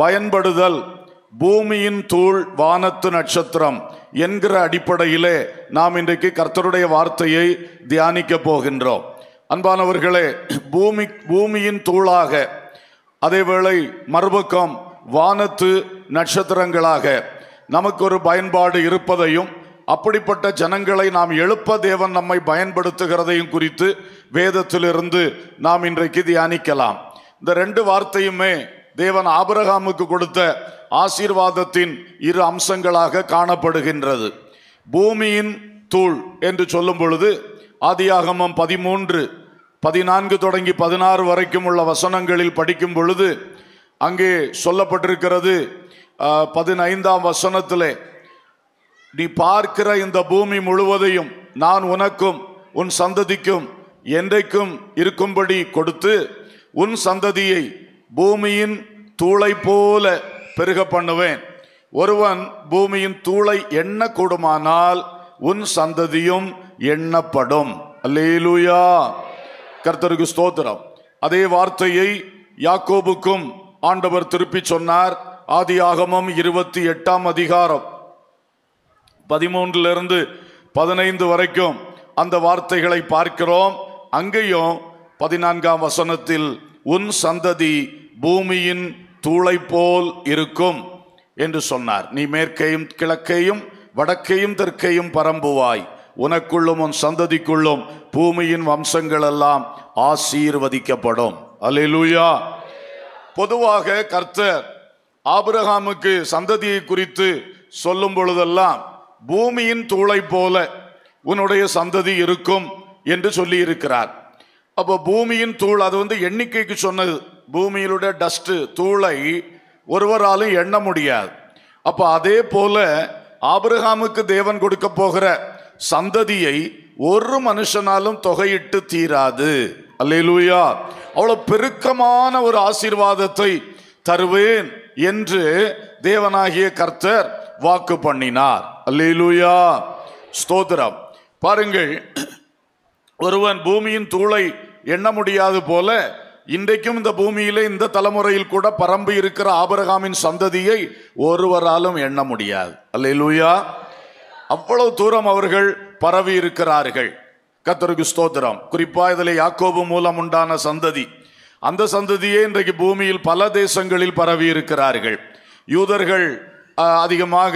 பயன்படுதல் பூமியின் தூள் வானத்து நட்சத்திரம் என்கிற அடிப்படையிலே நாம் இன்றைக்கு கர்த்தருடைய வார்த்தையை தியானிக்க போகின்றோம் அன்பானவர்களே பூமி பூமியின் தூளாக அதேவேளை மறுபக்கம் வானத்து நட்சத்திரங்களாக நமக்கு ஒரு பயன்பாடு இருப்பதையும் அப்படிப்பட்ட ஜனங்களை நாம் எழுப்ப தேவன் நம்மை பயன்படுத்துகிறதையும் குறித்து வேதத்திலிருந்து நாம் இன்றைக்கு தியானிக்கலாம் இந்த ரெண்டு வார்த்தையுமே தேவன் ஆபரகாமுக்கு கொடுத்த ஆசீர்வாதத்தின் இரு அம்சங்களாக காணப்படுகின்றது பூமியின் தூள் என்று சொல்லும் பொழுது ஆதியாகமம் பதிமூன்று பதினான்கு தொடங்கி பதினாறு வரைக்கும் உள்ள வசனங்களில் படிக்கும் பொழுது அங்கே சொல்லப்பட்டிருக்கிறது பதினைந்தாம் வசனத்தில் நீ பார்க்கிற இந்த பூமி முழுவதையும் நான் உனக்கும் உன் சந்ததிக்கும் என்றைக்கும் இருக்கும்படி கொடுத்து உன் சந்ததியை பூமியின் தூளை போல பெருக பண்ணுவேன் ஒருவன் பூமியின் தூளை எண்ண கூடுமானால் உன் சந்ததியும் எண்ணப்படும் அல்லேலூயா கர்த்தருக்கு ஸ்தோத்திரம் அதே வார்த்தையை யாக்கோபுக்கும் ஆண்டவர் திருப்பி சொன்னார் ஆதி ஆகமம் இருபத்தி எட்டாம் அதிகாரம் பதிமூன்றிலிருந்து பதினைந்து வரைக்கும் அந்த வார்த்தைகளை பார்க்கிறோம் அங்கேயும் பதினான்காம் வசனத்தில் உன் சந்ததி பூமியின் தூளை போல் இருக்கும் என்று சொன்னார் நீ மேற்கையும் கிழக்கையும் வடக்கையும் தெற்கையும் பரம்புவாய் உனக்குள்ளும் உன் சந்ததிக்குள்ளும் பூமியின் வம்சங்களெல்லாம் ஆசீர்வதிக்கப்படும் அலிலூயா பொதுவாக கர்த்தர் ஆபிரகாமுக்கு சந்ததியை குறித்து சொல்லும் பொழுதெல்லாம் பூமியின் தூளை போல உன்னுடைய சந்ததி இருக்கும் என்று சொல்லி இருக்கிறார் அப்போ பூமியின் தூள் அது வந்து எண்ணிக்கைக்கு சொன்னது பூமியிலுடைய டஸ்ட்டு தூளை ஒருவராலும் எண்ண முடியாது அப்போ அதே போல ஆபிரகாமுக்கு தேவன் கொடுக்க போகிற சந்ததியை ஒரு மனுஷனாலும் தொகையிட்டு தீராது அல்லேலூயா அவ்வளோ பெருக்கமான ஒரு ஆசீர்வாதத்தை தருவேன் என்று தேவனாகிய கர்த்தர் வாக்கு பண்ணினார் அல்லேலூயா ஸ்தோத்திரம் பாருங்கள் ஒருவன் பூமியின் தூளை எண்ண முடியாது போல இன்றைக்கும் இந்த பூமியில இந்த தலைமுறையில் கூட பரம்பு இருக்கிற ஆபரகாமின் சந்ததியை ஒருவராலும் எண்ண முடியாது அல்ல அவ்வளவு தூரம் அவர்கள் பரவி இருக்கிறார்கள் கத்தருக்கு ஸ்தோத்திரம் குறிப்பா இதில் யாக்கோபு மூலம் உண்டான சந்ததி அந்த சந்ததியே இன்றைக்கு பூமியில் பல தேசங்களில் பரவி இருக்கிறார்கள் யூதர்கள் அதிகமாக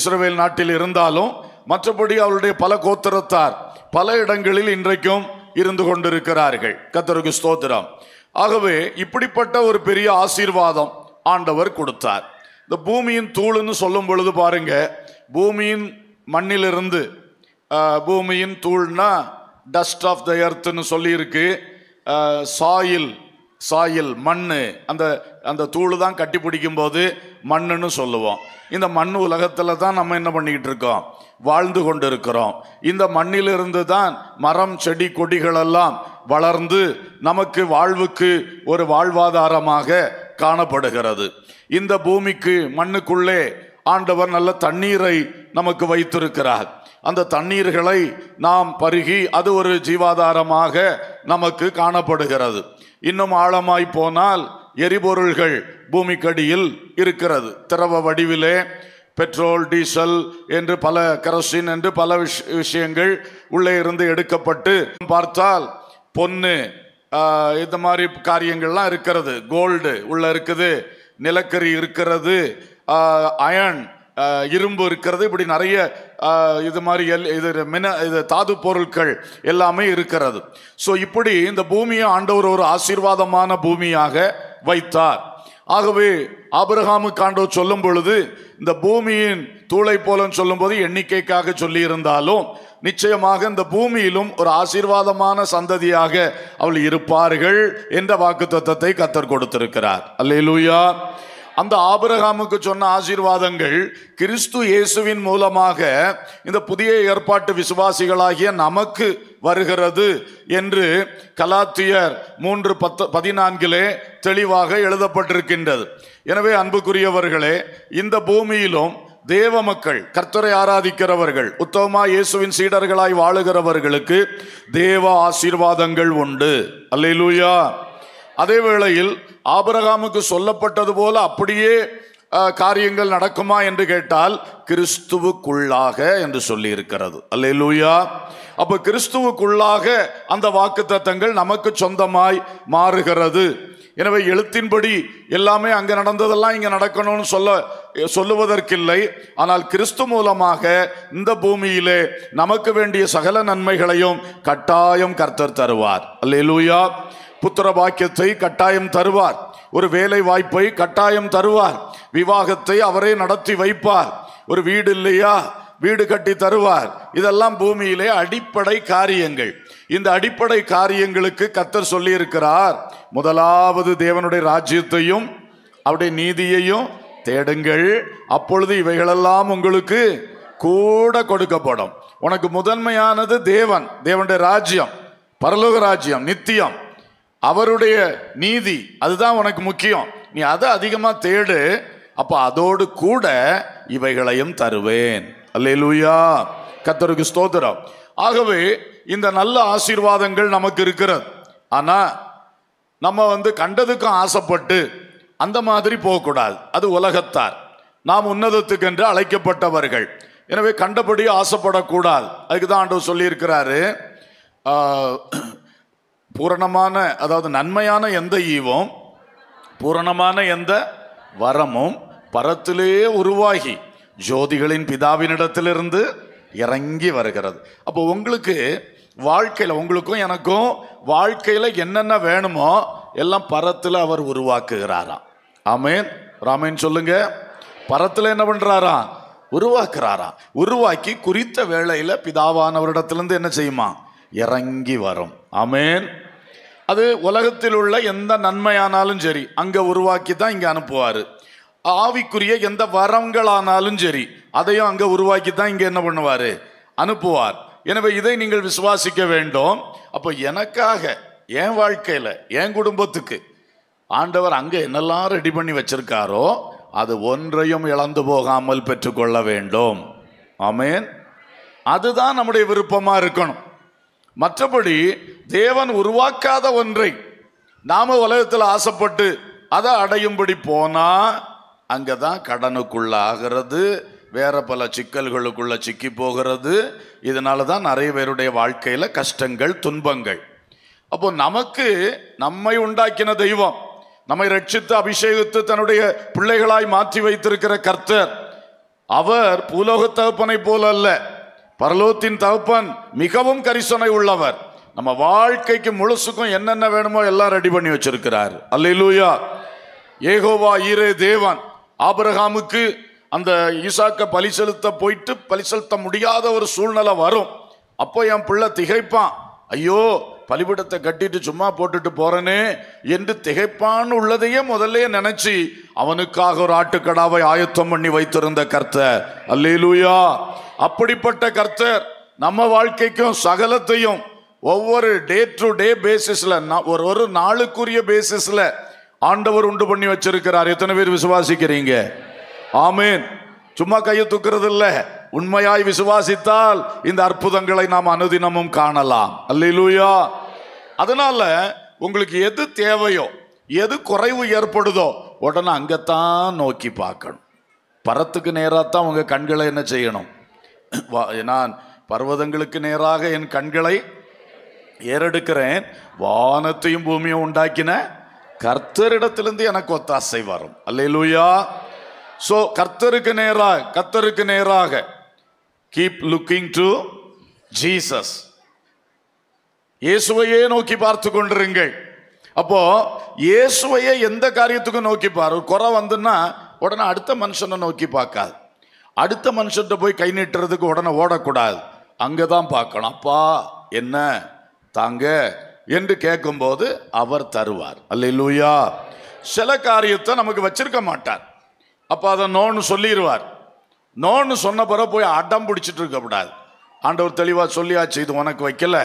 இஸ்ரேல் நாட்டில் இருந்தாலும் மற்றபடி அவருடைய பல கோத்திரத்தார் பல இடங்களில் இன்றைக்கும் இருந்து கொண்டிருக்கிறார்கள் கத்தருக்கு ஸ்தோத்திரம் ஆகவே இப்படிப்பட்ட ஒரு பெரிய ஆசீர்வாதம் ஆண்டவர் கொடுத்தார் இந்த பூமியின் தூள்னு சொல்லும் பொழுது பாருங்க பூமியின் மண்ணிலிருந்து பூமியின் தூள்னா டஸ்ட் ஆஃப் த எர்த்துன்னு சொல்லியிருக்கு சாயில் சாயில் மண் அந்த அந்த தூள் தான் கட்டி பிடிக்கும் போது மண்ணுன்னு சொல்லுவோம் இந்த மண் உலகத்தில் தான் நம்ம என்ன பண்ணிக்கிட்டு இருக்கோம் வாழ்ந்து கொண்டு இருக்கிறோம் இந்த மண்ணிலிருந்து தான் மரம் செடி கொடிகளெல்லாம் வளர்ந்து நமக்கு வாழ்வுக்கு ஒரு வாழ்வாதாரமாக காணப்படுகிறது இந்த பூமிக்கு மண்ணுக்குள்ளே ஆண்டவர் நல்ல தண்ணீரை நமக்கு வைத்திருக்கிறார் அந்த தண்ணீர்களை நாம் பருகி அது ஒரு ஜீவாதாரமாக நமக்கு காணப்படுகிறது இன்னும் ஆழமாய் போனால் எரிபொருள்கள் பூமிக்கடியில் இருக்கிறது திரவ வடிவிலே பெட்ரோல் டீசல் என்று பல கரசின் என்று பல விஷயங்கள் உள்ளே இருந்து எடுக்கப்பட்டு பார்த்தால் பொண்ணு இது மாதிரி காரியங்கள்லாம் இருக்கிறது கோல்டு உள்ள இருக்குது நிலக்கரி இருக்கிறது அயன் இரும்பு இருக்கிறது இப்படி நிறைய இது மாதிரி எல் இது மின இது தாது பொருட்கள் எல்லாமே இருக்கிறது ஸோ இப்படி இந்த பூமியை ஆண்டவர் ஒரு ஆசீர்வாதமான பூமியாக வைத்தார் ஆகவே ஆபிரகாமுக்கு ஆண்டவர் சொல்லும் பொழுது இந்த பூமியின் தூளை போலன்னு சொல்லும்போது எண்ணிக்கைக்காக சொல்லியிருந்தாலும் நிச்சயமாக இந்த பூமியிலும் ஒரு ஆசீர்வாதமான சந்ததியாக அவள் இருப்பார்கள் என்ற வாக்கு தத்துவத்தை கத்தர் கொடுத்திருக்கிறார் அல்லேலூயா அந்த ஆபரகாமுக்கு சொன்ன ஆசீர்வாதங்கள் கிறிஸ்து இயேசுவின் மூலமாக இந்த புதிய ஏற்பாட்டு விசுவாசிகளாகிய நமக்கு வருகிறது என்று கலாத்தியர் மூன்று பத்து பதினான்கிலே தெளிவாக எழுதப்பட்டிருக்கின்றது எனவே அன்புக்குரியவர்களே இந்த பூமியிலும் தேவ மக்கள் கர்த்தரை ஆராதிக்கிறவர்கள் உத்தமமா இயேசுவின் சீடர்களாய் வாழுகிறவர்களுக்கு தேவ ஆசீர்வாதங்கள் உண்டு அல்லையிலூயா அதே வேளையில் ஆபரகாமுக்கு சொல்லப்பட்டது போல அப்படியே காரியங்கள் நடக்குமா என்று கேட்டால் கிறிஸ்துவுக்குள்ளாக என்று சொல்லி இருக்கிறது அல்லூயா அப்ப கிறிஸ்துவுக்குள்ளாக அந்த வாக்கு தத்தங்கள் நமக்கு சொந்தமாய் மாறுகிறது எனவே எழுத்தின்படி எல்லாமே அங்கே நடந்ததெல்லாம் இங்கே நடக்கணும்னு சொல்ல சொல்லுவதற்கில்லை ஆனால் கிறிஸ்து மூலமாக இந்த பூமியிலே நமக்கு வேண்டிய சகல நன்மைகளையும் கட்டாயம் கர்த்தர் தருவார் அல்லேலூயா புத்திர பாக்கியத்தை கட்டாயம் தருவார் ஒரு வேலை வாய்ப்பை கட்டாயம் தருவார் விவாகத்தை அவரே நடத்தி வைப்பார் ஒரு வீடு இல்லையா வீடு கட்டி தருவார் இதெல்லாம் பூமியிலே அடிப்படை காரியங்கள் இந்த அடிப்படை காரியங்களுக்கு கத்தர் சொல்லியிருக்கிறார் முதலாவது தேவனுடைய ராஜ்யத்தையும் அவருடைய நீதியையும் தேடுங்கள் அப்பொழுது இவைகளெல்லாம் உங்களுக்கு கூட கொடுக்கப்படும் உனக்கு முதன்மையானது தேவன் தேவனுடைய ராஜ்யம் பரலோக ராஜ்யம் நித்தியம் அவருடைய நீதி அதுதான் உனக்கு முக்கியம் நீ அதை அதிகமாக தேடு அப்போ அதோடு கூட இவைகளையும் தருவேன் அல்லேலூயா கத்தருக்கு ஸ்தோத்திரம் ஆகவே இந்த நல்ல ஆசீர்வாதங்கள் நமக்கு இருக்கிறது ஆனால் நம்ம வந்து கண்டதுக்கும் ஆசைப்பட்டு அந்த மாதிரி போகக்கூடாது அது உலகத்தார் நாம் உன்னதத்துக்கென்று அழைக்கப்பட்டவர்கள் எனவே கண்டபடி ஆசைப்படக்கூடாது அதுக்கு தான் ஆண்டவர் சொல்லியிருக்கிறாரு பூரணமான அதாவது நன்மையான எந்த ஈவம் பூரணமான எந்த வரமும் பரத்திலே உருவாகி ஜோதிகளின் பிதாவினிடத்திலிருந்து இறங்கி வருகிறது அப்போ உங்களுக்கு வாழ்க்கையில் உங்களுக்கும் எனக்கும் வாழ்க்கையில் என்னென்ன வேணுமோ எல்லாம் பரத்தில் அவர் உருவாக்குகிறாராம் ஆமேன் ராமேன் சொல்லுங்க பரத்தில் என்ன பண்ணுறாராம் உருவாக்குறாராம் உருவாக்கி குறித்த வேளையில் பிதாவானவரிடத்துலேருந்து என்ன செய்யுமா இறங்கி வரும் ஆமேன் அது உலகத்தில் உள்ள எந்த நன்மையானாலும் சரி அங்கே உருவாக்கி தான் இங்கே அனுப்புவார் ஆவிக்குரிய எந்த வரங்களானாலும் சரி அதையும் அங்கே உருவாக்கி தான் இங்கே என்ன பண்ணுவார் அனுப்புவார் எனவே இதை நீங்கள் விசுவாசிக்க வேண்டும் அப்போ எனக்காக என் வாழ்க்கையில் என் குடும்பத்துக்கு ஆண்டவர் அங்கே என்னெல்லாம் ரெடி பண்ணி வச்சிருக்காரோ அது ஒன்றையும் இழந்து போகாமல் பெற்றுக்கொள்ள வேண்டும் ஆமேன் அதுதான் நம்முடைய விருப்பமாக இருக்கணும் மற்றபடி தேவன் உருவாக்காத ஒன்றை நாம உலகத்தில் ஆசைப்பட்டு அதை அடையும்படி போனால் அங்கே தான் கடனுக்குள்ள ஆகிறது வேற பல சிக்கல்களுக்குள்ள சிக்கி போகிறது இதனால தான் நிறைய பேருடைய வாழ்க்கையில் கஷ்டங்கள் துன்பங்கள் அப்போ நமக்கு நம்மை உண்டாக்கின தெய்வம் நம்மை ரட்சித்து அபிஷேகித்து தன்னுடைய பிள்ளைகளாய் மாற்றி வைத்திருக்கிற கர்த்தர் அவர் பூலோக தகப்பனை போல அல்ல பரலோகத்தின் தகப்பன் மிகவும் கரிசனை உள்ளவர் நம்ம வாழ்க்கைக்கு முழுசுக்கும் என்னென்ன வேணுமோ எல்லாம் ரெடி பண்ணி வச்சிருக்கிறார் அல்லூயா ஏகோவா ஈரே தேவன் ஆபரகாமுக்கு அந்த ஈசாக்க பலி செலுத்த போயிட்டு பலி செலுத்த முடியாத ஒரு சூழ்நிலை வரும் அப்போ என் பிள்ளை திகைப்பான் ஐயோ பலிபிடத்தை கட்டிட்டு சும்மா போட்டுட்டு போறேனே என்று திகைப்பான்னு உள்ளதையே முதல்ல நினைச்சு அவனுக்காக ஒரு ஆட்டுக்கடாவை ஆயத்தம் பண்ணி வைத்திருந்த கர்த்தர் அல்லேலூயா அப்படிப்பட்ட கர்த்தர் நம்ம வாழ்க்கைக்கும் சகலத்தையும் ஒவ்வொரு டே டு டே பேசிஸில் ஒரு ஒரு நாளுக்குரிய பேசிஸ்ல ஆண்டவர் உண்டு பண்ணி வச்சிருக்கிறார் எத்தனை பேர் விசுவாசிக்கிறீங்க ஆமேன் சும்மா கையை தூக்குறது இல்லை உண்மையாய் விசுவாசித்தால் இந்த அற்புதங்களை நாம் அனுதினமும் காணலாம் அல்லூயா அதனால உங்களுக்கு எது தேவையோ எது குறைவு ஏற்படுதோ உடனே அங்கத்தான் நோக்கி பார்க்கணும் பரத்துக்கு நேராக தான் உங்கள் கண்களை என்ன செய்யணும் நான் பர்வதங்களுக்கு நேராக என் கண்களை ஏறெடுக்கிறேன் வானத்தையும் பூமியும் உண்டாக்கின கர்த்தரிடத்திலிருந்து எனக்கு ஒத்த அசை வரும் அல்லையிலூயா ஸோ கர்த்தருக்கு நேராக கர்த்தருக்கு நேராக கீப் லுக்கிங் டு ஜீசஸ் இயேசுவையே நோக்கி பார்த்து கொண்டிருங்கள் அப்போ இயேசுவையே எந்த காரியத்துக்கும் நோக்கி பாரு குறை வந்துன்னா உடனே அடுத்த மனுஷனை நோக்கி பார்க்காது அடுத்த மனுஷன்கிட்ட போய் கை நீட்டுறதுக்கு உடனே ஓடக்கூடாது அங்கே தான் பார்க்கணும் அப்பா என்ன தாங்க என்று கேட்கும்போது அவர் தருவார் அல்லா சில காரியத்தை நமக்கு வச்சிருக்க மாட்டார் அப்போ அதை நோன்னு சொல்லிடுவார் நோன்னு சொன்ன பிறகு போய் அடம் பிடிச்சிட்டு இருக்கக்கூடாது ஆண்டவர் தெளிவாக சொல்லியாச்சு இது உனக்கு வைக்கல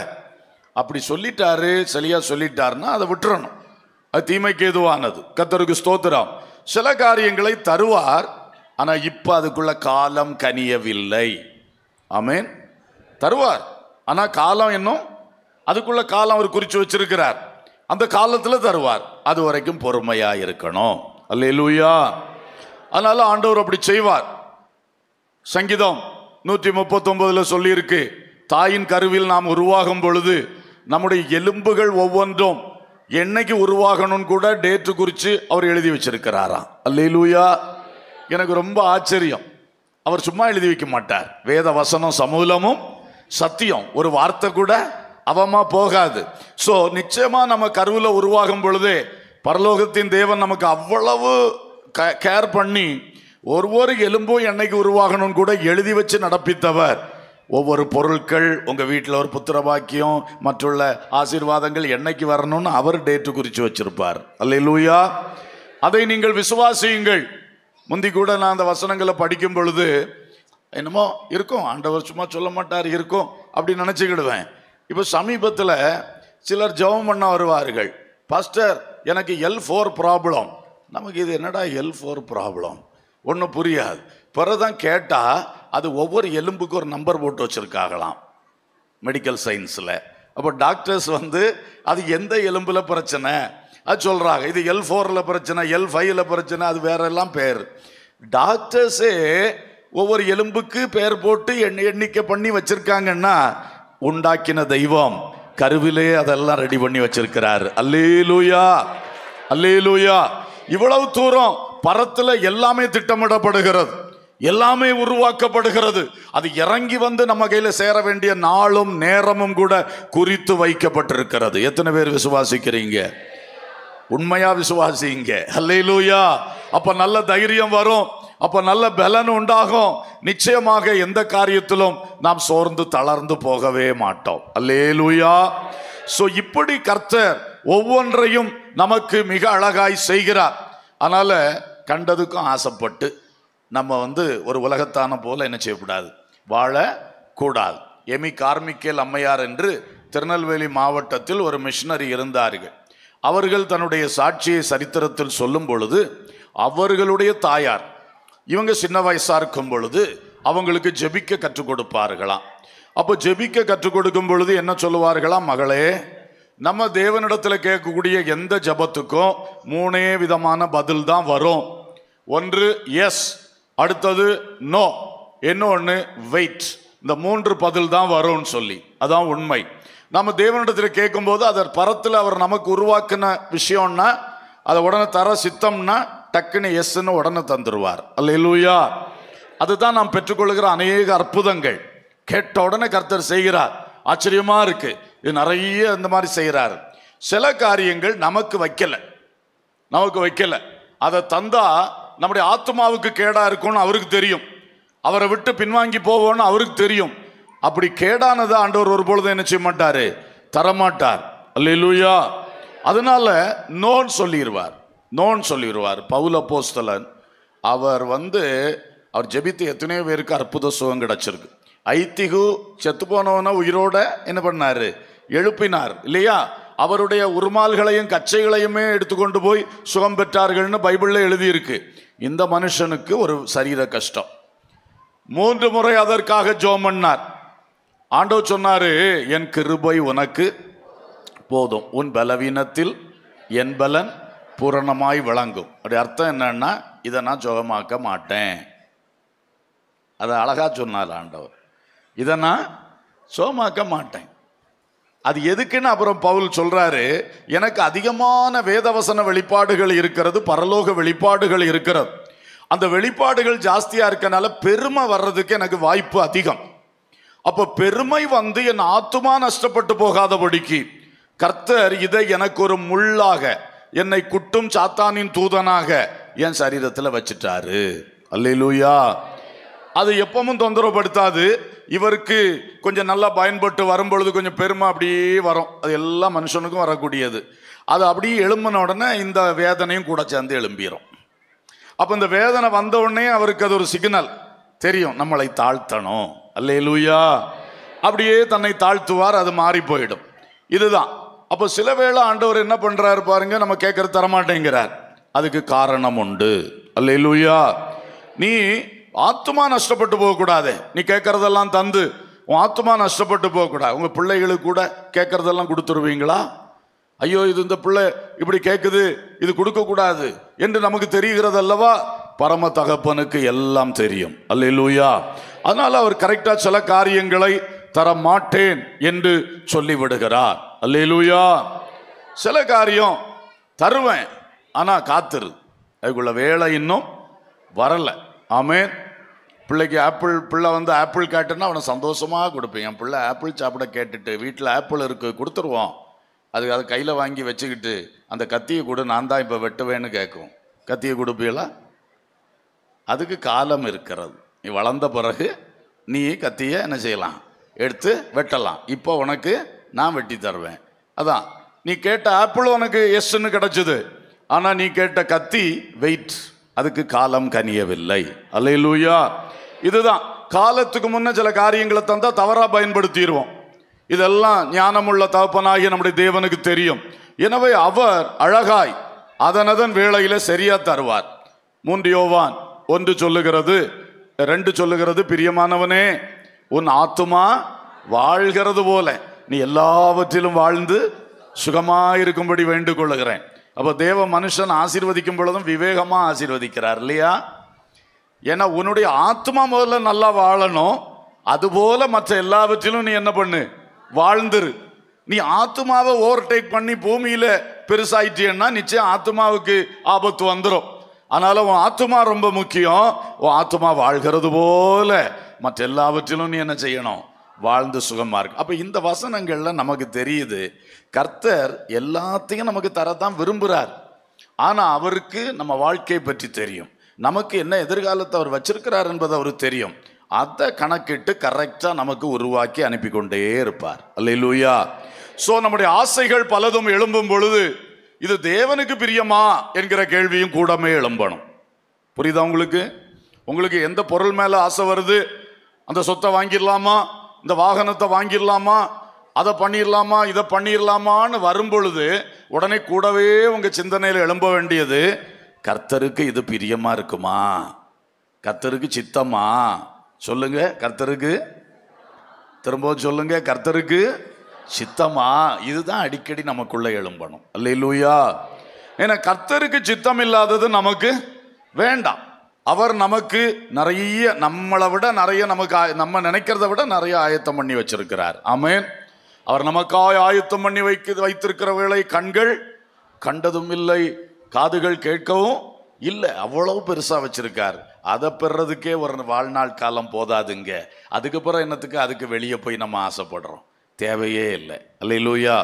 அப்படி சொல்லிட்டாரு சரியாக சொல்லிட்டாருன்னா அதை விட்டுறணும் அது தீமைக்கு எதுவானது கத்தருக்கு ஸ்தோத்திரம் சில காரியங்களை தருவார் ஆனால் இப்போ அதுக்குள்ள காலம் கனியவில்லை ஆமேன் தருவார் ஆனால் காலம் இன்னும் அதுக்குள்ள காலம் அவர் குறித்து வச்சிருக்கிறார் அந்த காலத்தில் தருவார் அது வரைக்கும் பொறுமையா இருக்கணும் அல்ல லூயா அதனால ஆண்டவர் அப்படி செய்வார் சங்கீதம் நூற்றி முப்பத்தொம்பதில் சொல்லியிருக்கு தாயின் கருவில் நாம் உருவாகும் பொழுது நம்முடைய எலும்புகள் ஒவ்வொன்றும் என்னைக்கு உருவாகணும்னு கூட டேட்டு குறித்து அவர் எழுதி வச்சிருக்கிறாராம் இல்லையா எனக்கு ரொம்ப ஆச்சரியம் அவர் சும்மா எழுதி வைக்க மாட்டார் வேத வசனம் சமூலமும் சத்தியம் ஒரு வார்த்தை கூட அவமாக போகாது ஸோ நிச்சயமாக நம்ம கருவில் உருவாகும் பொழுதே பரலோகத்தின் தேவன் நமக்கு அவ்வளவு க கேர் பண்ணி ஒவ்வொரு எலும்பும் என்னைக்கு உருவாகணும்னு கூட எழுதி வச்சு நடப்பித்தவர் ஒவ்வொரு பொருட்கள் உங்கள் வீட்டில் ஒரு புத்திரவாக்கியம் மற்றுள்ள ஆசீர்வாதங்கள் என்னைக்கு வரணும்னு அவர் டேட்டு குறித்து வச்சிருப்பார் அல்ல லூயா அதை நீங்கள் விசுவாசியுங்கள் முந்தி கூட நான் அந்த வசனங்களை படிக்கும் பொழுது என்னமோ இருக்கும் ஆண்டவர் சும்மா சொல்ல மாட்டார் இருக்கும் அப்படி நினச்சிக்கிடுவேன் இப்போ சமீபத்தில் சிலர் ஜெபம் பண்ண வருவார்கள் பஸ்டர் எனக்கு எல் ஃபோர் ப்ராப்ளம் நமக்கு இது என்னடா எல் ஃபோர் ப்ராப்ளம் ஒன்றும் புரியாது பிறதான் கேட்டால் அது ஒவ்வொரு எலும்புக்கும் ஒரு நம்பர் போட்டு வச்சுருக்காங்களாம் மெடிக்கல் சயின்ஸில் அப்போ டாக்டர்ஸ் வந்து அது எந்த எலும்பில் பிரச்சனை அது சொல்கிறாங்க இது எல் ஃபோரில் பிரச்சனை எல் ஃபைவ்ல பிரச்சனை அது வேற எல்லாம் பேர் டாக்டர்ஸே ஒவ்வொரு எலும்புக்கு பேர் போட்டு எண்ணிக்கை பண்ணி வச்சுருக்காங்கன்னா உண்டாக்கின தெய்வம் கருவிலே அதெல்லாம் ரெடி பண்ணி வச்சிருக்கிறார் அல்லேலூயா அல்லேலூயா இவ்வளவு தூரம் பரத்தில் எல்லாமே திட்டமிடப்படுகிறது எல்லாமே உருவாக்கப்படுகிறது அது இறங்கி வந்து நம்ம கையில் சேர வேண்டிய நாளும் நேரமும் கூட குறித்து வைக்கப்பட்டிருக்கிறது எத்தனை பேர் விசுவாசிக்கிறீங்க உண்மையா விசுவாசிங்க அல்லேலூயா அப்ப நல்ல தைரியம் வரும் அப்போ நல்ல பலன் உண்டாகும் நிச்சயமாக எந்த காரியத்திலும் நாம் சோர்ந்து தளர்ந்து போகவே மாட்டோம் அல்லே லூயா ஸோ இப்படி கர்த்தர் ஒவ்வொன்றையும் நமக்கு மிக அழகாய் செய்கிறார் அதனால் கண்டதுக்கும் ஆசைப்பட்டு நம்ம வந்து ஒரு உலகத்தான போல் என்ன செய்யக்கூடாது வாழக்கூடாது எமி கார்மிக்கேல் அம்மையார் என்று திருநெல்வேலி மாவட்டத்தில் ஒரு மிஷினரி இருந்தார்கள் அவர்கள் தன்னுடைய சாட்சியை சரித்திரத்தில் சொல்லும் பொழுது அவர்களுடைய தாயார் இவங்க சின்ன வயசாக இருக்கும் பொழுது அவங்களுக்கு ஜெபிக்க கற்றுக் கொடுப்பார்களாம் அப்போ ஜெபிக்க கற்றுக் கொடுக்கும் பொழுது என்ன சொல்லுவார்களாம் மகளே நம்ம தேவனிடத்தில் கேட்கக்கூடிய எந்த ஜபத்துக்கும் மூணே விதமான பதில் தான் வரும் ஒன்று எஸ் அடுத்தது நோ இன்னொன்று வெயிட் இந்த மூன்று பதில் தான் வரும்னு சொல்லி அதான் உண்மை நம்ம தேவனிடத்தில் கேட்கும்போது அதர் பரத்தில் அவர் நமக்கு உருவாக்குன விஷயம்னா அதை உடனே தர சித்தம்னா டக்குன்னு எஸ்ன்னு உடனே தந்துடுவார் அல்ல இல்லையா அதுதான் நாம் பெற்றுக்கொள்கிற அநேக அற்புதங்கள் கேட்ட உடனே கர்த்தர் செய்கிறார் ஆச்சரியமா இருக்கு இது நிறைய இந்த மாதிரி செய்கிறார் சில காரியங்கள் நமக்கு வைக்கலை நமக்கு வைக்கலை அதை தந்தா நம்முடைய ஆத்மாவுக்கு கேடாக இருக்கும்னு அவருக்கு தெரியும் அவரை விட்டு பின்வாங்கி போவோம்னு அவருக்கு தெரியும் அப்படி கேடானதை ஆண்டவர் ஒரு பொழுது என்ன செய்ய மாட்டார் தரமாட்டார் அல்ல லூயா அதனால நோன் சொல்லிடுவார் நோன் சொல்லிடுவார் பவுல போஸ்தலன் அவர் வந்து அவர் ஜெபித்து எத்தனையோ பேருக்கு அற்புத சுகம் கிடச்சிருக்கு ஐத்திகு செத்து போனவன உயிரோட என்ன பண்ணார் எழுப்பினார் இல்லையா அவருடைய உருமால்களையும் கச்சைகளையுமே எடுத்துக்கொண்டு போய் சுகம் பெற்றார்கள்னு பைபிளில் எழுதியிருக்கு இந்த மனுஷனுக்கு ஒரு சரீர கஷ்டம் மூன்று முறை அதற்காக ஜோம் பண்ணார் ஆண்டோ சொன்னாரு என் கிருபை உனக்கு போதும் உன் பலவீனத்தில் என் பலன் பூரணமாய் விளங்கும் அப்படி அர்த்தம் என்னன்னா இதை நான் சுகமாக்க மாட்டேன் அதை அழகாக சொன்னார் ஆண்டவர் இதை நான் சுகமாக்க மாட்டேன் அது எதுக்குன்னு அப்புறம் பவுல் சொல்கிறாரு எனக்கு அதிகமான வேதவசன வெளிப்பாடுகள் இருக்கிறது பரலோக வெளிப்பாடுகள் இருக்கிறது அந்த வெளிப்பாடுகள் ஜாஸ்தியாக இருக்கனால பெருமை வர்றதுக்கு எனக்கு வாய்ப்பு அதிகம் அப்போ பெருமை வந்து என் ஆத்துமா நஷ்டப்பட்டு போகாதபடிக்கு கர்த்தர் இதை எனக்கு ஒரு முள்ளாக என்னை குட்டும் சாத்தானின் தூதனாக என் சரீரத்தில் வச்சுட்டாரு அல்லையிலூயா அது எப்பவும் தொந்தரவுப்படுத்தாது இவருக்கு கொஞ்சம் நல்லா பயன்பட்டு வரும்பொழுது கொஞ்சம் பெருமை அப்படியே வரும் அது எல்லா மனுஷனுக்கும் வரக்கூடியது அது அப்படியே எழும்பின உடனே இந்த வேதனையும் கூட சேர்ந்து எழும்பிடும் அப்போ இந்த வேதனை வந்த உடனே அவருக்கு அது ஒரு சிக்னல் தெரியும் நம்மளை தாழ்த்தணும் அல்லே லூயா அப்படியே தன்னை தாழ்த்துவார் அது மாறி போயிடும் இதுதான் அப்போ சில வேளை ஆண்டவர் என்ன பண்ணுறாரு பாருங்க நம்ம கேட்கறது தரமாட்டேங்கிறார் அதுக்கு காரணம் உண்டு அல்ல இல்லையா நீ ஆத்மா நஷ்டப்பட்டு போகக்கூடாது நீ கேட்கறதெல்லாம் தந்து உன் ஆத்மா நஷ்டப்பட்டு போகக்கூடாது உங்கள் பிள்ளைகளுக்கு கூட கேட்குறதெல்லாம் கொடுத்துருவீங்களா ஐயோ இது இந்த பிள்ளை இப்படி கேட்குது இது கொடுக்கக்கூடாது என்று நமக்கு தெரிகிறது அல்லவா பரம தகப்பனுக்கு எல்லாம் தெரியும் அல்ல இல்லையா அதனால் அவர் கரெக்டாக சில காரியங்களை தர மாட்டேன் என்று சொல்லிவிடுகிறார் அல்லேலூயா சில காரியம் தருவேன் ஆனால் காத்துரு அதுக்குள்ள வேலை இன்னும் வரலை ஆமேன் பிள்ளைக்கு ஆப்பிள் பிள்ளை வந்து ஆப்பிள் கேட்டுன்னா அவனை சந்தோஷமாக கொடுப்பேன் என் பிள்ளை ஆப்பிள் சாப்பிட கேட்டுட்டு வீட்டில் ஆப்பிள் இருக்குது கொடுத்துருவோம் அதுக்கு அதை கையில் வாங்கி வச்சுக்கிட்டு அந்த கத்தியை கொடு நான் தான் இப்போ வெட்டுவேன்னு கேட்கும் கத்தியை கொடுப்பீங்களா அதுக்கு காலம் இருக்கிறது நீ வளர்ந்த பிறகு நீ கத்தியை என்ன செய்யலாம் எடுத்து வெட்டலாம் இப்போ உனக்கு நான் வெட்டி தருவேன் அதான் நீ கேட்ட ஆப்பிள் உனக்கு எஸ்ன்னு கிடச்சிது ஆனால் நீ கேட்ட கத்தி வெயிட் அதுக்கு காலம் கனியவில்லை அல்ல இதுதான் காலத்துக்கு முன்னே சில காரியங்களை தந்தால் தவறாக பயன்படுத்திடுவோம் இதெல்லாம் ஞானமுள்ள தகப்பனாகிய நம்முடைய தேவனுக்கு தெரியும் எனவே அவர் அழகாய் அதனதன் வேளையில் சரியாக தருவார் மூன்று யோவான் ஒன்று சொல்லுகிறது ரெண்டு சொல்லுகிறது பிரியமானவனே உன் ஆத்துமா வாழ்கிறது போல நீ எல்லாவற்றிலும் வாழ்ந்து சுகமாயிருக்கும்படி வேண்டுக் கொள்ளுகிறேன் அப்போ தேவ மனுஷன் ஆசீர்வதிக்கும் பொழுதும் விவேகமாக ஆசீர்வதிக்கிறார் இல்லையா ஏன்னா உன்னுடைய ஆத்மா முதல்ல நல்லா வாழணும் அதுபோல மற்ற எல்லாவற்றிலும் நீ என்ன பண்ணு வாழ்ந்துரு நீ ஆத்மாவை ஓவர்டேக் பண்ணி பூமியில் பெருசாயிட்டேன்னா நிச்சயம் ஆத்மாவுக்கு ஆபத்து வந்துடும் அதனால உன் ஆத்மா ரொம்ப முக்கியம் உன் ஆத்மா வாழ்கிறது போல மற்ற எல்லாவற்றிலும் நீ என்ன செய்யணும் வாழ்ந்து சுகமாக இருக்கு அப்போ இந்த வசனங்கள்ல நமக்கு தெரியுது கர்த்தர் எல்லாத்தையும் நமக்கு தரத்தான் விரும்புகிறார் ஆனால் அவருக்கு நம்ம வாழ்க்கையை பற்றி தெரியும் நமக்கு என்ன எதிர்காலத்தை அவர் வச்சிருக்கிறார் என்பது அவருக்கு தெரியும் அதை கணக்கிட்டு கரெக்டாக நமக்கு உருவாக்கி அனுப்பி கொண்டே இருப்பார் அல்லா ஸோ நம்முடைய ஆசைகள் பலதும் எழும்பும் பொழுது இது தேவனுக்கு பிரியமா என்கிற கேள்வியும் கூடமே எழும்பணும் புரியுதா உங்களுக்கு உங்களுக்கு எந்த பொருள் மேலே ஆசை வருது அந்த சொத்தை வாங்கிடலாமா இந்த வாகனத்தை வாங்கிடலாமா அதை பண்ணிடலாமா இதை பண்ணிடலாமான்னு வரும்பொழுது உடனே கூடவே உங்கள் சிந்தனையில் எழும்ப வேண்டியது கர்த்தருக்கு இது பிரியமாக இருக்குமா கர்த்தருக்கு சித்தமா சொல்லுங்க கர்த்தருக்கு திரும்பவும் சொல்லுங்க கர்த்தருக்கு சித்தமா இதுதான் அடிக்கடி நமக்குள்ளே எழும்பணும் அல்ல லூயா ஏன்னா கர்த்தருக்கு சித்தம் இல்லாதது நமக்கு வேண்டாம் அவர் நமக்கு நிறைய நம்மளை விட நிறைய நமக்கு நம்ம நினைக்கிறத விட நிறைய ஆயத்தம் பண்ணி வச்சிருக்கிறார் ஆமேன் அவர் நமக்காய் ஆயத்தம் பண்ணி வைக்க வேளை கண்கள் கண்டதும் இல்லை காதுகள் கேட்கவும் இல்லை அவ்வளவு பெருசாக வச்சிருக்கார் அதை பெறதுக்கே ஒரு வாழ்நாள் காலம் போதாதுங்க அதுக்கப்புறம் என்னத்துக்கு அதுக்கு வெளியே போய் நம்ம ஆசைப்படுறோம் தேவையே இல்லை அல்ல லூயா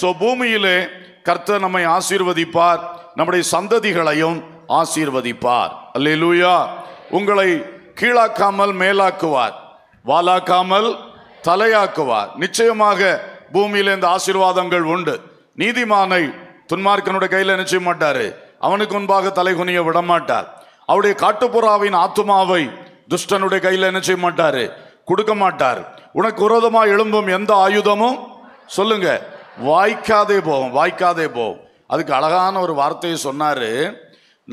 ஸோ பூமியிலே கர்த்தர் நம்மை ஆசீர்வதிப்பார் நம்முடைய சந்ததிகளையும் ஆசீர்வதிப்பார் அல்லேலூயா உங்களை கீழாக்காமல் மேலாக்குவார் வாலாக்காமல் தலையாக்குவார் நிச்சயமாக பூமியில இந்த ஆசீர்வாதங்கள் உண்டு நீதிமானை துன்மார்க்கனுடைய கையில் என்ன செய்ய மாட்டாரு அவனுக்கு முன்பாக தலைகுனிய விடமாட்டார் அவருடைய காட்டுப்புறாவின் ஆத்துமாவை துஷ்டனுடைய கையில் என்ன செய்ய மாட்டாரு கொடுக்க மாட்டார் உனக்கு உரோதமா எழும்பும் எந்த ஆயுதமும் சொல்லுங்க வாய்க்காதே போகும் வாய்க்காதே போகும் அதுக்கு அழகான ஒரு வார்த்தையை சொன்னாரு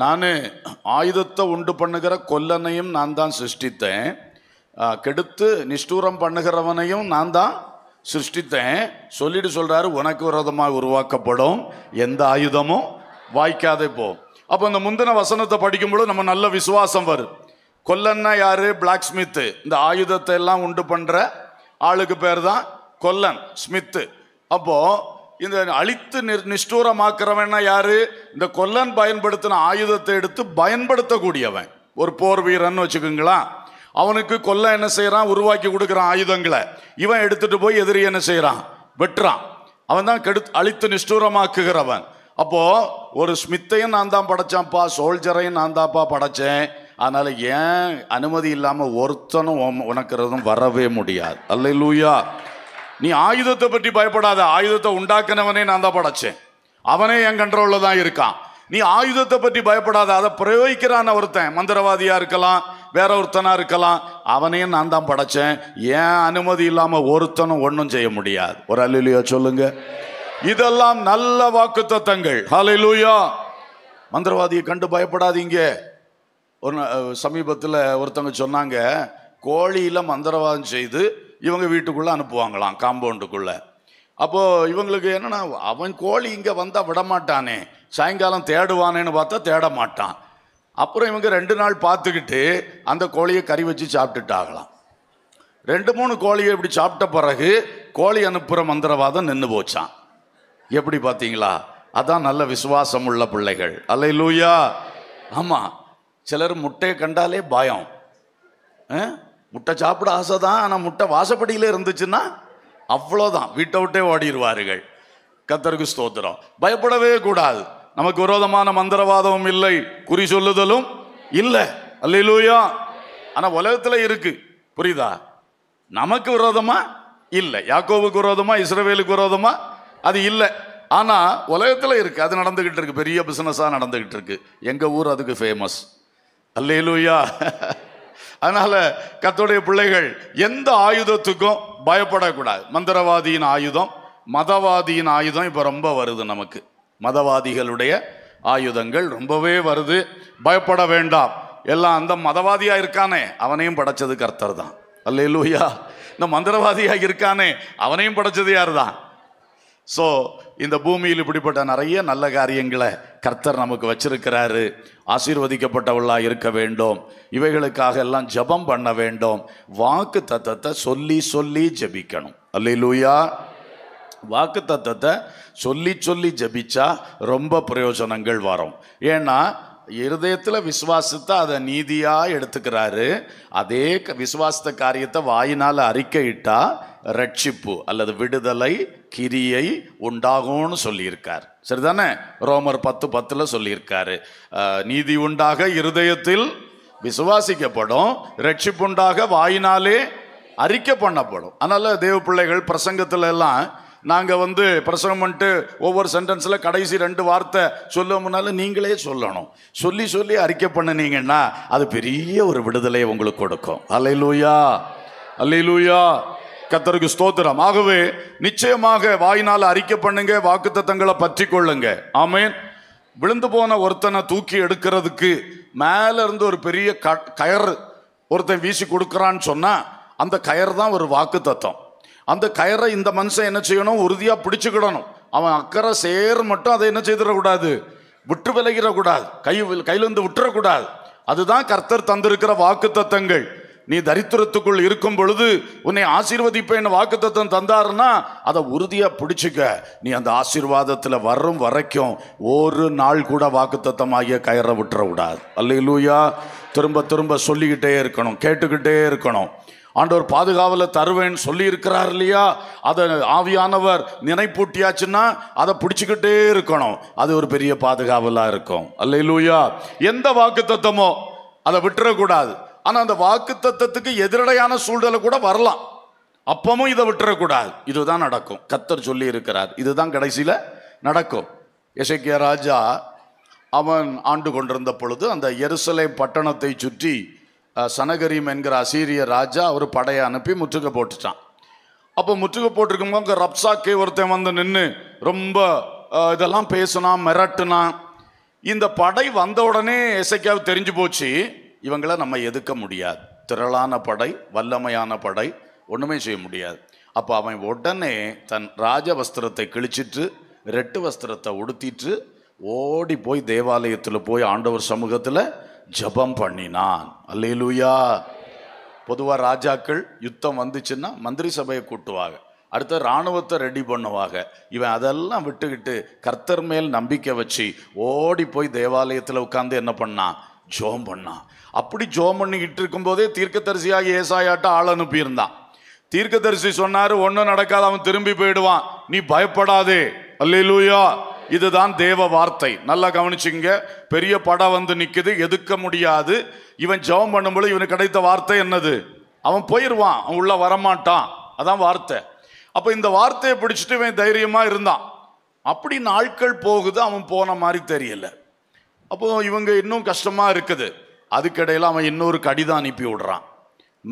நான் ஆயுதத்தை உண்டு பண்ணுகிற கொல்லனையும் நான் தான் சிருஷ்டித்தேன் கெடுத்து நிஷ்டூரம் பண்ணுகிறவனையும் நான் தான் சிருஷ்டித்தேன் சொல்லிட்டு சொல்கிறாரு உனக்கு விரோதமாக உருவாக்கப்படும் எந்த ஆயுதமும் வாய்க்காதே போ அப்போ இந்த முந்தின வசனத்தை படிக்கும்போது நம்ம நல்ல விசுவாசம் வரும் கொல்லன்னா யார் பிளாக் ஸ்மித்து இந்த ஆயுதத்தை எல்லாம் உண்டு பண்ணுற ஆளுக்கு பேர் தான் கொல்லன் ஸ்மித்து அப்போது இந்த அழித்து நிஷ்டூரமாக்குறவன்னா யாரு இந்த கொல்லன் பயன்படுத்தின ஆயுதத்தை எடுத்து பயன்படுத்தக்கூடியவன் ஒரு போர் வீரன் வச்சுக்கோங்களா அவனுக்கு கொல்ல என்ன செய்கிறான் உருவாக்கி கொடுக்குறான் ஆயுதங்களை இவன் எடுத்துட்டு போய் எதிரி என்ன செய்கிறான் வெட்டுறான் அவன் தான் கெடு அழித்து நிஷ்டூரமாக்குகிறவன் அப்போது ஒரு ஸ்மித்தையும் நான் தான் படைச்சான்ப்பா சோல்ஜரையும் நான் தான்ப்பா படைச்சேன் அதனால் ஏன் அனுமதி இல்லாமல் ஒருத்தனும் உனக்குறதும் வரவே முடியாது அல்ல லூயா நீ ஆயுதத்தை பற்றி பயப்படாத ஆயுதத்தை உண்டாக்கினவனே நான் தான் படைச்சேன் அவனே என் கண்ட்ரோலில் தான் இருக்கான் நீ ஆயுதத்தை பற்றி பயப்படாத அதை பிரயோகிக்கிறான் ஒருத்தன் மந்திரவாதியாக இருக்கலாம் வேற ஒருத்தனாக இருக்கலாம் அவனையும் நான் தான் படைச்சேன் ஏன் அனுமதி இல்லாமல் ஒருத்தனும் ஒன்றும் செய்ய முடியாது ஒரு அல்லா சொல்லுங்க இதெல்லாம் நல்ல வாக்கு தத்தங்கள் ஹலை லூயா மந்திரவாதியை கண்டு பயப்படாதீங்க ஒரு சமீபத்தில் ஒருத்தவங்க சொன்னாங்க கோழியில் மந்திரவாதம் செய்து இவங்க வீட்டுக்குள்ளே அனுப்புவாங்களாம் காம்பவுண்டுக்குள்ளே அப்போது இவங்களுக்கு என்னென்னா அவன் கோழி இங்கே வந்தால் விடமாட்டானே சாயங்காலம் தேடுவானேன்னு பார்த்தா தேட மாட்டான் அப்புறம் இவங்க ரெண்டு நாள் பார்த்துக்கிட்டு அந்த கோழியை கறி வச்சு சாப்பிட்டுட்டாகலாம் ரெண்டு மூணு கோழியை இப்படி சாப்பிட்ட பிறகு கோழி அனுப்புகிற மந்திரவாதம் நின்று போச்சான் எப்படி பார்த்தீங்களா அதான் நல்ல விசுவாசம் உள்ள பிள்ளைகள் அல்ல லூயா ஆமாம் சிலர் முட்டையை கண்டாலே பயம் முட்டை சாப்பிட ஆசை தான் ஆனால் முட்டை வாசப்படியில் இருந்துச்சுன்னா அவ்வளோதான் வீட்டை விட்டே ஓடிடுவார்கள் கத்தருக்கு ஸ்தோத்திரம் பயப்படவே கூடாது நமக்கு விரோதமான மந்திரவாதமும் இல்லை குறி சொல்லுதலும் இல்லை அல்லையிலூயா ஆனால் உலகத்தில் இருக்கு புரியுதா நமக்கு விரோதமா இல்லை யாக்கோவுக்கு விரோதமா இஸ்ரவேலுக்கு விரோதமா அது இல்லை ஆனால் உலகத்தில் இருக்குது அது நடந்துக்கிட்டு இருக்குது பெரிய பிஸ்னஸாக நடந்துக்கிட்டு இருக்குது எங்கள் ஊர் அதுக்கு ஃபேமஸ் அல்லையிலூயா அதனால் கத்தோடைய பிள்ளைகள் எந்த ஆயுதத்துக்கும் பயப்படக்கூடாது மந்திரவாதியின் ஆயுதம் மதவாதியின் ஆயுதம் இப்போ ரொம்ப வருது நமக்கு மதவாதிகளுடைய ஆயுதங்கள் ரொம்பவே வருது பயப்பட வேண்டாம் எல்லாம் அந்த மதவாதியாக இருக்கானே அவனையும் படைச்சது கர்த்தர் தான் அல்ல லூயா இந்த மந்திரவாதியாக இருக்கானே அவனையும் படைச்சது யார் தான் ஸோ இந்த பூமியில் இப்படிப்பட்ட நிறைய நல்ல காரியங்களை கர்த்தர் நமக்கு வச்சிருக்கிறாரு ஆசீர்வதிக்கப்பட்டவளாக இருக்க வேண்டும் இவைகளுக்காக எல்லாம் ஜபம் பண்ண வேண்டும் வாக்கு தத்தத்தை சொல்லி சொல்லி ஜபிக்கணும் அல்லையிலூயா வாக்கு தத்தத்தை சொல்லி சொல்லி ஜபிச்சா ரொம்ப பிரயோஜனங்கள் வரும் ஏன்னா இருதயத்தில் விசுவாசத்தை அதை நீதியாக எடுத்துக்கிறாரு அதே விசுவாசத்த காரியத்தை வாயினால் அறிக்கையிட்டால் ரட்சிப்பு அல்லது விடுதலை கிரியை உண்டாகும்னு சொல்லியிருக்கார் சரிதானே ரோமர் பத்து பத்தில் சொல்லியிருக்காரு நீதி உண்டாக இருதயத்தில் விசுவாசிக்கப்படும் ரட்சிப்புண்டாக வாயினாலே அறிக்கை பண்ணப்படும் அதனால் தேவ பிள்ளைகள் பிரசங்கத்தில் எல்லாம் நாங்கள் வந்து பிரசங்கம் பண்ணிட்டு ஒவ்வொரு சென்டென்ஸில் கடைசி ரெண்டு வார்த்தை சொல்ல முன்னாலும் நீங்களே சொல்லணும் சொல்லி சொல்லி அறிக்கை பண்ணினீங்கன்னா அது பெரிய ஒரு விடுதலையை உங்களுக்கு கொடுக்கும் அலையிலூயா லூயா கத்தருக்கு ஸ்தோத்திரம் ஆகவே நிச்சயமாக வாயினால் அறிக்கை பண்ணுங்க வாக்கு தத்தங்களை பற்றி கொள்ளுங்க ஆமேன் விழுந்து போன ஒருத்தனை தூக்கி எடுக்கிறதுக்கு மேல இருந்து ஒரு பெரிய க கயர் ஒருத்தன் வீசி கொடுக்குறான்னு சொன்னா அந்த கயர் தான் ஒரு வாக்கு தத்தம் அந்த கயரை இந்த மனுஷன் என்ன செய்யணும் உறுதியாக பிடிச்சுக்கிடணும் அவன் அக்கறை சேர் மட்டும் அதை என்ன செய்திடக்கூடாது விட்டு விலகிடக்கூடாது கை கையிலிருந்து விட்டுறக்கூடாது அதுதான் கர்த்தர் தந்திருக்கிற வாக்கு தத்தங்கள் நீ தரித்திரத்துக்குள் இருக்கும் பொழுது உன்னை வாக்கு வாக்குத்தத்தம் தந்தாருன்னா அதை உறுதியாக பிடிச்சிக்க நீ அந்த ஆசீர்வாதத்தில் வரும் வரைக்கும் ஒரு நாள் கூட ஆகிய கயிறை விட்டுற விடாது அல்லையிலூயா திரும்ப திரும்ப சொல்லிக்கிட்டே இருக்கணும் கேட்டுக்கிட்டே இருக்கணும் ஆண்டவர் பாதுகாவலில் தருவேன்னு இருக்கிறார் இல்லையா அதை ஆவியானவர் நினைப்பூட்டியாச்சுன்னா அதை பிடிச்சிக்கிட்டே இருக்கணும் அது ஒரு பெரிய பாதுகாவலாக இருக்கும் அல்ல லூயா எந்த வாக்கு தத்தமோ அதை விட்டுறக்கூடாது ஆனால் அந்த வாக்கு தத்துவத்துக்கு எதிரடையான சூழ்நிலை கூட வரலாம் அப்பமும் இதை விட்டுறக்கூடாது இதுதான் நடக்கும் கத்தர் சொல்லி இருக்கிறார் இதுதான் கடைசியில் நடக்கும் எசக்கிய ராஜா அவன் ஆண்டு கொண்டிருந்த பொழுது அந்த எருசலை பட்டணத்தை சுற்றி சனகரீம் என்கிற அசீரிய ராஜா அவர் படையை அனுப்பி முற்றுகை போட்டுட்டான் அப்போ முற்றுகை போட்டிருக்கும்போது அங்கே ரப்சாக்கே ஒருத்தன் வந்து நின்று ரொம்ப இதெல்லாம் பேசினான் மிரட்டுனான் இந்த படை வந்த உடனே இசைக்காவது தெரிஞ்சு போச்சு இவங்களை நம்ம எதுக்க முடியாது திரளான படை வல்லமையான படை ஒன்றுமே செய்ய முடியாது அப்போ அவன் உடனே தன் ராஜ வஸ்திரத்தை கிழிச்சிட்டு ரெட்டு வஸ்திரத்தை உடுத்திட்டு ஓடி போய் தேவாலயத்தில் போய் ஆண்டவர் சமூகத்தில் ஜபம் பண்ணினான் அல்லேலூயா பொதுவாக ராஜாக்கள் யுத்தம் வந்துச்சுன்னா மந்திரி சபையை கூட்டுவாங்க அடுத்த இராணுவத்தை ரெடி பண்ணுவாங்க இவன் அதெல்லாம் விட்டுக்கிட்டு கர்த்தர் மேல் நம்பிக்கை வச்சு ஓடி போய் தேவாலயத்தில் உட்காந்து என்ன பண்ணான் ஜோம் பண்ணான் அப்படி ஜோம் பண்ணிக்கிட்டு இருக்கும்போதே தீர்க்கதரிசியாக ஏசாயாட்ட ஆள் அனுப்பியிருந்தான் தீர்க்கதரிசி சொன்னார் ஒன்றும் நடக்காது அவன் திரும்பி போயிடுவான் நீ பயப்படாதே அல்லூயா இதுதான் தேவ வார்த்தை நல்லா கவனிச்சுங்க பெரிய படம் வந்து நிற்குது எதுக்க முடியாது இவன் ஜெபம் பண்ணும்போது இவனுக்கு கிடைத்த வார்த்தை என்னது அவன் போயிடுவான் அவன் உள்ள வரமாட்டான் அதான் வார்த்தை அப்போ இந்த வார்த்தையை பிடிச்சிட்டு இவன் தைரியமாக இருந்தான் அப்படி நாட்கள் போகுது அவன் போன மாதிரி தெரியல அப்போ இவங்க இன்னும் கஷ்டமாக இருக்குது அதுக்கிடையில் அவன் இன்னொரு கடிதம் அனுப்பி விடுறான்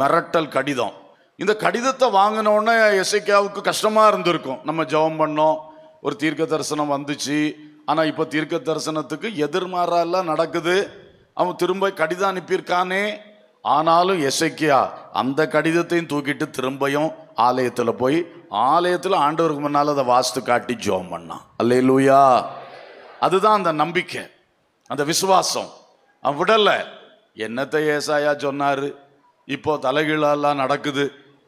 மிரட்டல் கடிதம் இந்த கடிதத்தை வாங்கினோடனே எஸ்ஐக்காவுக்கு கஷ்டமாக இருந்திருக்கும் நம்ம ஜபம் பண்ணோம் ஒரு தீர்க்க தரிசனம் வந்துச்சு ஆனால் இப்போ தீர்க்க தரிசனத்துக்கு எதிர்மாறெல்லாம் நடக்குது அவன் திரும்ப கடிதம் அனுப்பியிருக்கானே ஆனாலும் எசைக்கியா அந்த கடிதத்தையும் தூக்கிட்டு திரும்பியும் ஆலயத்தில் போய் ஆலயத்தில் ஆண்டவருக்கு முன்னால் அதை வாஸ்து காட்டி ஜோம் பண்ணான் அல்லே லூயா அதுதான் அந்த நம்பிக்கை அந்த விசுவாசம் அவன் விடலை என்னத்தை ஏசாயா சொன்னார் இப்போ தலைகீழெல்லாம் நடக்குது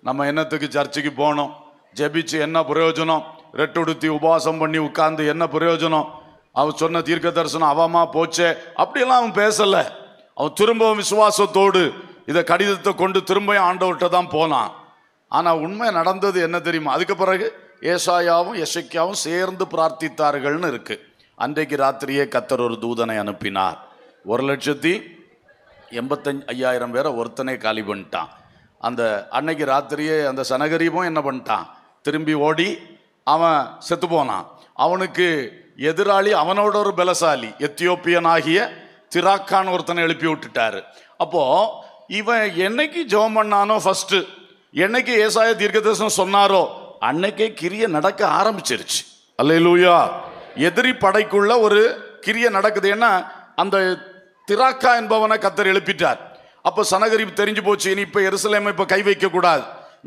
நம்ம என்னத்துக்கு சர்ச்சுக்கு போனோம் ஜெபிச்சு என்ன பிரயோஜனம் ரெட்டுடுத்தி உபவாசம் பண்ணி உட்கார்ந்து என்ன பிரயோஜனம் அவன் சொன்ன தீர்க்க தரிசனம் அவமா போச்சே அப்படியெல்லாம் அவன் பேசலை அவன் திரும்பவும் விசுவாசத்தோடு இதை கடிதத்தை கொண்டு திரும்ப ஆண்டவர்கிட்ட தான் போனான் ஆனால் உண்மை நடந்தது என்ன தெரியுமா அதுக்கு பிறகு ஏசாயாவும் எசைக்கியாவும் சேர்ந்து பிரார்த்தித்தார்கள்னு இருக்குது அன்றைக்கு ராத்திரியே கத்தர் ஒரு தூதனை அனுப்பினார் ஒரு லட்சத்தி எண்பத்தஞ்சு ஐயாயிரம் பேரை ஒருத்தனே காலி பண்ணிட்டான் அந்த அன்னைக்கு ராத்திரியே அந்த சனகரீபம் என்ன பண்ணிட்டான் திரும்பி ஓடி அவன் செத்து போனான் அவனுக்கு எதிராளி அவனோட ஒரு பலசாலி எத்தியோப்பியன் ஆகிய திராக்கான் ஒருத்தனை எழுப்பி விட்டுட்டாரு அப்போது இவன் என்னைக்கு ஜோம் பண்ணானோ ஃபஸ்ட்டு என்னைக்கு ஏசாய தீர்க்கதர்சனம் சொன்னாரோ அன்னைக்கே கிரிய நடக்க ஆரம்பிச்சிருச்சு அல்ல எதிரி படைக்குள்ள ஒரு கிரிய நடக்குது ஏன்னா அந்த திராக்கா என்பவனை கத்தர் எழுப்பிட்டார் அப்போ சனகரிப்பு தெரிஞ்சு போச்சு இனி இப்போ எருசலேமை இப்போ கை வைக்கக்கூடாது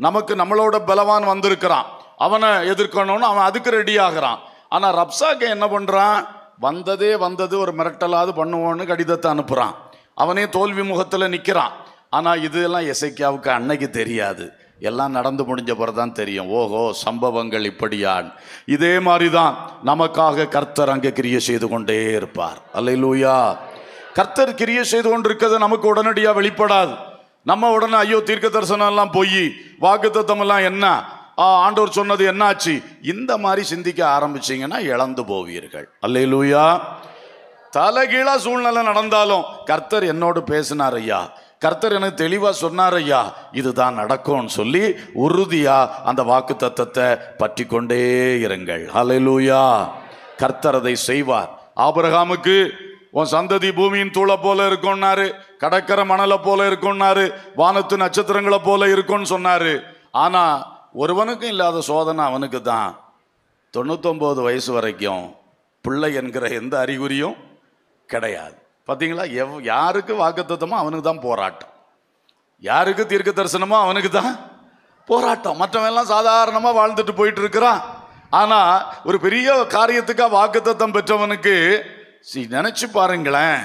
நமக்கு நம்மளோட பலவான் வந்திருக்கிறான் அவனை எதிர்க்கணும்னு அவன் அதுக்கு ரெடி ஆகிறான் ஆனால் ரப்சாக்கு என்ன பண்ணுறான் வந்ததே வந்தது ஒரு மிரட்டலாவது பண்ணுவோன்னு கடிதத்தை அனுப்புகிறான் அவனே தோல்வி முகத்தில் நிற்கிறான் ஆனால் இதெல்லாம் எசைக்கியாவுக்கு அன்னைக்கு தெரியாது எல்லாம் நடந்து முடிஞ்ச பிறகு தான் தெரியும் ஓஹோ சம்பவங்கள் இப்படியான் இதே மாதிரி தான் நமக்காக கர்த்தர் அங்கே கிரியை செய்து கொண்டே இருப்பார் அல்லையிலூயா கர்த்தர் கிரிய செய்து கொண்டிருக்கிறது நமக்கு உடனடியாக வெளிப்படாது நம்ம உடனே ஐயோ தீர்க்க தரிசனம்லாம் போய் வாக்கு தத்தமெல்லாம் என்ன ஆண்டவர் சொன்னது என்னாச்சு இந்த மாதிரி சிந்திக்க ஆரம்பிச்சிங்கன்னா இழந்து போவீர்கள் அல்லையிலூயா தலைகீழா சூழ்நிலை நடந்தாலும் கர்த்தர் என்னோடு பேசினார் ஐயா கர்த்தர் எனக்கு தெளிவாக சொன்னார் ஐயா இதுதான் நடக்கும்னு சொல்லி உறுதியாக அந்த வாக்கு தத்தத்தை பற்றி கொண்டே இருங்கள் ஹலெலூயா கர்த்தர் அதை செய்வார் ஆபரகாமுக்கு உன் சந்ததி பூமியின் தூளை போல இருக்கும்னாரு கடற்கரை மணலை போல இருக்கும்னாரு வானத்து நட்சத்திரங்களை போல இருக்கும்னு சொன்னாரு ஆனா ஒருவனுக்கும் இல்லாத சோதனை அவனுக்கு தான் தொண்ணூத்தொம்பது வயசு வரைக்கும் பிள்ளை என்கிற எந்த அறிகுறியும் கிடையாது பார்த்தீங்களா எவ் யாருக்கு வாக்குத்தமோ அவனுக்கு தான் போராட்டம் யாருக்கு தீர்க்க தரிசனமோ அவனுக்கு தான் போராட்டம் மற்றவெல்லாம் சாதாரணமாக வாழ்ந்துட்டு போயிட்டு இருக்கிறான் ஆனால் ஒரு பெரிய காரியத்துக்காக வாக்குத்தத்தம் பெற்றவனுக்கு நினைச்சு பாருங்களேன்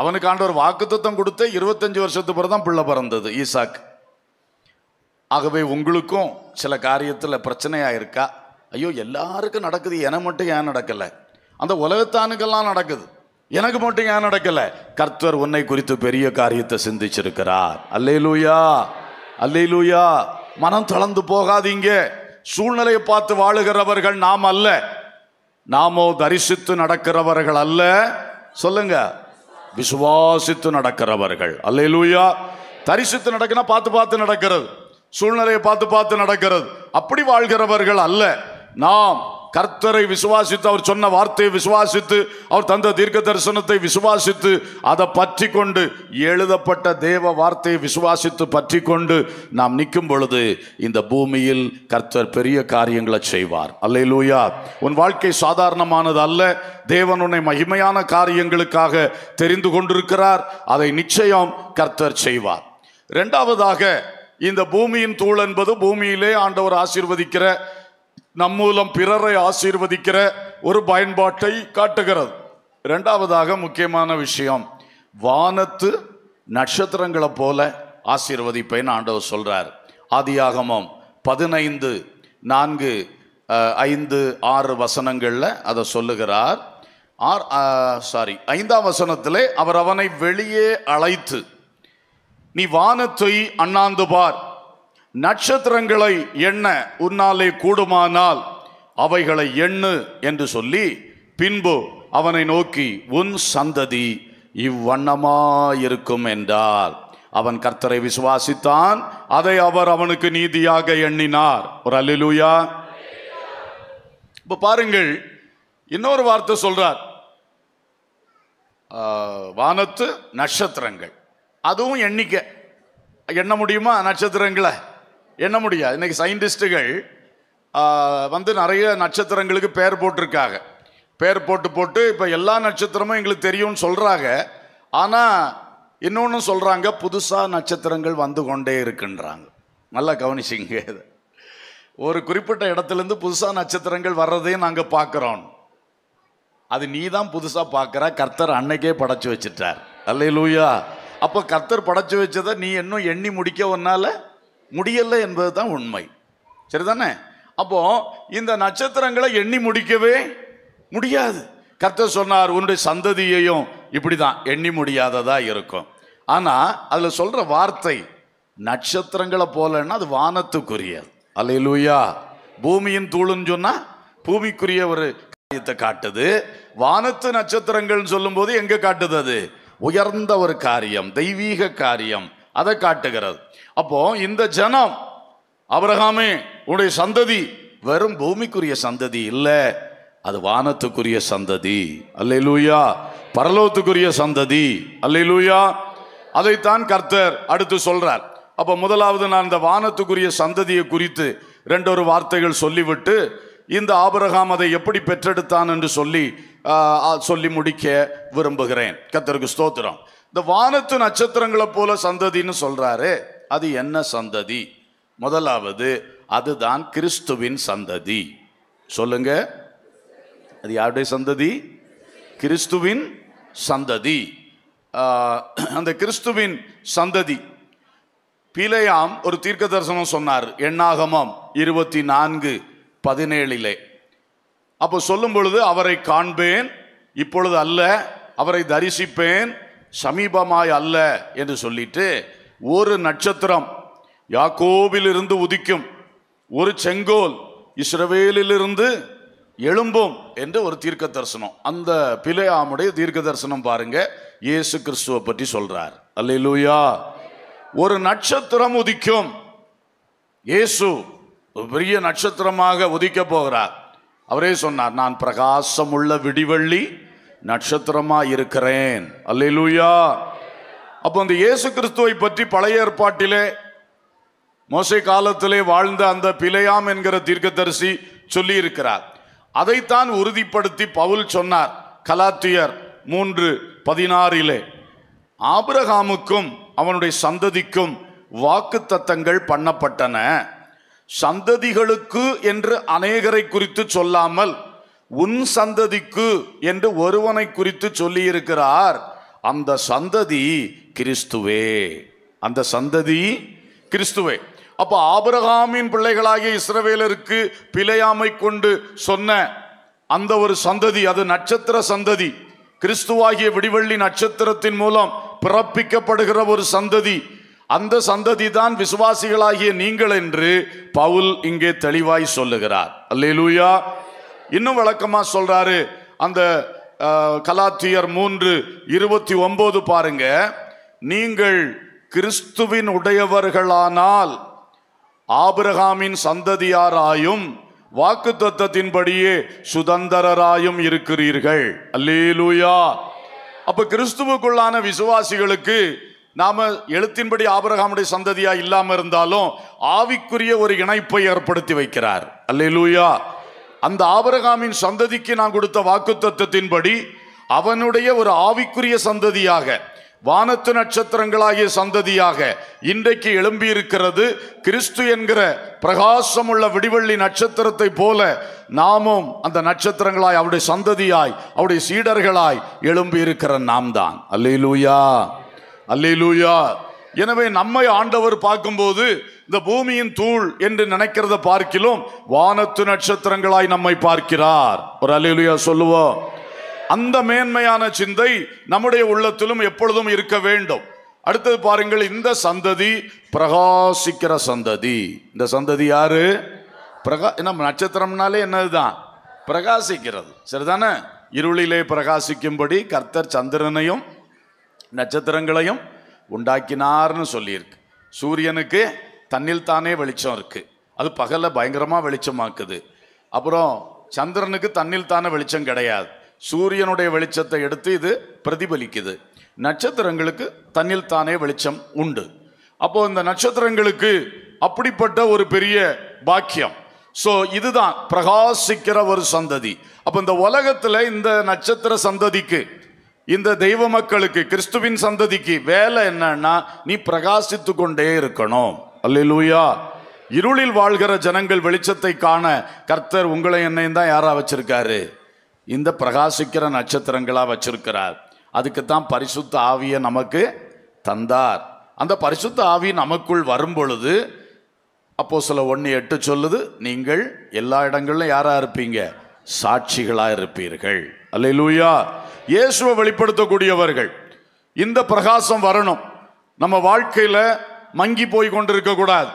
அவனுக்கு ஆண்டவர் வாக்குத்தத்தம் கொடுத்து இருபத்தஞ்சு வருஷத்துக்கு பிறகு தான் பிள்ளை பிறந்தது ஈசாக்கு ஆகவே உங்களுக்கும் சில காரியத்தில் பிரச்சனையாக இருக்கா ஐயோ எல்லாருக்கும் நடக்குது என மட்டும் ஏன் நடக்கலை அந்த உலகத்தானுக்கெல்லாம் நடக்குது எனக்கு மட்டும் ஏன் நடக்கலை கர்த்தர் உன்னை குறித்து பெரிய காரியத்தை சிந்திச்சிருக்கிறார் அல்லே லூயா அல்லே லூயா மனம் தளர்ந்து போகாதீங்க சூழ்நிலையை பார்த்து வாழுகிறவர்கள் நாம் அல்ல நாமோ தரிசித்து நடக்கிறவர்கள் அல்ல சொல்லுங்க விசுவாசித்து நடக்கிறவர்கள் அல்ல லூயா தரிசித்து நடக்கினா பார்த்து பார்த்து நடக்கிறது சூழ்நிலையை பார்த்து பார்த்து நடக்கிறது அப்படி வாழ்கிறவர்கள் அல்ல நாம் கர்த்தரை விசுவாசித்து அவர் சொன்ன வார்த்தையை விசுவாசித்து அவர் தந்த தீர்க்க தரிசனத்தை விசுவாசித்து அதை பற்றி கொண்டு எழுதப்பட்ட தேவ வார்த்தையை விசுவாசித்து பற்றி கொண்டு நாம் நிற்கும் பொழுது இந்த பூமியில் கர்த்தர் பெரிய காரியங்களை செய்வார் அல்லே லூயா உன் வாழ்க்கை சாதாரணமானது அல்ல தேவன் உன்னை மகிமையான காரியங்களுக்காக தெரிந்து கொண்டிருக்கிறார் அதை நிச்சயம் கர்த்தர் செய்வார் ரெண்டாவதாக இந்த பூமியின் தூள் என்பது பூமியிலே ஆண்டவர் ஆசீர்வதிக்கிற நம் மூலம் பிறரை ஆசீர்வதிக்கிற ஒரு பயன்பாட்டை காட்டுகிறது ரெண்டாவதாக முக்கியமான விஷயம் வானத்து நட்சத்திரங்களை போல ஆசீர்வதிப்பேன்னு ஆண்டவர் சொல்கிறார் ஆதியாகமம் பதினைந்து நான்கு ஐந்து ஆறு வசனங்களில் அதை சொல்லுகிறார் ஆர் சாரி ஐந்தாம் வசனத்திலே அவர் அவனை வெளியே அழைத்து நீ வானத்தை அண்ணாந்து பார் நட்சத்திரங்களை எண்ண உன்னாலே கூடுமானால் அவைகளை எண்ணு என்று சொல்லி பின்பு அவனை நோக்கி உன் சந்ததி இவ்வண்ணமாயிருக்கும் என்றால் அவன் கர்த்தரை விசுவாசித்தான் அதை அவர் அவனுக்கு நீதியாக எண்ணினார் ஒரு அல்லூயா இப்போ பாருங்கள் இன்னொரு வார்த்தை சொல்றார் வானத்து நட்சத்திரங்கள் அதுவும் எண்ணிக்கை எண்ண முடியுமா நட்சத்திரங்களை என்ன முடியாது இன்றைக்கி சயின்டிஸ்ட்டுகள் வந்து நிறைய நட்சத்திரங்களுக்கு பேர் போட்டிருக்காங்க பேர் போட்டு போட்டு இப்போ எல்லா நட்சத்திரமும் எங்களுக்கு தெரியும்னு சொல்கிறாங்க ஆனால் இன்னொன்று சொல்கிறாங்க புதுசாக நட்சத்திரங்கள் வந்து கொண்டே இருக்குன்றாங்க நல்லா கவனிச்சிங்க இது ஒரு குறிப்பிட்ட இடத்துலேருந்து புதுசாக நட்சத்திரங்கள் வர்றதையும் நாங்கள் பார்க்குறோம் அது நீ தான் புதுசாக பார்க்குற கர்த்தர் அன்னைக்கே படைச்சி வச்சுட்டார் அல்ல லூயா அப்போ கர்த்தர் படைச்சி வச்சதை நீ இன்னும் எண்ணி முடிக்க ஒன்னால் முடியலை என்பது தான் உண்மை சரிதானே அப்போ இந்த நட்சத்திரங்களை எண்ணி முடிக்கவே முடியாது கர்த்தர் சொன்னார் உன்னுடைய சந்ததியையும் இப்படி தான் எண்ணி முடியாததா இருக்கும் ஆனால் அதில் சொல்கிற வார்த்தை நட்சத்திரங்களை போலன்னா அது வானத்துக்குரியது அலையிலூயா பூமியின் தூளுன்னு சொன்னால் பூமிக்குரிய ஒரு காரியத்தை காட்டுது வானத்து நட்சத்திரங்கள்னு சொல்லும்போது எங்கே காட்டுது அது உயர்ந்த ஒரு காரியம் தெய்வீக காரியம் அதை காட்டுகிறது அப்போ இந்த ஜனம் அவரகாமே உடைய சந்ததி வெறும் பூமிக்குரிய சந்ததி இல்லை அது வானத்துக்குரிய சந்ததி அல்ல லூயா பரலோகத்துக்குரிய சந்ததி அல்ல லூயா அதைத்தான் கர்த்தர் அடுத்து சொல்றார் அப்போ முதலாவது நான் இந்த வானத்துக்குரிய சந்ததியை குறித்து ரெண்டொரு வார்த்தைகள் சொல்லிவிட்டு இந்த ஆபரகாம் அதை எப்படி பெற்றெடுத்தான் என்று சொல்லி சொல்லி முடிக்க விரும்புகிறேன் கத்தருக்கு ஸ்தோத்திரம் இந்த வானத்து நட்சத்திரங்களை போல சந்ததின்னு சொல்றாரு அது என்ன சந்ததி முதலாவது அதுதான் கிறிஸ்துவின் சந்ததி சொல்லுங்க அது யாருடைய சந்ததி கிறிஸ்துவின் சந்ததி அந்த கிறிஸ்துவின் சந்ததி பிலையாம் ஒரு தீர்க்க தரிசனம் சொன்னார் எண்ணாகமம் இருபத்தி நான்கு பதினேழிலே அப்போ சொல்லும் பொழுது அவரை காண்பேன் இப்பொழுது அல்ல அவரை தரிசிப்பேன் சமீபமாய் அல்ல என்று சொல்லிட்டு ஒரு நட்சத்திரம் யாக்கோபிலிருந்து உதிக்கும் ஒரு செங்கோல் இஸ்ரவேலிலிருந்து எழும்பும் என்று ஒரு தீர்க்க தரிசனம் அந்த பிழையாமுடைய தீர்க்க தரிசனம் பாருங்க இயேசு கிறிஸ்துவை பற்றி சொல்றார் அல்லா ஒரு நட்சத்திரம் உதிக்கும் இயேசு ஒரு பெரிய நட்சத்திரமாக உதிக்க போகிறார் அவரே சொன்னார் நான் பிரகாசம் உள்ள விடிவள்ளி நட்சத்திரமா இருக்கிறேன் அல்லா அப்போ அந்த இயேசு கிறிஸ்துவை பற்றி பழைய ஏற்பாட்டிலே மோசை காலத்திலே வாழ்ந்த அந்த பிழையாம் என்கிற தீர்க்கதரிசி சொல்லியிருக்கிறார் அதைத்தான் உறுதிப்படுத்தி பவுல் சொன்னார் கலாத்தியர் மூன்று பதினாறிலே ஆபிரகாமுக்கும் அவனுடைய சந்ததிக்கும் வாக்கு தத்தங்கள் பண்ணப்பட்டன சந்ததிகளுக்கு என்று அநேகரை குறித்து சொல்லாமல் உன் சந்ததிக்கு என்று ஒருவனை குறித்து சொல்லியிருக்கிறார் அந்த சந்ததி கிறிஸ்துவே அந்த சந்ததி கிறிஸ்துவே அப்போ ஆபரகாமின் பிள்ளைகளாகிய இஸ்ரவேலருக்கு பிழையாமை கொண்டு சொன்ன அந்த ஒரு சந்ததி அது நட்சத்திர சந்ததி கிறிஸ்துவாகிய விடிவள்ளி நட்சத்திரத்தின் மூலம் பிறப்பிக்கப்படுகிற ஒரு சந்ததி அந்த சந்ததி தான் விசுவாசிகளாகிய நீங்கள் என்று பவுல் இங்கே தெளிவாய் சொல்லுகிறார் அல்லேலூயா இன்னும் வழக்கமா சொல்றாரு அந்த கலாத்தியர் மூன்று இருபத்தி ஒன்பது பாருங்க நீங்கள் கிறிஸ்துவின் உடையவர்களானால் ஆபிரகாமின் சந்ததியாராயும் வாக்கு தத்தத்தின்படியே சுதந்திரராயும் இருக்கிறீர்கள் அல்லேலூயா அப்ப கிறிஸ்துவுக்குள்ளான விசுவாசிகளுக்கு நாம எழுத்தின்படி ஆபிரகாமுடைய சந்ததியா இல்லாம இருந்தாலும் ஆவிக்குரிய ஒரு இணைப்பை ஏற்படுத்தி வைக்கிறார் அல்லேலூயா அந்த ஆபரகாமின் சந்ததிக்கு நான் கொடுத்த வாக்கு தத்துவத்தின்படி அவனுடைய ஒரு ஆவிக்குரிய சந்ததியாக வானத்து நட்சத்திரங்களாகிய சந்ததியாக இன்றைக்கு எழும்பியிருக்கிறது கிறிஸ்து என்கிற பிரகாசமுள்ள விடிவள்ளி நட்சத்திரத்தை போல நாமும் அந்த நட்சத்திரங்களாய் அவருடைய சந்ததியாய் அவருடைய சீடர்களாய் எழும்பியிருக்கிற நாம் தான் அல்லே லூயா லூயா எனவே நம்மை ஆண்டவர் பார்க்கும்போது இந்த பூமியின் தூள் என்று நினைக்கிறத பார்க்கிலும் வானத்து நட்சத்திரங்களாய் நம்மை பார்க்கிறார் ஒரு அலிலுயா சொல்லுவோம் அந்த மேன்மையான சிந்தை நம்முடைய உள்ளத்திலும் எப்பொழுதும் இருக்க வேண்டும் அடுத்தது பாருங்கள் இந்த சந்ததி பிரகாசிக்கிற சந்ததி இந்த சந்ததி யாரு பிரகா நம்ம நட்சத்திரம்னாலே என்னதுதான் பிரகாசிக்கிறது சரிதானே இருளிலே பிரகாசிக்கும்படி கர்த்தர் சந்திரனையும் நட்சத்திரங்களையும் உண்டாக்கினார்னு சொல்லியிருக்கு சூரியனுக்கு தண்ணில் தானே வெளிச்சம் இருக்குது அது பகலில் பயங்கரமாக வெளிச்சமாக்குது அப்புறம் சந்திரனுக்கு தண்ணில் தானே வெளிச்சம் கிடையாது சூரியனுடைய வெளிச்சத்தை எடுத்து இது பிரதிபலிக்குது நட்சத்திரங்களுக்கு தண்ணில் தானே வெளிச்சம் உண்டு அப்போது இந்த நட்சத்திரங்களுக்கு அப்படிப்பட்ட ஒரு பெரிய பாக்கியம் ஸோ இதுதான் பிரகாசிக்கிற ஒரு சந்ததி அப்போ இந்த உலகத்தில் இந்த நட்சத்திர சந்ததிக்கு இந்த தெய்வ மக்களுக்கு கிறிஸ்துவின் சந்ததிக்கு வேலை என்னன்னா நீ பிரகாசித்து கொண்டே இருக்கணும் அல்லூயா இருளில் வாழ்கிற ஜனங்கள் வெளிச்சத்தை காண கர்த்தர் உங்களை என்னையும் தான் யாரா வச்சிருக்காரு இந்த பிரகாசிக்கிற நட்சத்திரங்களா வச்சிருக்கிறார் அதுக்கு தான் பரிசுத்த ஆவியை நமக்கு தந்தார் அந்த பரிசுத்த ஆவி நமக்குள் வரும் பொழுது அப்போ சில ஒன்று எட்டு சொல்லுது நீங்கள் எல்லா இடங்களிலும் யாராக இருப்பீங்க சாட்சிகளாக இருப்பீர்கள் அல்லூயா இயேசுவை வெளிப்படுத்தக்கூடியவர்கள் இந்த பிரகாசம் வரணும் நம்ம வாழ்க்கையில் மங்கி போய் கொண்டு இருக்கக்கூடாது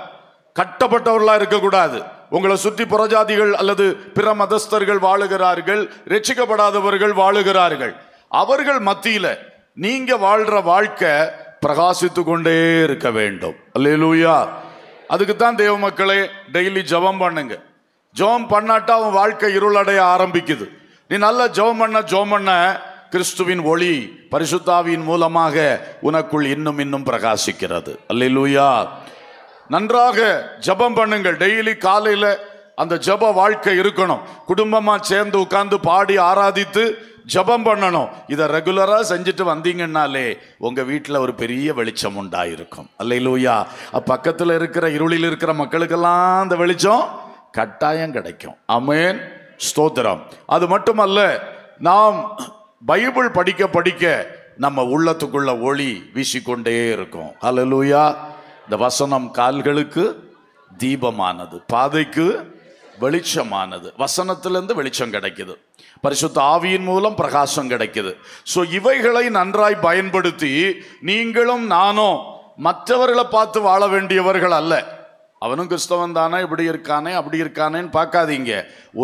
கட்டப்பட்டவர்களாக இருக்கக்கூடாது உங்களை சுற்றி புறஜாதிகள் அல்லது பிற மதஸ்தர்கள் வாழுகிறார்கள் ரட்சிக்கப்படாதவர்கள் வாழுகிறார்கள் அவர்கள் மத்தியில் நீங்க வாழ்ற வாழ்க்கை பிரகாசித்து கொண்டே இருக்க வேண்டும் அல்லூயா அதுக்கு தான் தேவ மக்களே டெய்லி ஜபம் பண்ணுங்க ஜோம் பண்ணாட்டா உன் வாழ்க்கை இருளடைய ஆரம்பிக்குது நீ நல்லா ஜோம் பண்ண ஜோம் பண்ண கிறிஸ்துவின் ஒளி பரிசுத்தாவியின் மூலமாக உனக்குள் இன்னும் இன்னும் பிரகாசிக்கிறது அல்ல அல்லூயா நன்றாக ஜபம் பண்ணுங்கள் டெய்லி காலையில் அந்த ஜப வாழ்க்கை இருக்கணும் குடும்பமாக சேர்ந்து உட்காந்து பாடி ஆராதித்து ஜபம் பண்ணணும் இதை ரெகுலராக செஞ்சுட்டு வந்தீங்கன்னாலே உங்கள் வீட்டில் ஒரு பெரிய வெளிச்சம் உண்டாயிருக்கும் அல்லையிலூயா பக்கத்தில் இருக்கிற இருளில் இருக்கிற மக்களுக்கெல்லாம் அந்த வெளிச்சம் கட்டாயம் கிடைக்கும் அமேன் ஸ்தோத்திரம் அது மட்டுமல்ல நாம் பைபிள் படிக்க படிக்க நம்ம உள்ளத்துக்குள்ள ஒளி வீசிக்கொண்டே இருக்கும் அலலூயா இந்த வசனம் கால்களுக்கு தீபமானது பாதைக்கு வெளிச்சமானது வசனத்திலேருந்து வெளிச்சம் கிடைக்குது பரிசுத்த ஆவியின் மூலம் பிரகாசம் கிடைக்குது ஸோ இவைகளை நன்றாய் பயன்படுத்தி நீங்களும் நானும் மற்றவர்களை பார்த்து வாழ வேண்டியவர்கள் அல்ல அவனும் கிறிஸ்தவன் தானே இப்படி இருக்கானே அப்படி இருக்கானேன்னு பார்க்காதீங்க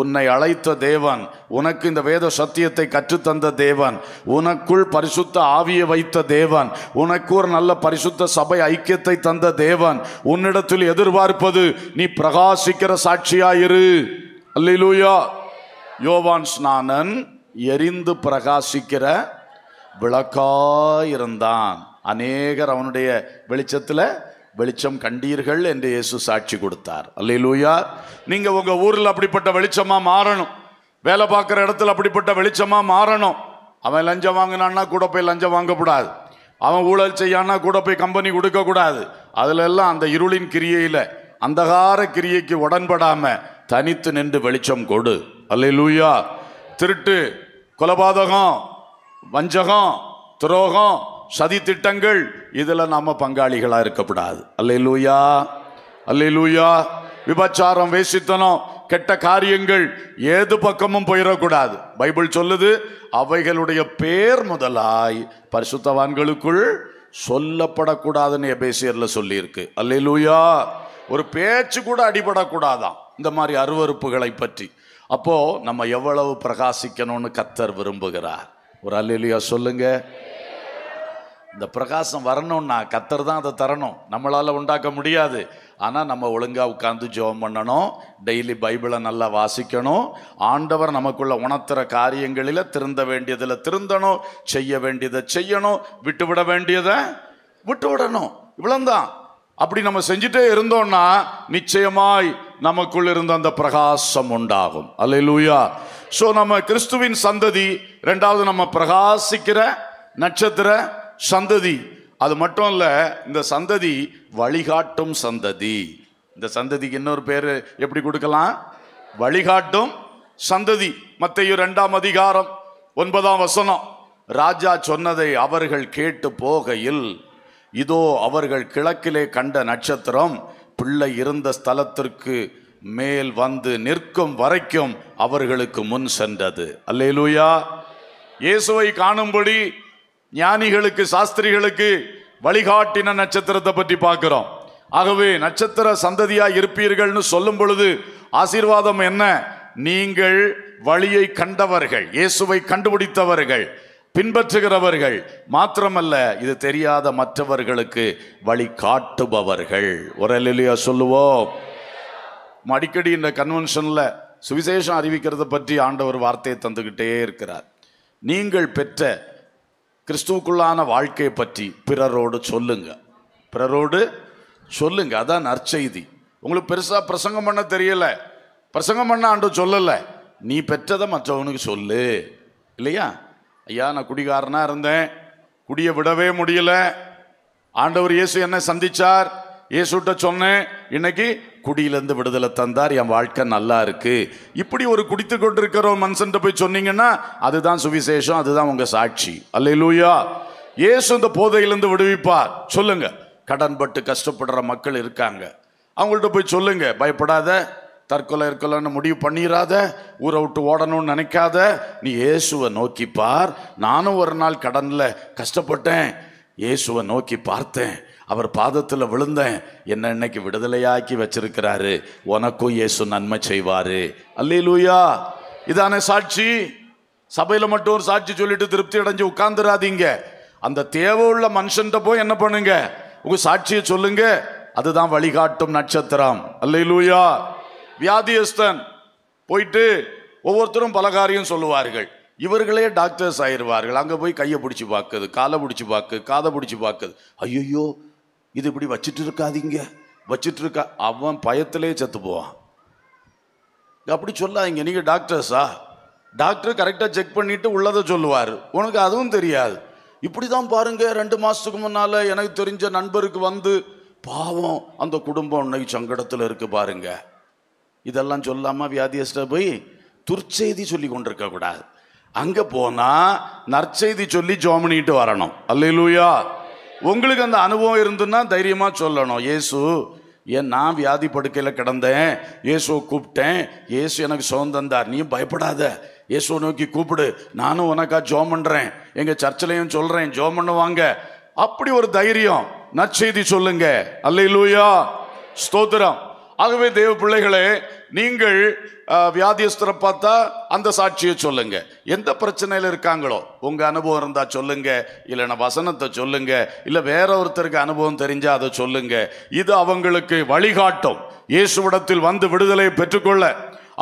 உன்னை அழைத்த தேவன் உனக்கு இந்த வேத சத்தியத்தை கற்றுத்தந்த தேவன் உனக்குள் பரிசுத்த ஆவியை வைத்த தேவன் உனக்கு ஒரு நல்ல பரிசுத்த சபை ஐக்கியத்தை தந்த தேவன் உன்னிடத்தில் எதிர்பார்ப்பது நீ பிரகாசிக்கிற சாட்சியாயிரு அல்லூயா யோவான் ஸ்நானன் எரிந்து பிரகாசிக்கிற விளக்காயிருந்தான் அநேகர் அவனுடைய வெளிச்சத்தில் வெளிச்சம் கண்டீர்கள் என்று இயேசு சாட்சி கொடுத்தார் அல்லையிலூயா நீங்கள் உங்கள் ஊரில் அப்படிப்பட்ட வெளிச்சமாக மாறணும் வேலை பார்க்குற இடத்துல அப்படிப்பட்ட வெளிச்சமாக மாறணும் அவன் லஞ்சம் வாங்கினான்னா கூட போய் லஞ்சம் வாங்கக்கூடாது அவன் ஊழல் செய்யானா கூட போய் கம்பெனி கொடுக்கக்கூடாது அதில் எல்லாம் அந்த இருளின் கிரியையில் அந்தகார கிரியைக்கு உடன்படாமல் தனித்து நின்று வெளிச்சம் கொடு அல்லையிலூயா திருட்டு கொலபாதகம் வஞ்சகம் துரோகம் சதி திட்டங்கள் இதில் நாம் பங்காளிகளாக இருக்கக்கூடாது அல்லே லூயா விபச்சாரம் வேசித்தனம் கெட்ட காரியங்கள் ஏது பக்கமும் போயிடக்கூடாது பைபிள் சொல்லுது அவைகளுடைய பேர் முதலாய் பரிசுத்தவான்களுக்குள் சொல்லப்படக்கூடாதுன்னு எபேசியரில் சொல்லியிருக்கு லூயா ஒரு பேச்சு கூட அடிபடக்கூடாதான் இந்த மாதிரி அருவறுப்புகளை பற்றி அப்போது நம்ம எவ்வளவு பிரகாசிக்கணும்னு கத்தர் விரும்புகிறார் ஒரு அல்லா சொல்லுங்கள் இந்த பிரகாசம் வரணும்னா கத்தர் தான் அதை தரணும் நம்மளால் உண்டாக்க முடியாது ஆனால் நம்ம ஒழுங்காக உட்காந்து ஜெபம் பண்ணணும் டெய்லி பைபிளை நல்லா வாசிக்கணும் ஆண்டவர் நமக்குள்ள உணர்த்துற காரியங்களில் திருந்த வேண்டியதில் திருந்தணும் செய்ய வேண்டியதை செய்யணும் விட்டுவிட வேண்டியதை விட்டு விடணும் இவ்வளோந்தான் அப்படி நம்ம செஞ்சுட்டே இருந்தோம்னா நிச்சயமாய் நமக்குள் இருந்த அந்த பிரகாசம் உண்டாகும் அல்ல லூயா ஸோ நம்ம கிறிஸ்துவின் சந்ததி ரெண்டாவது நம்ம பிரகாசிக்கிற நட்சத்திர சந்ததி அது மட்டும் இல்லை இந்த சந்ததி வழிகாட்டும் சந்ததி இந்த சந்ததிக்கு இன்னொரு பேர் எப்படி கொடுக்கலாம் வழிகாட்டும் சந்ததி மத்தையும் ரெண்டாம் அதிகாரம் ஒன்பதாம் வசனம் ராஜா சொன்னதை அவர்கள் கேட்டு போகையில் இதோ அவர்கள் கிழக்கிலே கண்ட நட்சத்திரம் பிள்ளை இருந்த ஸ்தலத்திற்கு மேல் வந்து நிற்கும் வரைக்கும் அவர்களுக்கு முன் சென்றது அல்லேலூயா இயேசுவை காணும்படி ஞானிகளுக்கு சாஸ்திரிகளுக்கு வழிகாட்டின நட்சத்திரத்தை பற்றி பார்க்குறோம் ஆகவே நட்சத்திர சந்ததியாக இருப்பீர்கள்னு சொல்லும் பொழுது ஆசீர்வாதம் என்ன நீங்கள் வழியை கண்டவர்கள் இயேசுவை கண்டுபிடித்தவர்கள் பின்பற்றுகிறவர்கள் மாத்திரமல்ல இது தெரியாத மற்றவர்களுக்கு வழி காட்டுபவர்கள் ஒரலிலையா சொல்லுவோம் அடிக்கடி இந்த கன்வென்ஷனில் சுவிசேஷம் அறிவிக்கிறத பற்றி ஆண்டவர் வார்த்தையை தந்துக்கிட்டே இருக்கிறார் நீங்கள் பெற்ற கிறிஸ்துவுக்குள்ளான வாழ்க்கையை பற்றி பிறரோடு சொல்லுங்க பிறரோடு சொல்லுங்க அதான் நற்செய்தி உங்களுக்கு பெருசாக பிரசங்கம் பண்ண தெரியலை பிரசங்கம் பண்ண ஆண்டு சொல்லலை நீ பெற்றதை மற்றவனுக்கு சொல்லு இல்லையா ஐயா நான் குடிகாரனாக இருந்தேன் குடியை விடவே முடியல ஆண்டவர் இயேசு என்னை சந்திச்சார் இயேசுட்ட சொன்னேன் இன்னைக்கு குடியிலேருந்து விடுதலை தந்தார் என் வாழ்க்கை நல்லா இருக்கு இப்படி ஒரு குடித்து கொண்டிருக்கிற ஒரு போய் சொன்னீங்கன்னா அதுதான் சுவிசேஷம் அதுதான் உங்கள் சாட்சி அல்ல இல்லையா இயேசு இந்த போதையிலேருந்து விடுவிப்பார் சொல்லுங்க கடன்பட்டு கஷ்டப்படுற மக்கள் இருக்காங்க அவங்கள்ட்ட போய் சொல்லுங்க பயப்படாத தற்கொலை இருக்கலன்னு முடிவு பண்ணிடாத ஊரை விட்டு ஓடணும்னு நினைக்காத நீ இயேசுவை நோக்கி பார் நானும் ஒரு நாள் கடனில் கஷ்டப்பட்டேன் இயேசுவை நோக்கி பார்த்தேன் அவர் பாதத்தில் விழுந்தேன் என்ன இன்னைக்கு விடுதலையாக்கி வச்சிருக்கிறாரு உனக்கும் இயேசு நன்மை செய்வார் லூயா இதானே சாட்சி சபையில் மட்டும் ஒரு சாட்சி சொல்லிட்டு திருப்தி அடைஞ்சு உட்காந்துடாதீங்க அந்த தேவை உள்ள மனுஷன்கிட்ட போய் என்ன பண்ணுங்க உங்கள் சாட்சியை சொல்லுங்க அதுதான் வழிகாட்டும் நட்சத்திரம் அல்லேலூயா வியாதியஸ்தன் போயிட்டு ஒவ்வொருத்தரும் பலகாரியும் சொல்லுவார்கள் இவர்களே டாக்டர்ஸ் ஆயிடுவார்கள் அங்கே போய் கையை பிடிச்சி பார்க்குது காலை பிடிச்சி பார்க்கு காதை பிடிச்சி பார்க்குது ஐயோ இது இப்படி வச்சுட்டு இருக்காதீங்க வச்சுட்டு இருக்கா அவன் பயத்திலே செத்து போவான் அப்படி சொல்லாதீங்க நீங்கள் டாக்டர்ஸா டாக்டர் கரெக்டாக செக் பண்ணிவிட்டு உள்ளதை சொல்லுவார் உனக்கு அதுவும் தெரியாது இப்படி தான் பாருங்கள் ரெண்டு மாதத்துக்கு முன்னால் எனக்கு தெரிஞ்ச நண்பருக்கு வந்து பாவம் அந்த குடும்பம் இன்னைக்கு சங்கடத்தில் இருக்குது பாருங்க இதெல்லாம் சொல்லாமல் வியாதியஸ்ட போய் துர்ச்செய்தி சொல்லி கூடாது அங்கே போனால் நற்செய்தி சொல்லி ஜோம் பண்ணிட்டு வரணும் அல்லையிலூயா உங்களுக்கு அந்த அனுபவம் இருந்துன்னா தைரியமாக சொல்லணும் ஏசு ஏன் நான் வியாதி படுக்கையில் கிடந்தேன் இயேசுவை கூப்பிட்டேன் இயேசு எனக்கு சுகம் தந்தார் நீ பயப்படாத இயேசுவை நோக்கி கூப்பிடு நானும் உனக்கா ஜோம் பண்ணுறேன் எங்கள் சர்ச்சிலையும் சொல்கிறேன் ஜோம் பண்ணுவாங்க அப்படி ஒரு தைரியம் நற்செய்தி சொல்லுங்க இல்லையா ஸ்தோத்திரம் ஆகவே தேவ பிள்ளைகளே நீங்கள் வியாதியஸ்தரை பார்த்தா அந்த சாட்சியை சொல்லுங்க எந்த பிரச்சனையில் இருக்காங்களோ உங்கள் அனுபவம் இருந்தால் சொல்லுங்க இல்லைன்னா வசனத்தை சொல்லுங்க இல்லை வேற ஒருத்தருக்கு அனுபவம் தெரிஞ்சால் அதை சொல்லுங்க இது அவங்களுக்கு வழிகாட்டும் இயேசுவிடத்தில் வந்து விடுதலை பெற்றுக்கொள்ள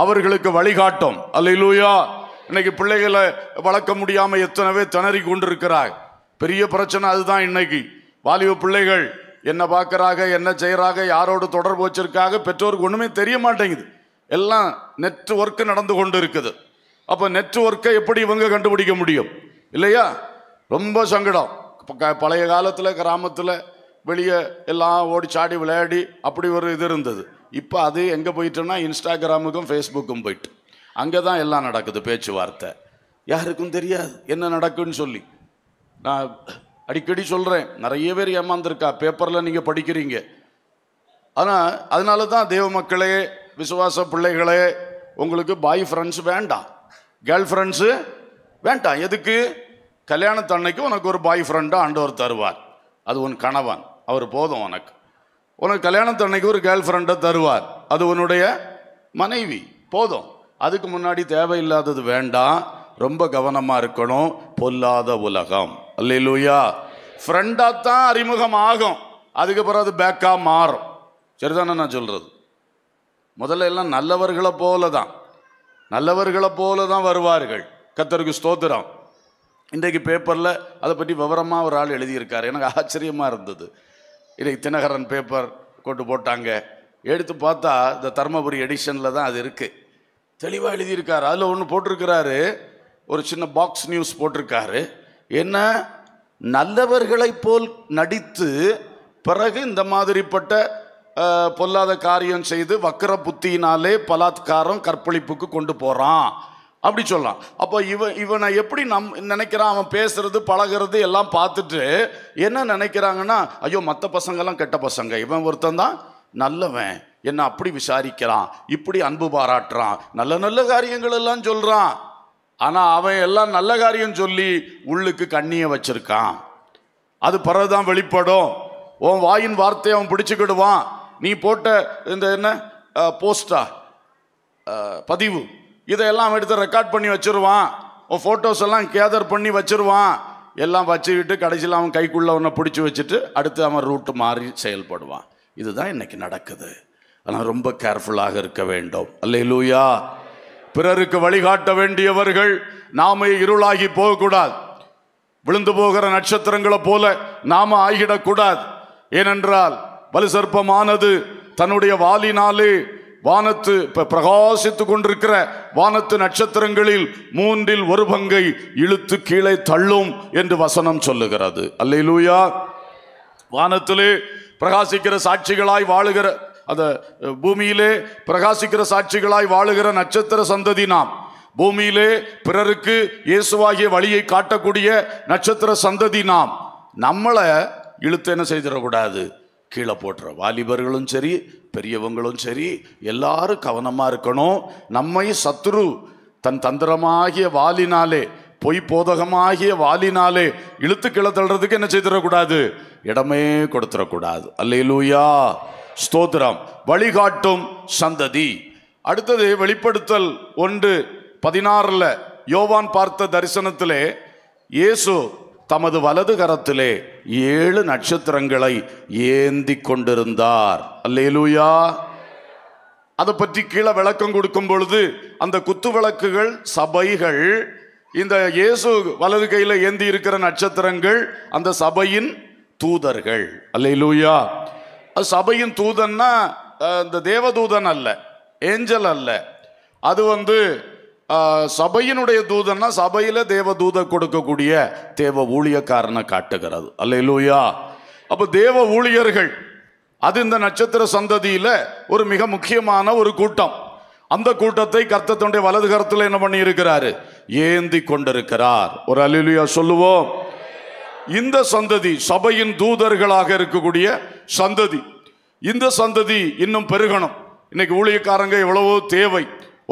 அவர்களுக்கு வழிகாட்டும் அல்லூயா இன்னைக்கு பிள்ளைகளை வளர்க்க முடியாமல் எத்தனவே திணறி கொண்டிருக்கிறார் பெரிய பிரச்சனை அதுதான் இன்னைக்கு வாலிப பிள்ளைகள் என்ன பார்க்குறாங்க என்ன செய்கிறாங்க யாரோடு தொடர்பு வச்சுருக்காங்க பெற்றோருக்கு ஒன்றுமே தெரிய மாட்டேங்குது எல்லாம் ஒர்க்கு நடந்து கொண்டு இருக்குது அப்போ நெட்ஒர்க்கை எப்படி இவங்க கண்டுபிடிக்க முடியும் இல்லையா ரொம்ப சங்கடம் இப்போ க பழைய காலத்தில் கிராமத்தில் வெளியே எல்லாம் ஓடி சாடி விளையாடி அப்படி ஒரு இது இருந்தது இப்போ அது எங்கே போயிட்டோன்னா இன்ஸ்டாகிராமுக்கும் ஃபேஸ்புக்கும் போயிட்டு அங்கே தான் எல்லாம் நடக்குது பேச்சுவார்த்தை யாருக்கும் தெரியாது என்ன நடக்குன்னு சொல்லி நான் அடிக்கடி சொல்கிறேன் நிறைய பேர் ஏமாந்துருக்கா பேப்பரில் நீங்கள் படிக்கிறீங்க ஆனால் அதனால தான் தேவ மக்களே விசுவாச பிள்ளைகளே உங்களுக்கு பாய் ஃப்ரெண்ட்ஸ் வேண்டாம் கேர்ள் ஃப்ரெண்ட்ஸு வேண்டாம் எதுக்கு கல்யாணத்து அன்னைக்கு உனக்கு ஒரு பாய் ஃப்ரெண்டாக ஆண்டவர் தருவார் அது உன் கணவன் அவர் போதும் உனக்கு உனக்கு கல்யாணத்து அன்னைக்கு ஒரு கேர்ள் ஃப்ரெண்டை தருவார் அது உன்னுடைய மனைவி போதும் அதுக்கு முன்னாடி தேவையில்லாதது வேண்டாம் ரொம்ப கவனமாக இருக்கணும் பொல்லாத உலகம் அல்லையிலூயா ஃப்ரெண்டாக தான் அறிமுகம் ஆகும் அதுக்கப்புறம் அது பேக்காக மாறும் சரிதானே நான் சொல்கிறது முதல்ல எல்லாம் நல்லவர்களை போல தான் நல்லவர்களை போல தான் வருவார்கள் கத்தருக்கு ஸ்தோத்திரம் இன்றைக்கு பேப்பரில் அதை பற்றி விவரமாக ஒரு ஆள் எழுதியிருக்கார் எனக்கு ஆச்சரியமாக இருந்தது இன்றைக்கு தினகரன் பேப்பர் கொண்டு போட்டாங்க எடுத்து பார்த்தா இந்த தர்மபுரி எடிஷனில் தான் அது இருக்குது தெளிவாக எழுதியிருக்காரு அதில் ஒன்று போட்டிருக்கிறாரு ஒரு சின்ன பாக்ஸ் நியூஸ் போட்டிருக்காரு என்ன நல்லவர்களைப் போல் நடித்து பிறகு இந்த மாதிரிப்பட்ட பொல்லாத காரியம் செய்து வக்கர புத்தியினாலே பலாத்காரம் கற்பழிப்புக்கு கொண்டு போகிறான் அப்படி சொல்லலாம் அப்போ இவன் இவனை எப்படி நம் நினைக்கிறான் அவன் பேசுறது பழகிறது எல்லாம் பார்த்துட்டு என்ன நினைக்கிறாங்கன்னா ஐயோ மற்ற பசங்கள்லாம் கெட்ட பசங்க இவன் ஒருத்தன் தான் நல்லவன் என்ன அப்படி விசாரிக்கிறான் இப்படி அன்பு பாராட்டுறான் நல்ல நல்ல காரியங்கள் எல்லாம் சொல்கிறான் ஆனால் அவன் எல்லாம் நல்ல காரியம் சொல்லி உள்ளுக்கு கண்ணியை வச்சிருக்கான் அது பிறகுதான் வெளிப்படும் உன் வாயின் வார்த்தையை அவன் பிடிச்சிக்கிடுவான் நீ போட்ட இந்த என்ன போஸ்டா பதிவு இதையெல்லாம் எடுத்து ரெக்கார்ட் பண்ணி வச்சுருவான் உன் ஃபோட்டோஸ் எல்லாம் கேதர் பண்ணி வச்சுருவான் எல்லாம் வச்சுக்கிட்டு கடைசியில் அவன் கைக்குள்ளே ஒன்றை பிடிச்சி வச்சுட்டு அடுத்து அவன் ரூட்டு மாறி செயல்படுவான் இதுதான் இன்றைக்கி நடக்குது ஆனால் ரொம்ப கேர்ஃபுல்லாக இருக்க வேண்டும் அல்லையிலூயா பிறருக்கு வழிகாட்ட வேண்டியவர்கள் நாமே இருளாகி போகக்கூடாது விழுந்து போகிற நட்சத்திரங்களை போல நாம ஆகிடக்கூடாது ஏனென்றால் வலுசற்பமானது தன்னுடைய வாலினாலே வானத்து பிரகாசித்து கொண்டிருக்கிற வானத்து நட்சத்திரங்களில் மூன்றில் ஒரு பங்கை இழுத்து கீழே தள்ளும் என்று வசனம் சொல்லுகிறது அல்லையிலூயா வானத்திலே பிரகாசிக்கிற சாட்சிகளாய் வாழுகிற அந்த பூமியிலே பிரகாசிக்கிற சாட்சிகளாய் வாழுகிற நட்சத்திர சந்ததி நாம் பூமியிலே பிறருக்கு இயேசுவாகிய வழியை காட்டக்கூடிய நட்சத்திர சந்ததி நாம் நம்மளை இழுத்து என்ன செய்திடக்கூடாது கீழே போட்டுற வாலிபர்களும் சரி பெரியவங்களும் சரி எல்லாரும் கவனமாக இருக்கணும் நம்மை சத்ரு தன் தந்திரமாகிய வாலினாலே பொய் போதகமாகிய வாலினாலே இழுத்து கிளத்தல்றதுக்கு என்ன செய்திடக்கூடாது இடமே கொடுத்துடக்கூடாது அல்லையிலூயா ஸ்தோத்திரம் வழிகாட்டும் சந்ததி அடுத்தது வெளிப்படுத்தல் ஒன்று பதினாறில் யோவான் பார்த்த தரிசனத்திலே இயேசு தமது வலது கரத்திலே ஏழு நட்சத்திரங்களை ஏந்தி கொண்டிருந்தார் அல்லேலூயா அதை பற்றி கீழே விளக்கம் கொடுக்கும் பொழுது அந்த குத்து விளக்குகள் சபைகள் இந்த இயேசு வலது கையில் ஏந்தி இருக்கிற நட்சத்திரங்கள் அந்த சபையின் தூதர்கள் அல்லேலூயா அது சபையின் தூதன்னா இந்த தேவதூதன் அல்ல ஏஞ்சல் அல்ல அது வந்து சபையினுடைய தூதன்னா சபையில் தேவதூத கொடுக்கக்கூடிய தேவ ஊழியக்காரனை காட்டுகிறது இல்லையா அப்போ தேவ ஊழியர்கள் அது இந்த நட்சத்திர சந்ததியில் ஒரு மிக முக்கியமான ஒரு கூட்டம் அந்த கூட்டத்தை கர்த்தத்துடைய வலது கரத்தில் என்ன பண்ணியிருக்கிறாரு ஏந்தி கொண்டிருக்கிறார் ஒரு அலிலியா சொல்லுவோம் இந்த சந்ததி சபையின் தூதர்களாக இருக்கக்கூடிய சந்ததி இந்த சந்ததி இன்னும் பெருகணும் இன்னைக்கு ஊழியக்காரங்க எவ்வளவோ தேவை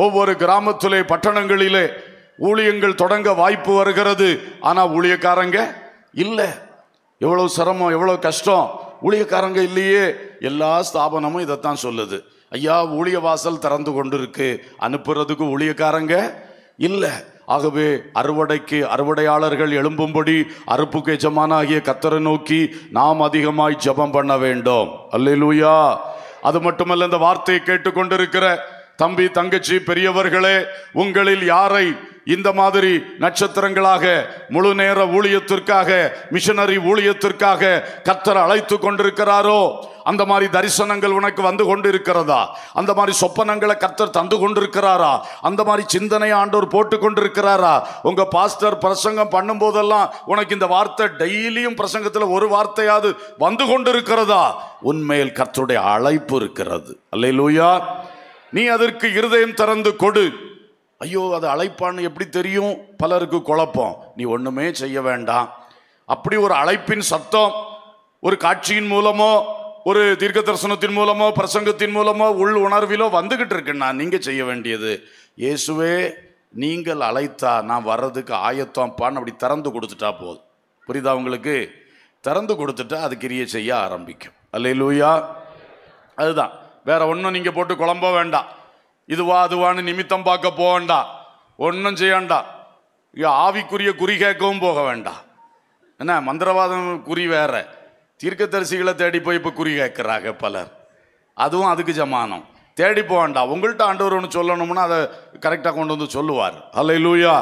ஒவ்வொரு கிராமத்திலே பட்டணங்களிலே ஊழியங்கள் தொடங்க வாய்ப்பு வருகிறது ஆனால் ஊழியக்காரங்க இல்லை எவ்வளோ சிரமம் எவ்வளோ கஷ்டம் ஊழியக்காரங்க இல்லையே எல்லா ஸ்தாபனமும் இதைத்தான் சொல்லுது ஐயா ஊழிய வாசல் திறந்து கொண்டு இருக்கு அனுப்புறதுக்கு ஊழியக்காரங்க இல்லை ஆகவே அறுவடைக்கு அறுவடையாளர்கள் எழும்பும்படி அறுப்புக்கு எஜமானாகிய கத்தரை நோக்கி நாம் அதிகமாய் ஜபம் பண்ண வேண்டும் அல்லூயா அது மட்டுமல்ல இந்த வார்த்தையை கேட்டுக்கொண்டிருக்கிற தம்பி தங்கச்சி பெரியவர்களே உங்களில் யாரை இந்த மாதிரி நட்சத்திரங்களாக முழு நேர ஊழியத்திற்காக மிஷனரி ஊழியத்திற்காக கத்தர் அழைத்து கொண்டிருக்கிறாரோ அந்த மாதிரி தரிசனங்கள் உனக்கு வந்து கொண்டிருக்கிறதா அந்த மாதிரி சொப்பனங்களை கத்தர் தந்து கொண்டிருக்கிறாரா அந்த மாதிரி சிந்தனை ஆண்டோர் போட்டு கொண்டிருக்கிறாரா உங்க பாஸ்டர் பிரசங்கம் பண்ணும்போதெல்லாம் உனக்கு இந்த வார்த்தை டெய்லியும் பிரசங்கத்தில் ஒரு வார்த்தையாவது வந்து கொண்டிருக்கிறதா உண்மையில் கத்தருடைய அழைப்பு இருக்கிறது அல்லையிலூயா நீ அதற்கு இருதயம் திறந்து கொடு ஐயோ அது அழைப்பான்னு எப்படி தெரியும் பலருக்கு குழப்பம் நீ ஒன்றுமே செய்ய வேண்டாம் அப்படி ஒரு அழைப்பின் சத்தம் ஒரு காட்சியின் மூலமோ ஒரு தீர்க்க தரிசனத்தின் மூலமோ பிரசங்கத்தின் மூலமோ உள் உணர்விலோ வந்துக்கிட்டு இருக்குண்ணா நீங்கள் செய்ய வேண்டியது இயேசுவே நீங்கள் அழைத்தா நான் வர்றதுக்கு ஆயத்தம்ப்பான்னு அப்படி திறந்து கொடுத்துட்டா போதும் புரியுதா உங்களுக்கு திறந்து கொடுத்துட்டா அது கிரியை செய்ய ஆரம்பிக்கும் அல்ல லூயா அதுதான் வேற ஒன்றும் நீங்கள் போட்டு குழம்ப வேண்டாம் இதுவா அதுவான்னு நிமித்தம் பார்க்க போக வேண்டாம் ஒன்றும் செய்யண்டா ஆவிக்குரிய குறி கேட்கவும் போக வேண்டாம் என்ன மந்திரவாதம் குறி வேற தீர்க்கதரிசிகளை தேடி போய் இப்போ குறி கேட்குறாங்க பலர் அதுவும் அதுக்கு ஜமானம் தேடி போக வேண்டாம் உங்கள்கிட்ட ஆண்டவர் ஒன்று சொல்லணும்னா அதை கரெக்டாக கொண்டு வந்து சொல்லுவார் அல்ல லூயா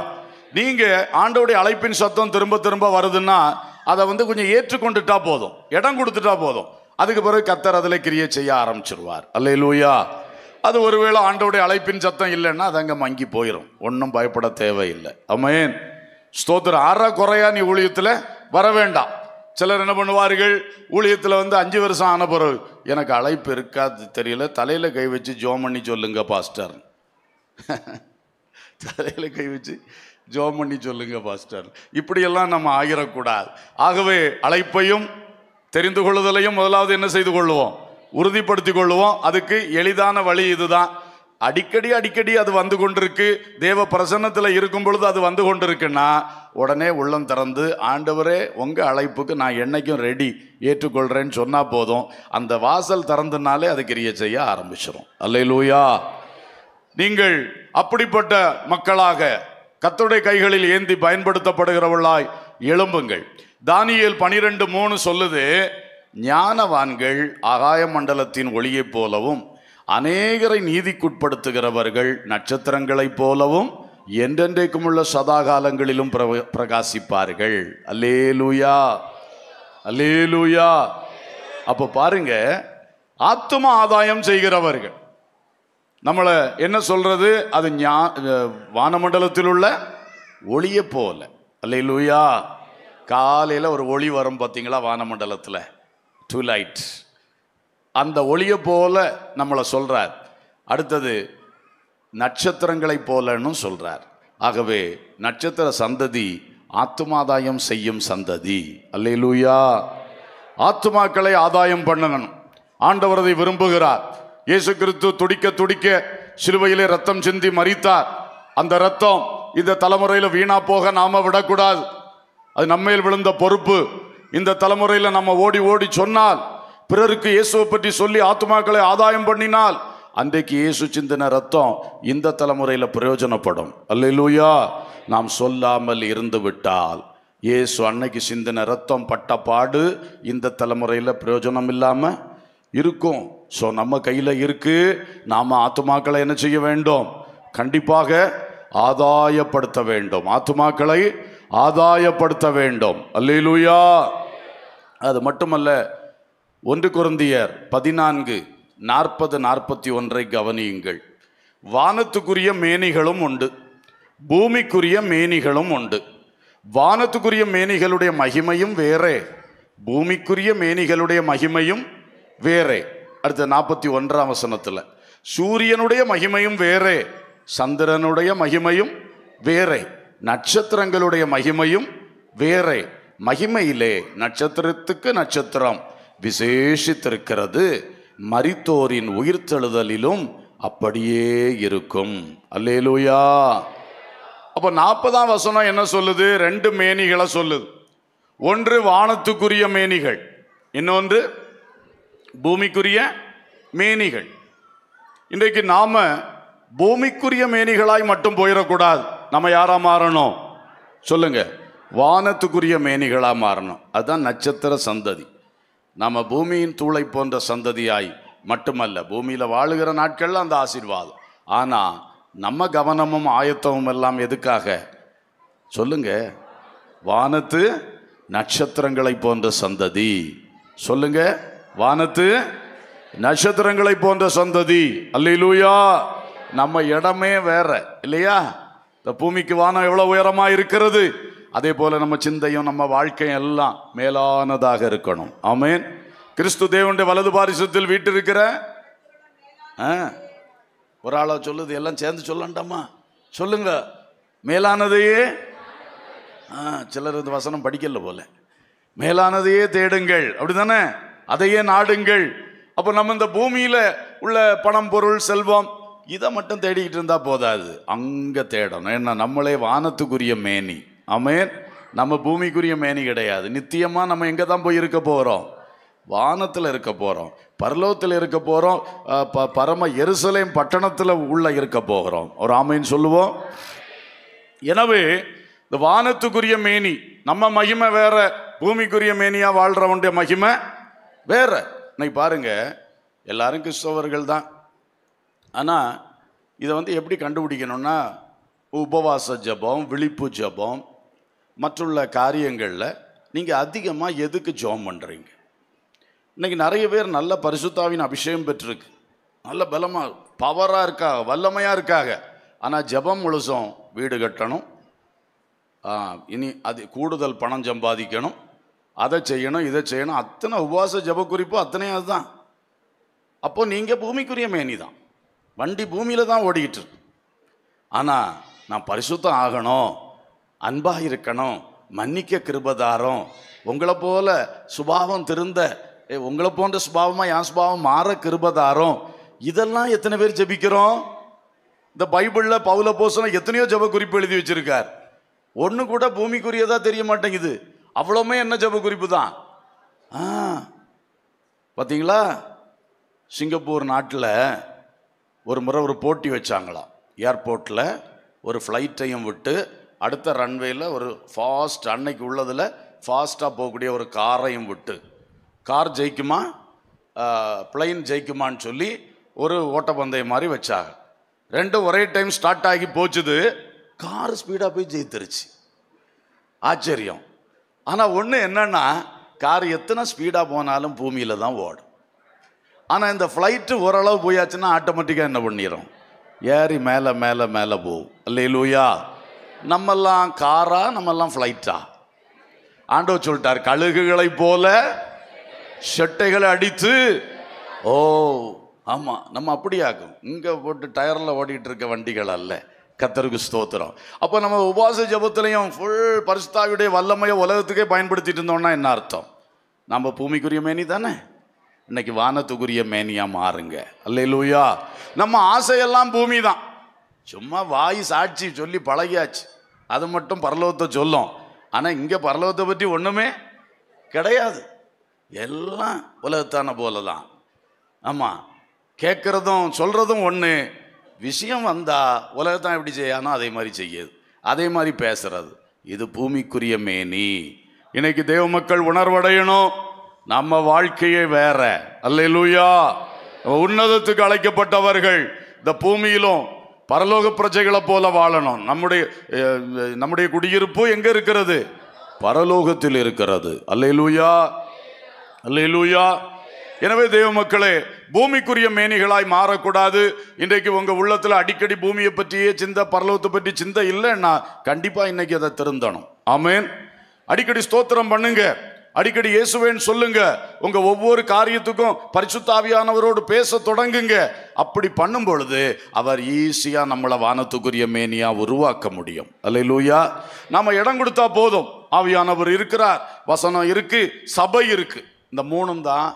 நீங்கள் ஆண்டோடைய அழைப்பின் சத்தம் திரும்ப திரும்ப வருதுன்னா அதை வந்து கொஞ்சம் ஏற்றுக்கொண்டுட்டா போதும் இடம் கொடுத்துட்டா போதும் அதுக்கு பிறகு கத்தர் அதில் கிரியை செய்ய ஆரம்பிச்சிருவார் அல்ல லூயா அது ஒருவேளை ஆண்டோடைய அழைப்பின் சத்தம் இல்லைன்னா அது அங்கே மங்கி போயிடும் ஒன்றும் பயப்பட தேவையில்லை அம்மையன் ஸ்தோத்திரம் ஆறா குறையா நீ ஊழியத்தில் வர வேண்டாம் சிலர் என்ன பண்ணுவார்கள் ஊழியத்தில் வந்து அஞ்சு வருஷம் ஆன பிறகு எனக்கு அழைப்பு இருக்காது தெரியல தலையில் கை வச்சு ஜோம் பண்ணி சொல்லுங்க பாஸ்டர் தலையில் கை வச்சு ஜோம் பண்ணி சொல்லுங்க பாஸ்டர் இப்படியெல்லாம் நம்ம ஆகிடக்கூடாது ஆகவே அழைப்பையும் தெரிந்து கொள்ளுதலையும் முதலாவது என்ன செய்து கொள்வோம் உறுதிப்படுத்தி கொள்வோம் அதுக்கு எளிதான வழி இதுதான் அடிக்கடி அடிக்கடி அது வந்து கொண்டிருக்கு தேவ பிரசன்னத்தில் இருக்கும் பொழுது அது வந்து கொண்டிருக்குன்னா உடனே உள்ளம் திறந்து ஆண்டவரே உங்கள் அழைப்புக்கு நான் என்றைக்கும் ரெடி ஏற்றுக்கொள்கிறேன்னு சொன்னால் போதும் அந்த வாசல் திறந்துனாலே அது கிரிய செய்ய ஆரம்பிச்சிடும் அல்லையிலூயா நீங்கள் அப்படிப்பட்ட மக்களாக கத்துடைய கைகளில் ஏந்தி பயன்படுத்தப்படுகிறவர்களாய் எழும்புங்கள் தானியல் பனிரெண்டு மூணு சொல்லுது ஞானவான்கள் ஆகாய மண்டலத்தின் ஒளியைப் போலவும் அநேகரை நீதிக்குட்படுத்துகிறவர்கள் நட்சத்திரங்களைப் போலவும் என்றென்றைக்கும் உள்ள சதா காலங்களிலும் பிரகாசிப்பார்கள் அல்லேலூயா அல்லேலூயா அப்போ பாருங்க ஆத்தும ஆதாயம் செய்கிறவர்கள் நம்மளை என்ன சொல்றது அது ஞா வானமண்டலத்தில் உள்ள ஒளியை போல அல்லே லூயா காலையில் ஒரு ஒளி வரும் பார்த்தீங்களா வானமண்டலத்தில் டு லைட் அந்த ஒளியை போல நம்மளை சொல்கிறார் அடுத்தது நட்சத்திரங்களை போலன்னு சொல்கிறார் ஆகவே நட்சத்திர சந்ததி ஆத்மாதாயம் செய்யும் சந்ததி அல்லையிலூயா ஆத்மாக்களை ஆதாயம் பண்ணணும் ஆண்டவரதை விரும்புகிறார் இயேசு கிறிஸ்து துடிக்க துடிக்க சிலுவையிலே ரத்தம் சிந்தி மறித்தார் அந்த ரத்தம் இந்த தலைமுறையில் வீணா போக நாம விடக்கூடாது அது நம்மையில் விழுந்த பொறுப்பு இந்த தலைமுறையில் நம்ம ஓடி ஓடி சொன்னால் பிறருக்கு இயேசுவை பற்றி சொல்லி ஆத்மாக்களை ஆதாயம் பண்ணினால் அன்றைக்கு இயேசு சிந்தின ரத்தம் இந்த தலைமுறையில் பிரயோஜனப்படும் அல்லையிலூயா நாம் சொல்லாமல் இருந்து விட்டால் இயேசு அன்னைக்கு சிந்தின ரத்தம் பட்ட பாடு இந்த தலைமுறையில் பிரயோஜனம் இல்லாமல் இருக்கும் ஸோ நம்ம கையில் இருக்குது நாம் ஆத்மாக்களை என்ன செய்ய வேண்டும் கண்டிப்பாக ஆதாயப்படுத்த வேண்டும் ஆத்மாக்களை ஆதாயப்படுத்த வேண்டும் அல்லையிலூயா அது மட்டுமல்ல ஒன்று குறந்தியர் பதினான்கு நாற்பது நாற்பத்தி ஒன்றை கவனியுங்கள் வானத்துக்குரிய மேனிகளும் உண்டு பூமிக்குரிய மேனிகளும் உண்டு வானத்துக்குரிய மேனிகளுடைய மகிமையும் வேறே பூமிக்குரிய மேனிகளுடைய மகிமையும் வேறே அடுத்த நாற்பத்தி ஒன்றாம் வசனத்தில் சூரியனுடைய மகிமையும் வேறே சந்திரனுடைய மகிமையும் வேறே நட்சத்திரங்களுடைய மகிமையும் வேறே மகிமையிலே நட்சத்திரத்துக்கு நட்சத்திரம் விசேஷித்திருக்கிறது மரித்தோரின் உயிர்த்தெழுதலிலும் அப்படியே இருக்கும் அல்லேலூயா அப்போ நாற்பதாம் வசனம் என்ன சொல்லுது ரெண்டு மேனிகளை சொல்லுது ஒன்று வானத்துக்குரிய மேனிகள் இன்னொன்று பூமிக்குரிய மேனிகள் இன்றைக்கு நாம் பூமிக்குரிய மேனிகளாய் மட்டும் போயிடக்கூடாது நம்ம யாராக மாறணும் சொல்லுங்க வானத்துக்குரிய மேனிகளாக மாறணும் அதுதான் நட்சத்திர சந்ததி நம்ம பூமியின் தூளை போன்ற சந்ததியாய் மட்டுமல்ல பூமியில் வாழுகிற நாட்கள்லாம் அந்த ஆசீர்வாதம் ஆனால் நம்ம கவனமும் ஆயத்தமும் எல்லாம் எதுக்காக சொல்லுங்க வானத்து நட்சத்திரங்களை போன்ற சந்ததி சொல்லுங்க வானத்து நட்சத்திரங்களை போன்ற சந்ததி அல்லையிலூயா நம்ம இடமே வேற இல்லையா இந்த பூமிக்கு வானம் எவ்வளோ உயரமாக இருக்கிறது அதே போல் நம்ம சிந்தையும் நம்ம வாழ்க்கையும் எல்லாம் மேலானதாக இருக்கணும் ஆமேன் கிறிஸ்து தேவனுடைய வலது பாரிசத்தில் வீட்டு இருக்கிற ஒரு ஆளாக சொல்லுது எல்லாம் சேர்ந்து சொல்லண்டாமா சொல்லுங்க மேலானதையே சிலர் இந்த வசனம் படிக்கல போல மேலானதையே தேடுங்கள் அப்படிதானே அதையே நாடுங்கள் அப்போ நம்ம இந்த பூமியில் உள்ள பணம் பொருள் செல்வம் இதை மட்டும் தேடிக்கிட்டு இருந்தால் போதாது அங்கே தேடணும் ஏன்னா நம்மளே வானத்துக்குரிய மேனி அமேன் நம்ம பூமிக்குரிய மேனி கிடையாது நித்தியமாக நம்ம எங்கே தான் போய் இருக்க போகிறோம் வானத்தில் இருக்க போகிறோம் பரலோகத்தில் இருக்க போகிறோம் ப பரம எருசலேம் பட்டணத்தில் உள்ளே இருக்க போகிறோம் ஒரு ஆமைன்னு சொல்லுவோம் எனவே இந்த வானத்துக்குரிய மேனி நம்ம மகிமை வேறு பூமிக்குரிய மேனியாக வாழ்கிறவனுடைய மகிமை வேறு இன்னைக்கு பாருங்கள் எல்லாரும் கிறிஸ்தவர்கள் தான் ஆனால் இதை வந்து எப்படி கண்டுபிடிக்கணும்னா உபவாச ஜபம் விழிப்பு ஜபம் மற்றுள்ள காரியங்களில் நீங்கள் அதிகமாக எதுக்கு ஜபம் பண்ணுறீங்க இன்றைக்கி நிறைய பேர் நல்ல பரிசுத்தாவின் அபிஷேகம் பெற்றிருக்கு நல்ல பலமாக பவராக இருக்கா வல்லமையாக இருக்காங்க ஆனால் ஜபம் முழுசும் வீடு கட்டணும் இனி அது கூடுதல் பணம் சம்பாதிக்கணும் அதை செய்யணும் இதை செய்யணும் அத்தனை உபவாச ஜப குறிப்பு தான் அப்போது நீங்கள் பூமிக்குரிய மேனி தான் வண்டி பூமியில் தான் ஓடிக்கிட்டு இருக்கு ஆனால் நான் பரிசுத்தம் ஆகணும் அன்பாக இருக்கணும் மன்னிக்க கிருபதாரம் உங்களை போல சுபாவம் திருந்த உங்களை போன்ற சுபாவமாக என் சுபாவம் மாற கிருபதாரம் இதெல்லாம் எத்தனை பேர் ஜபிக்கிறோம் இந்த பைபிளில் பவுல போசனம் எத்தனையோ ஜப குறிப்பு எழுதி வச்சிருக்கார் ஒன்று கூட பூமிக்குரியதாக தெரிய மாட்டேங்குது அவ்வளோமே என்ன ஜப குறிப்பு தான் ஆ பார்த்தீங்களா சிங்கப்பூர் நாட்டில் ஒரு முறை ஒரு போட்டி வச்சாங்களாம் ஏர்போர்ட்டில் ஒரு ஃப்ளைட்டையும் விட்டு அடுத்த ரன்வேயில் ஒரு ஃபாஸ்ட் அன்னைக்கு உள்ளதில் ஃபாஸ்ட்டாக போகக்கூடிய ஒரு காரையும் விட்டு கார் ஜெயிக்குமா பிளைன் ஜெயிக்குமான்னு சொல்லி ஒரு ஓட்டப்பந்தயம் மாதிரி வச்சாங்க ரெண்டும் ஒரே டைம் ஸ்டார்ட் ஆகி போச்சுது கார் ஸ்பீடாக போய் ஜெயித்துருச்சு ஆச்சரியம் ஆனால் ஒன்று என்னென்னா கார் எத்தனை ஸ்பீடாக போனாலும் பூமியில் தான் ஓடும் ஆனால் இந்த ஃப்ளைட்டு ஓரளவு போயாச்சுன்னா ஆட்டோமேட்டிக்காக என்ன பண்ணிடும் ஏறி மேலே மேலே மேலே போகும் லூயா நம்மெல்லாம் காரா நம்மெல்லாம் ஃப்ளைட்டா ஆண்டவர் சொல்லிட்டார் கழுகுகளை போல செட்டைகளை அடித்து ஓ ஆமாம் நம்ம அப்படியாகும் இங்கே போட்டு டயரில் ஓடிட்டு இருக்க வண்டிகள் அல்ல கத்தருக்கு ஸ்தோத்திரம் அப்போ நம்ம உபாச ஜபத்திலையும் ஃபுல் பரிசுத்தாவிடைய வல்லமையை உலகத்துக்கே பயன்படுத்திட்டு இருந்தோம்னா என்ன அர்த்தம் நம்ம பூமிக்குரிய மேனி தானே இன்னைக்கு வானத்துக்குரிய மேனியாக மாறுங்க அல்லையிலூயா நம்ம ஆசையெல்லாம் பூமி தான் சும்மா வாய் சாட்சி சொல்லி பழகியாச்சு அது மட்டும் பரலோகத்தை சொல்லும் ஆனால் இங்கே பரலோகத்தை பற்றி ஒன்றுமே கிடையாது எல்லாம் உலகத்தான போல தான் ஆமாம் கேட்குறதும் சொல்கிறதும் ஒன்று விஷயம் வந்தால் உலகத்தான் எப்படி செய்யணும் அதே மாதிரி செய்யுது அதே மாதிரி பேசுறது இது பூமிக்குரிய மேனி இன்னைக்கு தேவ மக்கள் உணர்வடையணும் நம்ம வாழ்க்கையே வேற அல்லையா உன்னதத்துக்கு அழைக்கப்பட்டவர்கள் இந்த பூமியிலும் பரலோக பிரஜைகளை போல வாழணும் நம்முடைய நம்முடைய குடியிருப்பு எங்கே இருக்கிறது பரலோகத்தில் இருக்கிறது அல்லையா அல்லையா எனவே தெய்வ மக்களே பூமிக்குரிய மேனிகளாய் மாறக்கூடாது இன்றைக்கு உங்கள் உள்ளத்தில் அடிக்கடி பூமியை பற்றியே சிந்த பரலோகத்தை பற்றி சிந்தை இல்லைன்னா கண்டிப்பாக இன்னைக்கு அதை திருந்தணும் ஆமேன் அடிக்கடி ஸ்தோத்திரம் பண்ணுங்க அடிக்கடி இயேசுவேன்னு சொல்லுங்க உங்க ஒவ்வொரு காரியத்துக்கும் பரிசுத்தாவியானவரோடு பேச தொடங்குங்க அப்படி பண்ணும் பொழுது அவர் ஈஸியா நம்மளை வானத்துக்குரிய மேனியா உருவாக்க முடியும் அல்ல லூயா நாம இடம் கொடுத்தா போதும் ஆவியானவர் இருக்கிறார் வசனம் இருக்கு சபை இருக்கு இந்த மூணும் தான்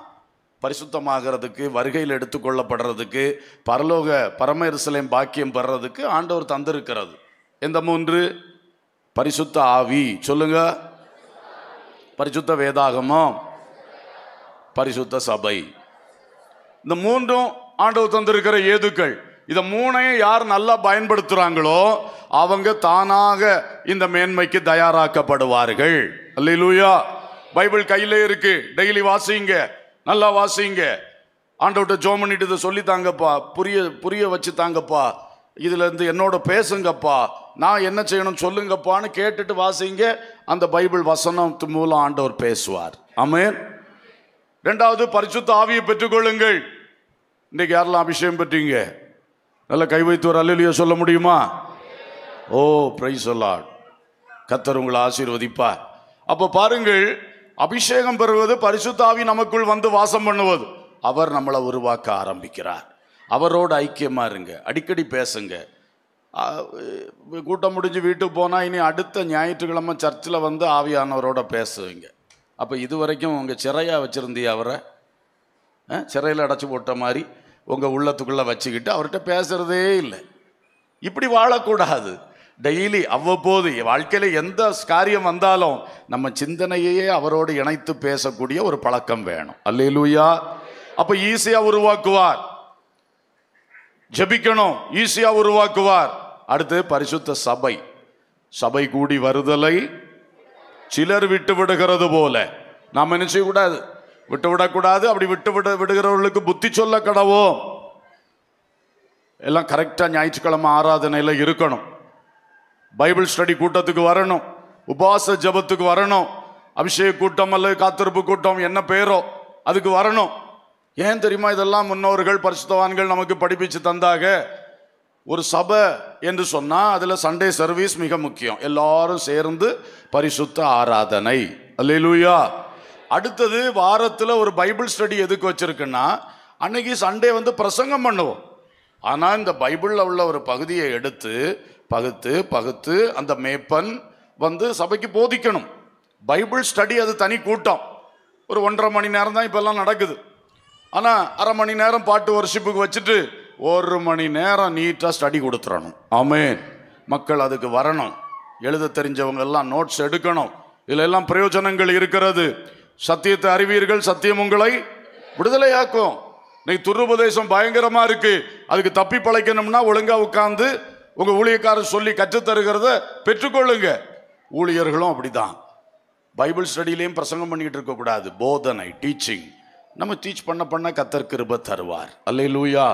பரிசுத்தமாகிறதுக்கு வருகையில் எடுத்துக்கொள்ளப்படுறதுக்கு பரலோக பரமரிசலையும் பாக்கியம் பெறதுக்கு ஆண்டவர் தந்திருக்கிறது எந்த மூன்று பரிசுத்த ஆவி சொல்லுங்கள் பரிசுத்த வேதாகமம் பரிசுத்த சபை இந்த மூன்றும் ஆண்டவர் தந்திருக்கிற ஏதுக்கள் இதை மூணையும் யார் நல்லா பயன்படுத்துகிறாங்களோ அவங்க தானாக இந்த மேன்மைக்கு தயாராக்கப்படுவார்கள் அல்லூயா பைபிள் கையிலே இருக்கு டெய்லி வாசிங்க நல்லா வாசிங்க ஆண்டவர்கிட்ட ஜோ பண்ணிட்டு இதை சொல்லி தாங்கப்பா புரிய புரிய வச்சு தாங்கப்பா இதுலேருந்து என்னோட பேசுங்கப்பா நான் என்ன செய்யணும் சொல்லுங்கப்பான்னு கேட்டுட்டு வாசிங்க அந்த பைபிள் வசனத்து மூலம் ஆண்டவர் பேசுவார் அமேன் ரெண்டாவது பரிசுத்த ஆவியை பெற்றுக்கொள்ளுங்கள் இன்றைக்கு யாரெல்லாம் அபிஷேகம் பெற்றீங்க நல்லா கை வைத்து ஒரு அல்லலியோ சொல்ல முடியுமா ஓ பிரை சொல்லா கத்தர் உங்களை ஆசீர்வதிப்பார் அப்போ பாருங்கள் அபிஷேகம் பெறுவது பரிசுத்தாவி நமக்குள் வந்து வாசம் பண்ணுவது அவர் நம்மளை உருவாக்க ஆரம்பிக்கிறார் அவரோட ஐக்கியமாக இருங்க அடிக்கடி பேசுங்க கூட்டம் முடிஞ்சு வீட்டுக்கு போனால் இனி அடுத்த ஞாயிற்றுக்கிழமை சர்ச்சில் வந்து ஆவியானவரோட பேசுவீங்க அப்போ இது வரைக்கும் உங்கள் சிறையாக வச்சுருந்தீ அவரை சிறையில் அடைச்சி போட்ட மாதிரி உங்கள் உள்ளத்துக்குள்ளே வச்சுக்கிட்டு அவர்கிட்ட பேசுகிறதே இல்லை இப்படி வாழக்கூடாது டெய்லி அவ்வப்போது வாழ்க்கையில் எந்த காரியம் வந்தாலும் நம்ம சிந்தனையே அவரோடு இணைத்து பேசக்கூடிய ஒரு பழக்கம் வேணும் அல்லையிலூயா அப்போ ஈஸியாக உருவாக்குவார் ஜபிக்கணும் ஈஸியாக உருவாக்குவார் அடுத்து பரிசுத்த சபை சபை கூடி வருதலை சிலர் விட்டு விடுகிறது போல நாம் என்ன செய்யக்கூடாது விட்டு விடக்கூடாது அப்படி விட்டு விட விடுகிறவர்களுக்கு புத்தி சொல்ல கடவோம் எல்லாம் கரெக்டாக ஞாயிற்றுக்கிழமை ஆராதனையில் இருக்கணும் பைபிள் ஸ்டடி கூட்டத்துக்கு வரணும் உபாச ஜபத்துக்கு வரணும் அபிஷேக கூட்டம் அல்லது காத்திருப்பு கூட்டம் என்ன பேரோ அதுக்கு வரணும் ஏன் தெரியுமா இதெல்லாம் முன்னோர்கள் பரிசுத்தவான்கள் நமக்கு படிப்பிச்சு தந்தாக ஒரு சபை என்று சொன்னால் அதில் சண்டே சர்வீஸ் மிக முக்கியம் எல்லாரும் சேர்ந்து பரிசுத்த ஆராதனை அல்லா அடுத்தது வாரத்தில் ஒரு பைபிள் ஸ்டடி எதுக்கு வச்சுருக்குன்னா அன்னைக்கு சண்டே வந்து பிரசங்கம் பண்ணுவோம் ஆனால் இந்த பைபிளில் உள்ள ஒரு பகுதியை எடுத்து பகுத்து பகுத்து அந்த மேப்பன் வந்து சபைக்கு போதிக்கணும் பைபிள் ஸ்டடி அது தனி கூட்டம் ஒரு ஒன்றரை மணி நேரம் தான் இப்போல்லாம் நடக்குது ஆனால் அரை மணி நேரம் பாட்டு வருஷிப்புக்கு வச்சுட்டு ஒரு மணி நேரம் நீட்டாக ஸ்டடி கொடுத்துடணும் ஆமேன் மக்கள் அதுக்கு வரணும் எழுத தெரிஞ்சவங்க எல்லாம் நோட்ஸ் எடுக்கணும் இதில் எல்லாம் பிரயோஜனங்கள் இருக்கிறது சத்தியத்தை அறிவீர்கள் சத்தியம் உங்களை விடுதலையாக்கும் இன்னைக்கு துருபதேசம் பயங்கரமாக இருக்குது அதுக்கு தப்பி பழைக்கணும்னா ஒழுங்காக உட்காந்து உங்கள் ஊழியக்காரர் சொல்லி கற்றுத்தருகிறத பெற்றுக்கொள்ளுங்க ஊழியர்களும் அப்படிதான் பைபிள் ஸ்டடியிலையும் பிரசங்கம் பண்ணிக்கிட்டு இருக்கக்கூடாது போதனை டீச்சிங் நம்ம டீச் பண்ண பண்ண கத்தர் கிருப தருவார் அல்ல லூயா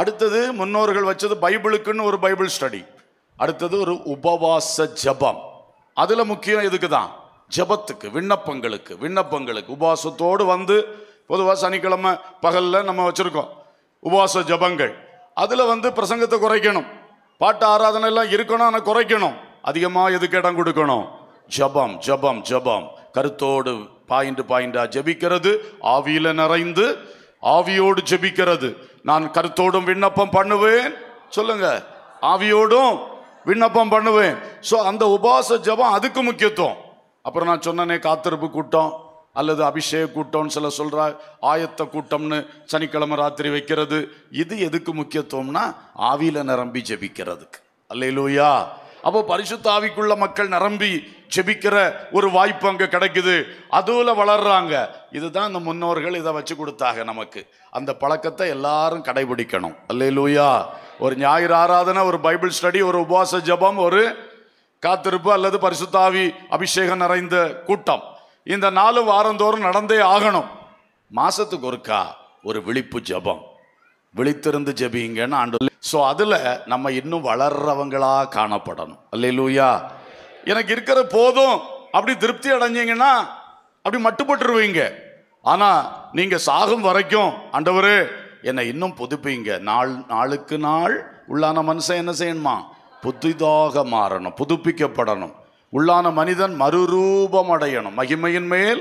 அடுத்தது முன்னோர்கள் வச்சது பைபிளுக்குன்னு ஒரு பைபிள் ஸ்டடி அடுத்தது ஒரு உபவாச ஜபம் அதில் முக்கியம் எதுக்கு தான் ஜபத்துக்கு விண்ணப்பங்களுக்கு விண்ணப்பங்களுக்கு உபவாசத்தோடு வந்து பொதுவாக சனிக்கிழமை பகலில் நம்ம வச்சுருக்கோம் உபவாச ஜபங்கள் அதில் வந்து பிரசங்கத்தை குறைக்கணும் பாட்டு ஆராதனை எல்லாம் இருக்கணும் ஆனால் குறைக்கணும் அதிகமாக எதுக்கு இடம் கொடுக்கணும் ஜபம் ஜபம் ஜபம் கருத்தோடு பாயிண்ட் பாயிண்டாக ஜபிக்கிறது ஆவியில் நிறைந்து ஆவியோடு ஜபிக்கிறது நான் கருத்தோடும் விண்ணப்பம் பண்ணுவேன் சொல்லுங்க ஆவியோடும் விண்ணப்பம் பண்ணுவேன் ஸோ அந்த உபாச ஜபம் அதுக்கு முக்கியத்துவம் அப்புறம் நான் சொன்னனே காத்திருப்பு கூட்டம் அல்லது அபிஷேக கூட்டம்னு சில சொல்கிறா ஆயத்த கூட்டம்னு சனிக்கிழமை ராத்திரி வைக்கிறது இது எதுக்கு முக்கியத்துவம்னா ஆவியில் நிரம்பி ஜபிக்கிறதுக்கு அல்லையிலூயா அப்போ பரிசுத்த ஆவிக்குள்ள மக்கள் நிரம்பி செபிக்கிற ஒரு வாய்ப்பு அங்கே கிடைக்குது அதுவில் வளர்றாங்க இதுதான் இந்த முன்னோர்கள் இதை வச்சு கொடுத்தாங்க நமக்கு அந்த பழக்கத்தை எல்லாரும் கடைபிடிக்கணும் லூயா ஒரு ஞாயிறு ஆராதனை ஒரு பைபிள் ஸ்டடி ஒரு உபவாச ஜபம் ஒரு காத்திருப்பு அல்லது பரிசுத்தாவி அபிஷேகம் நிறைந்த கூட்டம் இந்த நாலு வாரந்தோறும் நடந்தே ஆகணும் மாதத்துக்கு ஒருக்கா ஒரு விழிப்பு ஜபம் விழித்திருந்து ஜபிங்கன்னு ஆண்டு ஸோ அதில் நம்ம இன்னும் வளர்றவங்களாக காணப்படணும் லூயா எனக்கு இருக்கிற போதும் அப்படி திருப்தி அடைஞ்சிங்கன்னா அப்படி மட்டுப்பட்டுருவீங்க ஆனால் நீங்கள் சாகும் வரைக்கும் ஆண்டவர் என்னை இன்னும் புதுப்பீங்க நாள் நாளுக்கு நாள் உள்ளான மனுஷன் என்ன செய்யணுமா புதிதாக மாறணும் புதுப்பிக்கப்படணும் உள்ளான மனிதன் மறுரூபம் அடையணும் மகிமையின் மேல்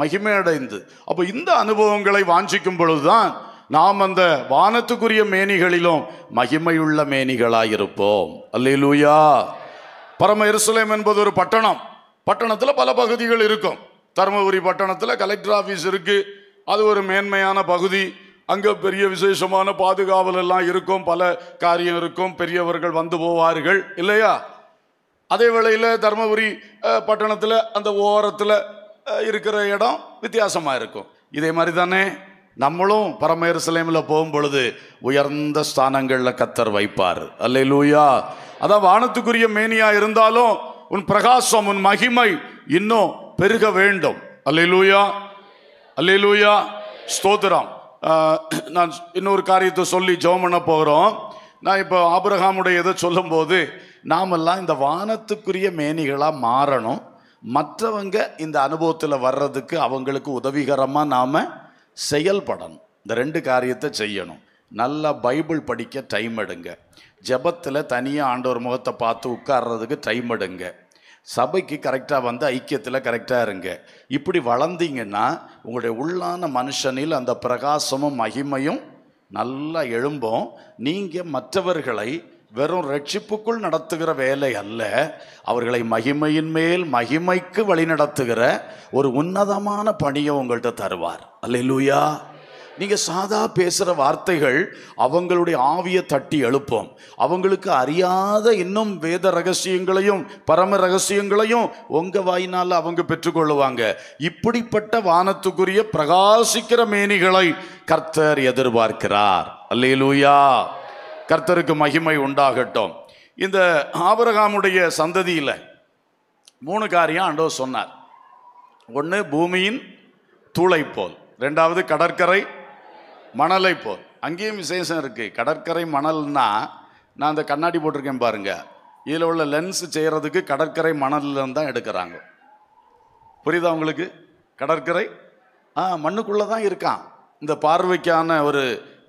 மகிமை அடைந்து அப்போ இந்த அனுபவங்களை வாஞ்சிக்கும் தான் நாம் அந்த வானத்துக்குரிய மேனிகளிலும் மகிமையுள்ள மேனிகளாயிருப்போம் அல்லையிலூயா பரம எருசலேம் என்பது ஒரு பட்டணம் பட்டணத்தில் பல பகுதிகள் இருக்கும் தருமபுரி பட்டணத்தில் கலெக்டர் ஆஃபீஸ் இருக்குது அது ஒரு மேன்மையான பகுதி அங்கே பெரிய விசேஷமான பாதுகாவல் எல்லாம் இருக்கும் பல காரியம் இருக்கும் பெரியவர்கள் வந்து போவார்கள் இல்லையா அதே வேளையில் தருமபுரி பட்டணத்தில் அந்த ஓரத்தில் இருக்கிற இடம் வித்தியாசமாக இருக்கும் இதே மாதிரி தானே நம்மளும் பரமேறு சிலைமில் போகும் பொழுது உயர்ந்த ஸ்தானங்களில் கத்தர் வைப்பார் அல்ல லூயா அதான் வானத்துக்குரிய மேனியா இருந்தாலும் உன் பிரகாசம் உன் மகிமை இன்னும் பெருக வேண்டும் அல்லூயா அல்லூயா ஸ்தோத்திரம் நான் இன்னொரு காரியத்தை சொல்லி ஜோம் பண்ண போகிறோம் நான் இப்போ ஆபிரகாமுடைய இதை சொல்லும்போது நாமெல்லாம் இந்த வானத்துக்குரிய மேனிகளாக மாறணும் மற்றவங்க இந்த அனுபவத்தில் வர்றதுக்கு அவங்களுக்கு உதவிகரமாக நாம் செயல்படணும் இந்த ரெண்டு காரியத்தை செய்யணும் நல்லா பைபிள் படிக்க டைம் எடுங்க ஜபத்தில் தனியாக ஆண்டவர் முகத்தை பார்த்து உட்கார்றதுக்கு டைம் எடுங்க சபைக்கு கரெக்டாக வந்து ஐக்கியத்தில் கரெக்டாக இருங்க இப்படி வளர்ந்தீங்கன்னா உங்களுடைய உள்ளான மனுஷனில் அந்த பிரகாசமும் மகிமையும் நல்லா எழும்பும் நீங்கள் மற்றவர்களை வெறும் ரட்சிப்புக்குள் நடத்துகிற வேலை அல்ல அவர்களை மகிமையின் மேல் மகிமைக்கு வழி நடத்துகிற ஒரு உன்னதமான பணியை உங்கள்கிட்ட தருவார் அல்ல லூயா நீங்கள் சாதா பேசுகிற வார்த்தைகள் அவங்களுடைய ஆவியை தட்டி எழுப்போம் அவங்களுக்கு அறியாத இன்னும் வேத ரகசியங்களையும் பரம ரகசியங்களையும் உங்கள் வாயினால் அவங்க பெற்றுக்கொள்ளுவாங்க இப்படிப்பட்ட வானத்துக்குரிய பிரகாசிக்கிற மேனிகளை கர்த்தர் எதிர்பார்க்கிறார் அல்லேலூயா கர்த்தருக்கு மகிமை உண்டாகட்டும் இந்த ஆபரகாமுடைய சந்ததியில் மூணு காரியம் அண்டோ சொன்னார் ஒன்று பூமியின் தூளை போல் ரெண்டாவது கடற்கரை மணலை போ அங்கேயும் விசேஷம் இருக்குது கடற்கரை மணல்னா நான் அந்த கண்ணாடி போட்டிருக்கேன் பாருங்கள் இதில் உள்ள லென்ஸ் செய்கிறதுக்கு கடற்கரை மணலில் தான் எடுக்கிறாங்க புரியுதா உங்களுக்கு கடற்கரை ஆ மண்ணுக்குள்ளே தான் இருக்கான் இந்த பார்வைக்கான ஒரு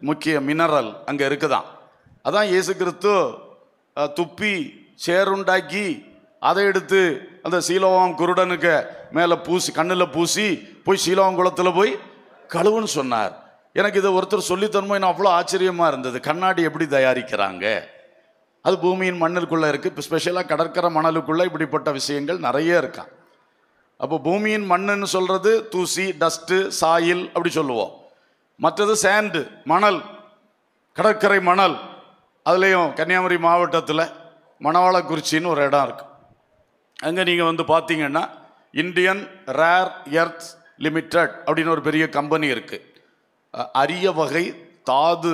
முக்கிய மினரல் அங்கே இருக்குதான் அதான் இயேசு கிறிஸ்து துப்பி சேருண்டாக்கி அதை எடுத்து அந்த சீலோவாம் குருடனுக்கு மேலே பூசி கண்ணில் பூசி போய் சீலோவாம் குளத்தில் போய் கழுவுன்னு சொன்னார் எனக்கு இதை ஒருத்தர் சொல்லித்தரணும் நான் அவ்வளோ ஆச்சரியமாக இருந்தது கண்ணாடி எப்படி தயாரிக்கிறாங்க அது பூமியின் மண்ணிற்குள்ளே இருக்குது இப்போ ஸ்பெஷலாக கடற்கரை மணலுக்குள்ளே இப்படிப்பட்ட விஷயங்கள் நிறைய இருக்கான் அப்போ பூமியின் மண்ணுன்னு சொல்கிறது தூசி டஸ்ட்டு சாயில் அப்படி சொல்லுவோம் மற்றது சேண்டு மணல் கடற்கரை மணல் அதுலேயும் கன்னியாகுமரி மாவட்டத்தில் மணவாளக்குறிச்சின்னு ஒரு இடம் இருக்குது அங்கே நீங்கள் வந்து பார்த்தீங்கன்னா இந்தியன் ரேர் எர்த் லிமிட்டெட் அப்படின்னு ஒரு பெரிய கம்பெனி இருக்குது அரிய வகை தாது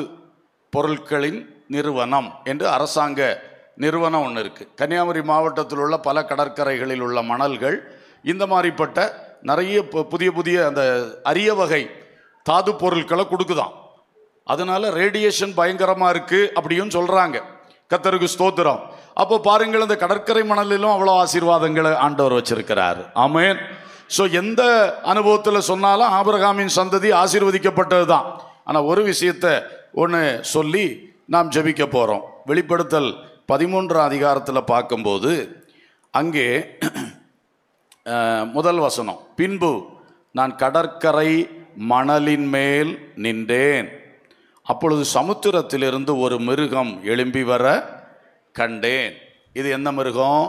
பொருட்களின் நிறுவனம் என்று அரசாங்க நிறுவனம் ஒன்று இருக்குது கன்னியாகுமரி மாவட்டத்தில் உள்ள பல கடற்கரைகளில் உள்ள மணல்கள் இந்த மாதிரிப்பட்ட நிறைய புதிய புதிய அந்த அரிய வகை தாது பொருட்களை கொடுக்குதான் அதனால் ரேடியேஷன் பயங்கரமாக இருக்குது அப்படின்னு சொல்கிறாங்க கத்தருக்கு ஸ்தோத்திரம் அப்போ பாருங்கள் இந்த கடற்கரை மணலிலும் அவ்வளோ ஆசீர்வாதங்களை ஆண்டவர் வச்சிருக்கிறார் ஆமேன் ஸோ எந்த அனுபவத்தில் சொன்னாலும் ஆபரகாமின் சந்ததி ஆசீர்வதிக்கப்பட்டது தான் ஆனால் ஒரு விஷயத்தை ஒன்று சொல்லி நாம் ஜபிக்க போகிறோம் வெளிப்படுத்தல் பதிமூன்றாம் அதிகாரத்தில் பார்க்கும்போது அங்கே முதல் வசனம் பின்பு நான் கடற்கரை மணலின் மேல் நின்றேன் அப்பொழுது சமுத்திரத்திலிருந்து ஒரு மிருகம் எழும்பி வர கண்டேன் இது என்ன மிருகம்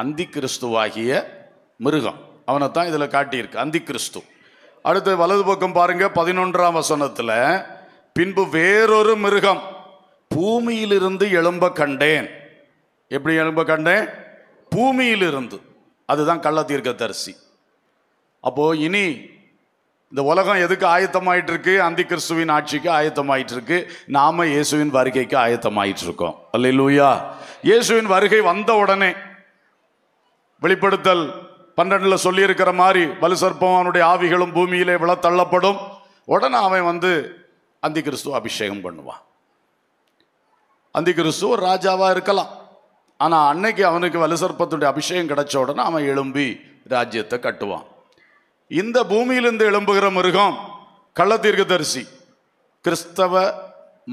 அந்தி கிறிஸ்துவாகிய மிருகம் அவனை தான் இதில் காட்டியிருக்கு அந்தி கிறிஸ்து அடுத்து வலது பக்கம் பாருங்க பதினொன்றாம் வசனத்தில் பின்பு வேறொரு மிருகம் பூமியிலிருந்து எழும்ப கண்டேன் எப்படி எழும்ப கண்டேன் பூமியிலிருந்து அதுதான் கள்ள தீர்க்க தரிசி அப்போது இனி இந்த உலகம் எதுக்கு ஆயத்தமாயிட்டு இருக்கு அந்தி கிறிஸ்துவின் ஆட்சிக்கு ஆயத்தமாயிட்டு இருக்கு நாம இயேசுவின் வருகைக்கு ஆயத்தமாயிட்டு இருக்கோம் அல்ல லூயா இயேசுவின் வருகை வந்த உடனே வெளிப்படுத்தல் பன்னெண்டில் சொல்லியிருக்கிற மாதிரி வலுசற்பம் ஆவிகளும் பூமியிலே விழ தள்ளப்படும் உடனே அவன் வந்து அந்தி கிறிஸ்துவ அபிஷேகம் பண்ணுவான் அந்தி கிறிஸ்துவ ராஜாவாக இருக்கலாம் ஆனால் அன்னைக்கு அவனுக்கு வலுசற்பத்துடைய அபிஷேகம் கிடைச்ச உடனே அவன் எழும்பி ராஜ்யத்தை கட்டுவான் இந்த பூமியிலிருந்து எழும்புகிற மிருகம் கள்ள கிறிஸ்தவ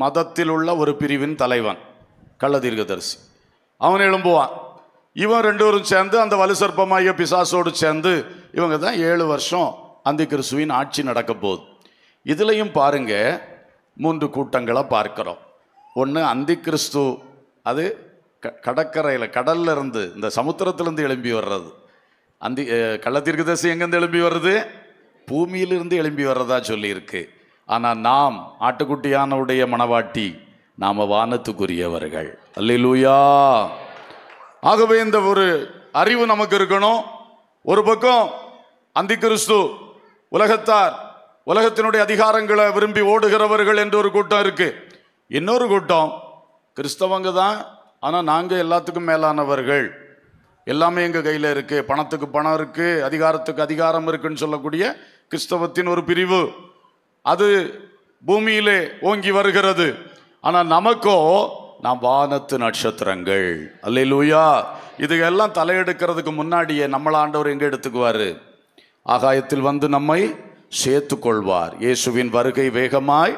மதத்தில் உள்ள ஒரு பிரிவின் தலைவன் கள்ள அவன் எழும்புவான் இவன் ரெண்டோரும் சேர்ந்து அந்த வலுசற்பமாகிய பிசாசோடு சேர்ந்து இவங்க தான் ஏழு வருஷம் அந்த கிறிஸ்துவின் ஆட்சி நடக்க போகுது இதுலையும் பாருங்க மூன்று கூட்டங்களை பார்க்குறோம் ஒன்று அந்தி கிறிஸ்து அது க கடற்கரையில் கடல்ல இருந்து இந்த சமுத்திரத்திலேருந்து எழும்பி வர்றது அந்தி கள்ளத்திற்கு தசை எங்கேருந்து எழும்பி வர்றது பூமியிலிருந்து எழும்பி வர்றதா சொல்லியிருக்கு ஆனால் நாம் ஆட்டுக்குட்டியானவுடைய மணவாட்டி நாம் வானத்துக்குரியவர்கள் அல்லூயா ஆகவே இந்த ஒரு அறிவு நமக்கு இருக்கணும் ஒரு பக்கம் அந்தி கிறிஸ்து உலகத்தார் உலகத்தினுடைய அதிகாரங்களை விரும்பி ஓடுகிறவர்கள் என்று ஒரு கூட்டம் இருக்கு இன்னொரு கூட்டம் கிறிஸ்தவங்க தான் ஆனால் நாங்கள் எல்லாத்துக்கும் மேலானவர்கள் எல்லாமே எங்கள் கையில் இருக்குது பணத்துக்கு பணம் இருக்குது அதிகாரத்துக்கு அதிகாரம் இருக்குன்னு சொல்லக்கூடிய கிறிஸ்தவத்தின் ஒரு பிரிவு அது பூமியிலே ஓங்கி வருகிறது ஆனால் நமக்கோ நாம் வானத்து நட்சத்திரங்கள் அல்ல லூயா எல்லாம் தலையெடுக்கிறதுக்கு முன்னாடியே நம்மள ஆண்டவர் எங்கே எடுத்துக்குவார் ஆகாயத்தில் வந்து நம்மை சேர்த்து கொள்வார் இயேசுவின் வருகை வேகமாய்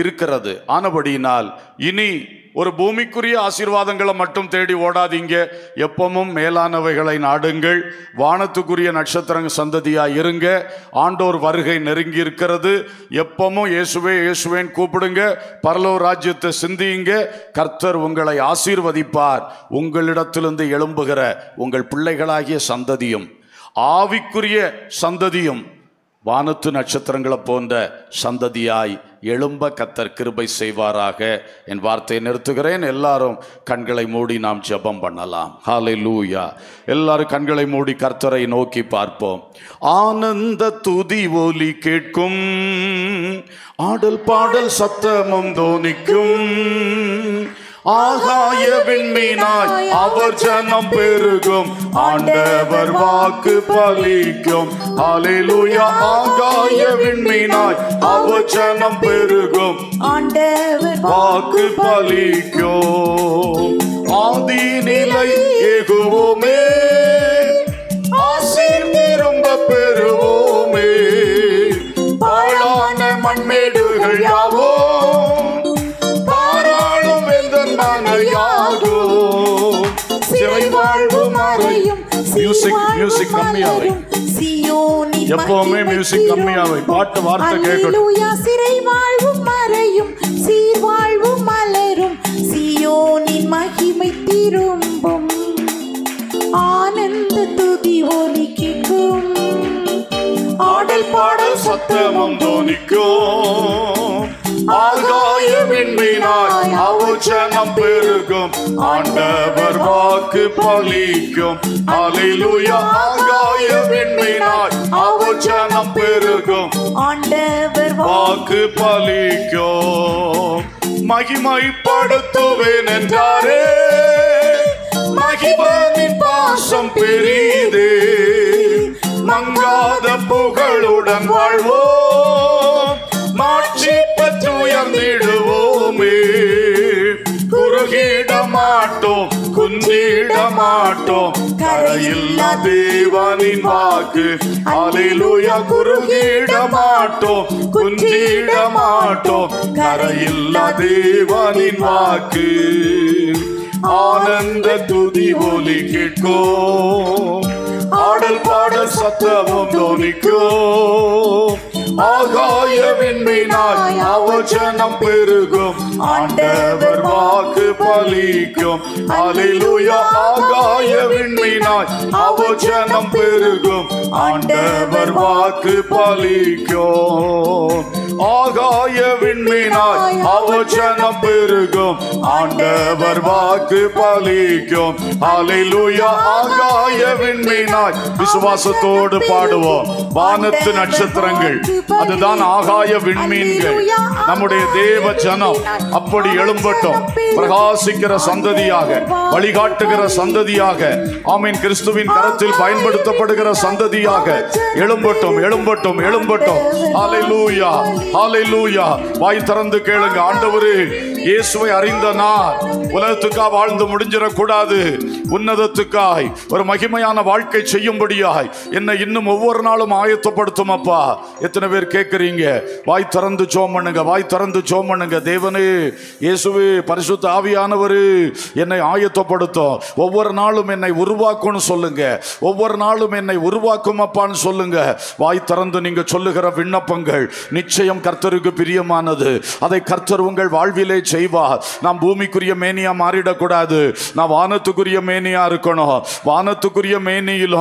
இருக்கிறது ஆனபடியினால் இனி ஒரு பூமிக்குரிய ஆசீர்வாதங்களை மட்டும் தேடி ஓடாதீங்க எப்பவும் மேலானவைகளை நாடுங்கள் வானத்துக்குரிய நட்சத்திர சந்ததியாக இருங்க ஆண்டோர் வருகை நெருங்கி இருக்கிறது எப்பவும் இயேசுவே இயேசுவேன் கூப்பிடுங்க பரலோ ராஜ்யத்தை சிந்தியுங்க கர்த்தர் உங்களை ஆசீர்வதிப்பார் உங்களிடத்திலிருந்து எழும்புகிற உங்கள் பிள்ளைகளாகிய சந்ததியும் ஆவிக்குரிய சந்ததியும் வானத்து நட்சத்திரங்களை போன்ற சந்ததியாய் எழும்ப கத்தர் கிருபை செய்வாராக என் வார்த்தையை நிறுத்துகிறேன் எல்லாரும் கண்களை மூடி நாம் ஜெபம் பண்ணலாம் ஹாலை லூயா எல்லாரும் கண்களை மூடி கர்த்தரை நோக்கி பார்ப்போம் ஆனந்த துதி ஒலி கேட்கும் ஆடல் பாடல் சத்தமும் தோனிக்கும் ஆகாய விண்மீனாய் அவர் ஜனம் பெருகும் ஆண்டவர் வாக்கு பலிக்கும் அலிலுயா ஆகாய விண்மீனாய் அவர் ஜனம் பெருகும் ஆண்டவர் வாக்கு பலிக்கும் ஆதி நிலை எகுவோமே ஆசீர் பெறுவோமே பாழான மண்மேடுகள் யாவும் மியூசிக் மியூசிக் கம்மியாவை எப்பவுமே மியூசிக் கம்மியாவை பாட்டு வார்த்தை கேட்கணும் சிறை வாழ்வும் மறையும் சீர் வாழ்வும் மலரும் சியோனின் மகிமை திரும்பும் ஆனந்த துதி ஒலி கேட்கும் ஆடல் பாடல் சத்தமும் தோனிக்கும் ஆகாயமின்மையினால் அவுச்சனம் பெருகும் ஆண்டவர் வாக்கு பலிக்கும் அலையிலுயா ஆகாயமின்மையினால் அவுச்சனம் பெருகும் ஆண்டவர் வாக்கு பலிக்கும் மகிமைப்படுத்துவேன் என்றாரே மகிமனின் பாசம் பெரியதே மங்காத புகழுடன் வாழ்வோம் உயர்ந்திடுவோமே குறுகிட மாட்டோம் குந்திட மாட்டோம் கரையில்லா தேவனின் வாக்கு அலிலுய குறுகிட மாட்டோம் குந்திட மாட்டோம் கரையில்லா தேவனின் வாக்கு ஆனந்த துதி ஒலி கேட்கோ ஆடல் பாடல் சத்தமும் தோனிக்கோ ஆக ஜெபின்பினாய் அவச்சனம் பெருகும் ஆண்டவர் வாக்கு பலிக்கும் அலிலுயா ஆகாய விண்மினாய் அவச்சனம் பெருகும் ஆண்டவர் வாக்கு பலிக்கும் ஆகாய விண்மீனாய் அவச்சனம் பெருகும் ஆண்டவர் வாக்கு பலிக்கும் அலிலுயா ஆகாய விண்மீனாய் விசுவாசத்தோடு பாடுவோம் வானத்து நட்சத்திரங்கள் அதுதான் ஆகாய விண்மீன்கள் நம்முடைய தேவ ஜனம் அப்படி எழும்பட்டும் பிரகாசிக்கிற சந்ததியாக வழிகாட்டுகிற சந்ததியாக ஆமீன் கிறிஸ்துவின் கரத்தில் பயன்படுத்தப்படுகிற சந்ததியாக எழும்பட்டும் எழும்பட்டும் எழும்பட்டும் அலையிலூயா வாய் திறந்து கேளுங்க ஆண்டவரே இயேசுவை அறிந்த நான் உலகத்துக்காக வாழ்ந்து முடிஞ்சிடக்கூடாது உன்னதத்துக்காய் ஒரு மகிமையான வாழ்க்கை செய்யும்படியாய் என்னை இன்னும் ஒவ்வொரு நாளும் ஆயத்தப்படுத்தும் அப்பா எத்தனை பேர் கேட்குறீங்க வாய் திறந்து சோம் பண்ணுங்க வாய் திறந்து சோம் பண்ணுங்க தேவனே இயேசுவு பரிசுத்த ஆவியானவர் என்னை ஆயத்தப்படுத்தும் ஒவ்வொரு நாளும் என்னை உருவாக்கும்னு சொல்லுங்க ஒவ்வொரு நாளும் என்னை உருவாக்கும் அப்பான்னு சொல்லுங்க வாய் திறந்து நீங்க சொல்லுகிற விண்ணப்பங்கள் நிச்சயம் கர்த்தருக்கு பிரியமானது அதை கர்த்தர் உங்கள் வாழ்விலே செய்வா நான் பூமிக்குரிய மேனியா மாறிடக்கூடாது நான் வானத்துக்குரிய மேனியா இருக்கணும் வானத்துக்குரிய மேனியிலும்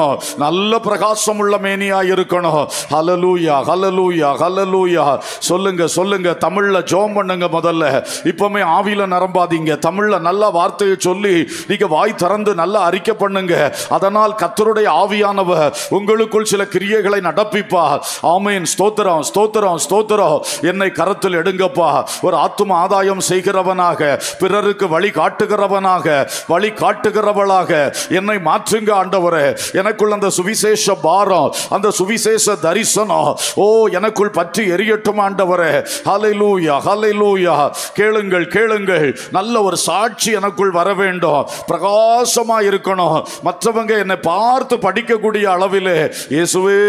நல்ல பிரகாசம் உள்ள மேனியா இருக்கணும் ஹலலூயா ஹலலூயா ஹலலூயா சொல்லுங்க சொல்லுங்க தமிழ்ல ஜோம் பண்ணுங்க முதல்ல இப்பவுமே ஆவியில நரம்பாதீங்க தமிழ்ல நல்ல வார்த்தையை சொல்லி நீங்க வாய் திறந்து நல்லா அறிக்கை பண்ணுங்க அதனால் கத்தருடைய ஆவியானவர் உங்களுக்குள் சில கிரியைகளை நடப்பிப்பா ஆமையின் ஸ்தோத்திரம் ஸ்தோத்திரம் ஸ்தோத்திரம் என்னை கரத்தில் எடுங்கப்பா ஒரு ஆத்தும ஆதாயம் செய் செய்கிறவனாக பிறருக்கு வழி காட்டுகிறவனாக வழி காட்டுகிறவளாக என்னை மாற்றுங்க ஆண்டவரே எனக்குள் அந்த சுவிசேஷ பாரம் அந்த சுவிசேஷ தரிசனம் ஓ எனக்குள் பற்றி எரியட்டும் ஆண்டவரே ஹலை லூயா ஹலை லூயா கேளுங்கள் கேளுங்கள் நல்ல ஒரு சாட்சி எனக்குள் வர வேண்டும் பிரகாசமா இருக்கணும் மற்றவங்க என்னை பார்த்து படிக்கக்கூடிய அளவில் இயேசுவே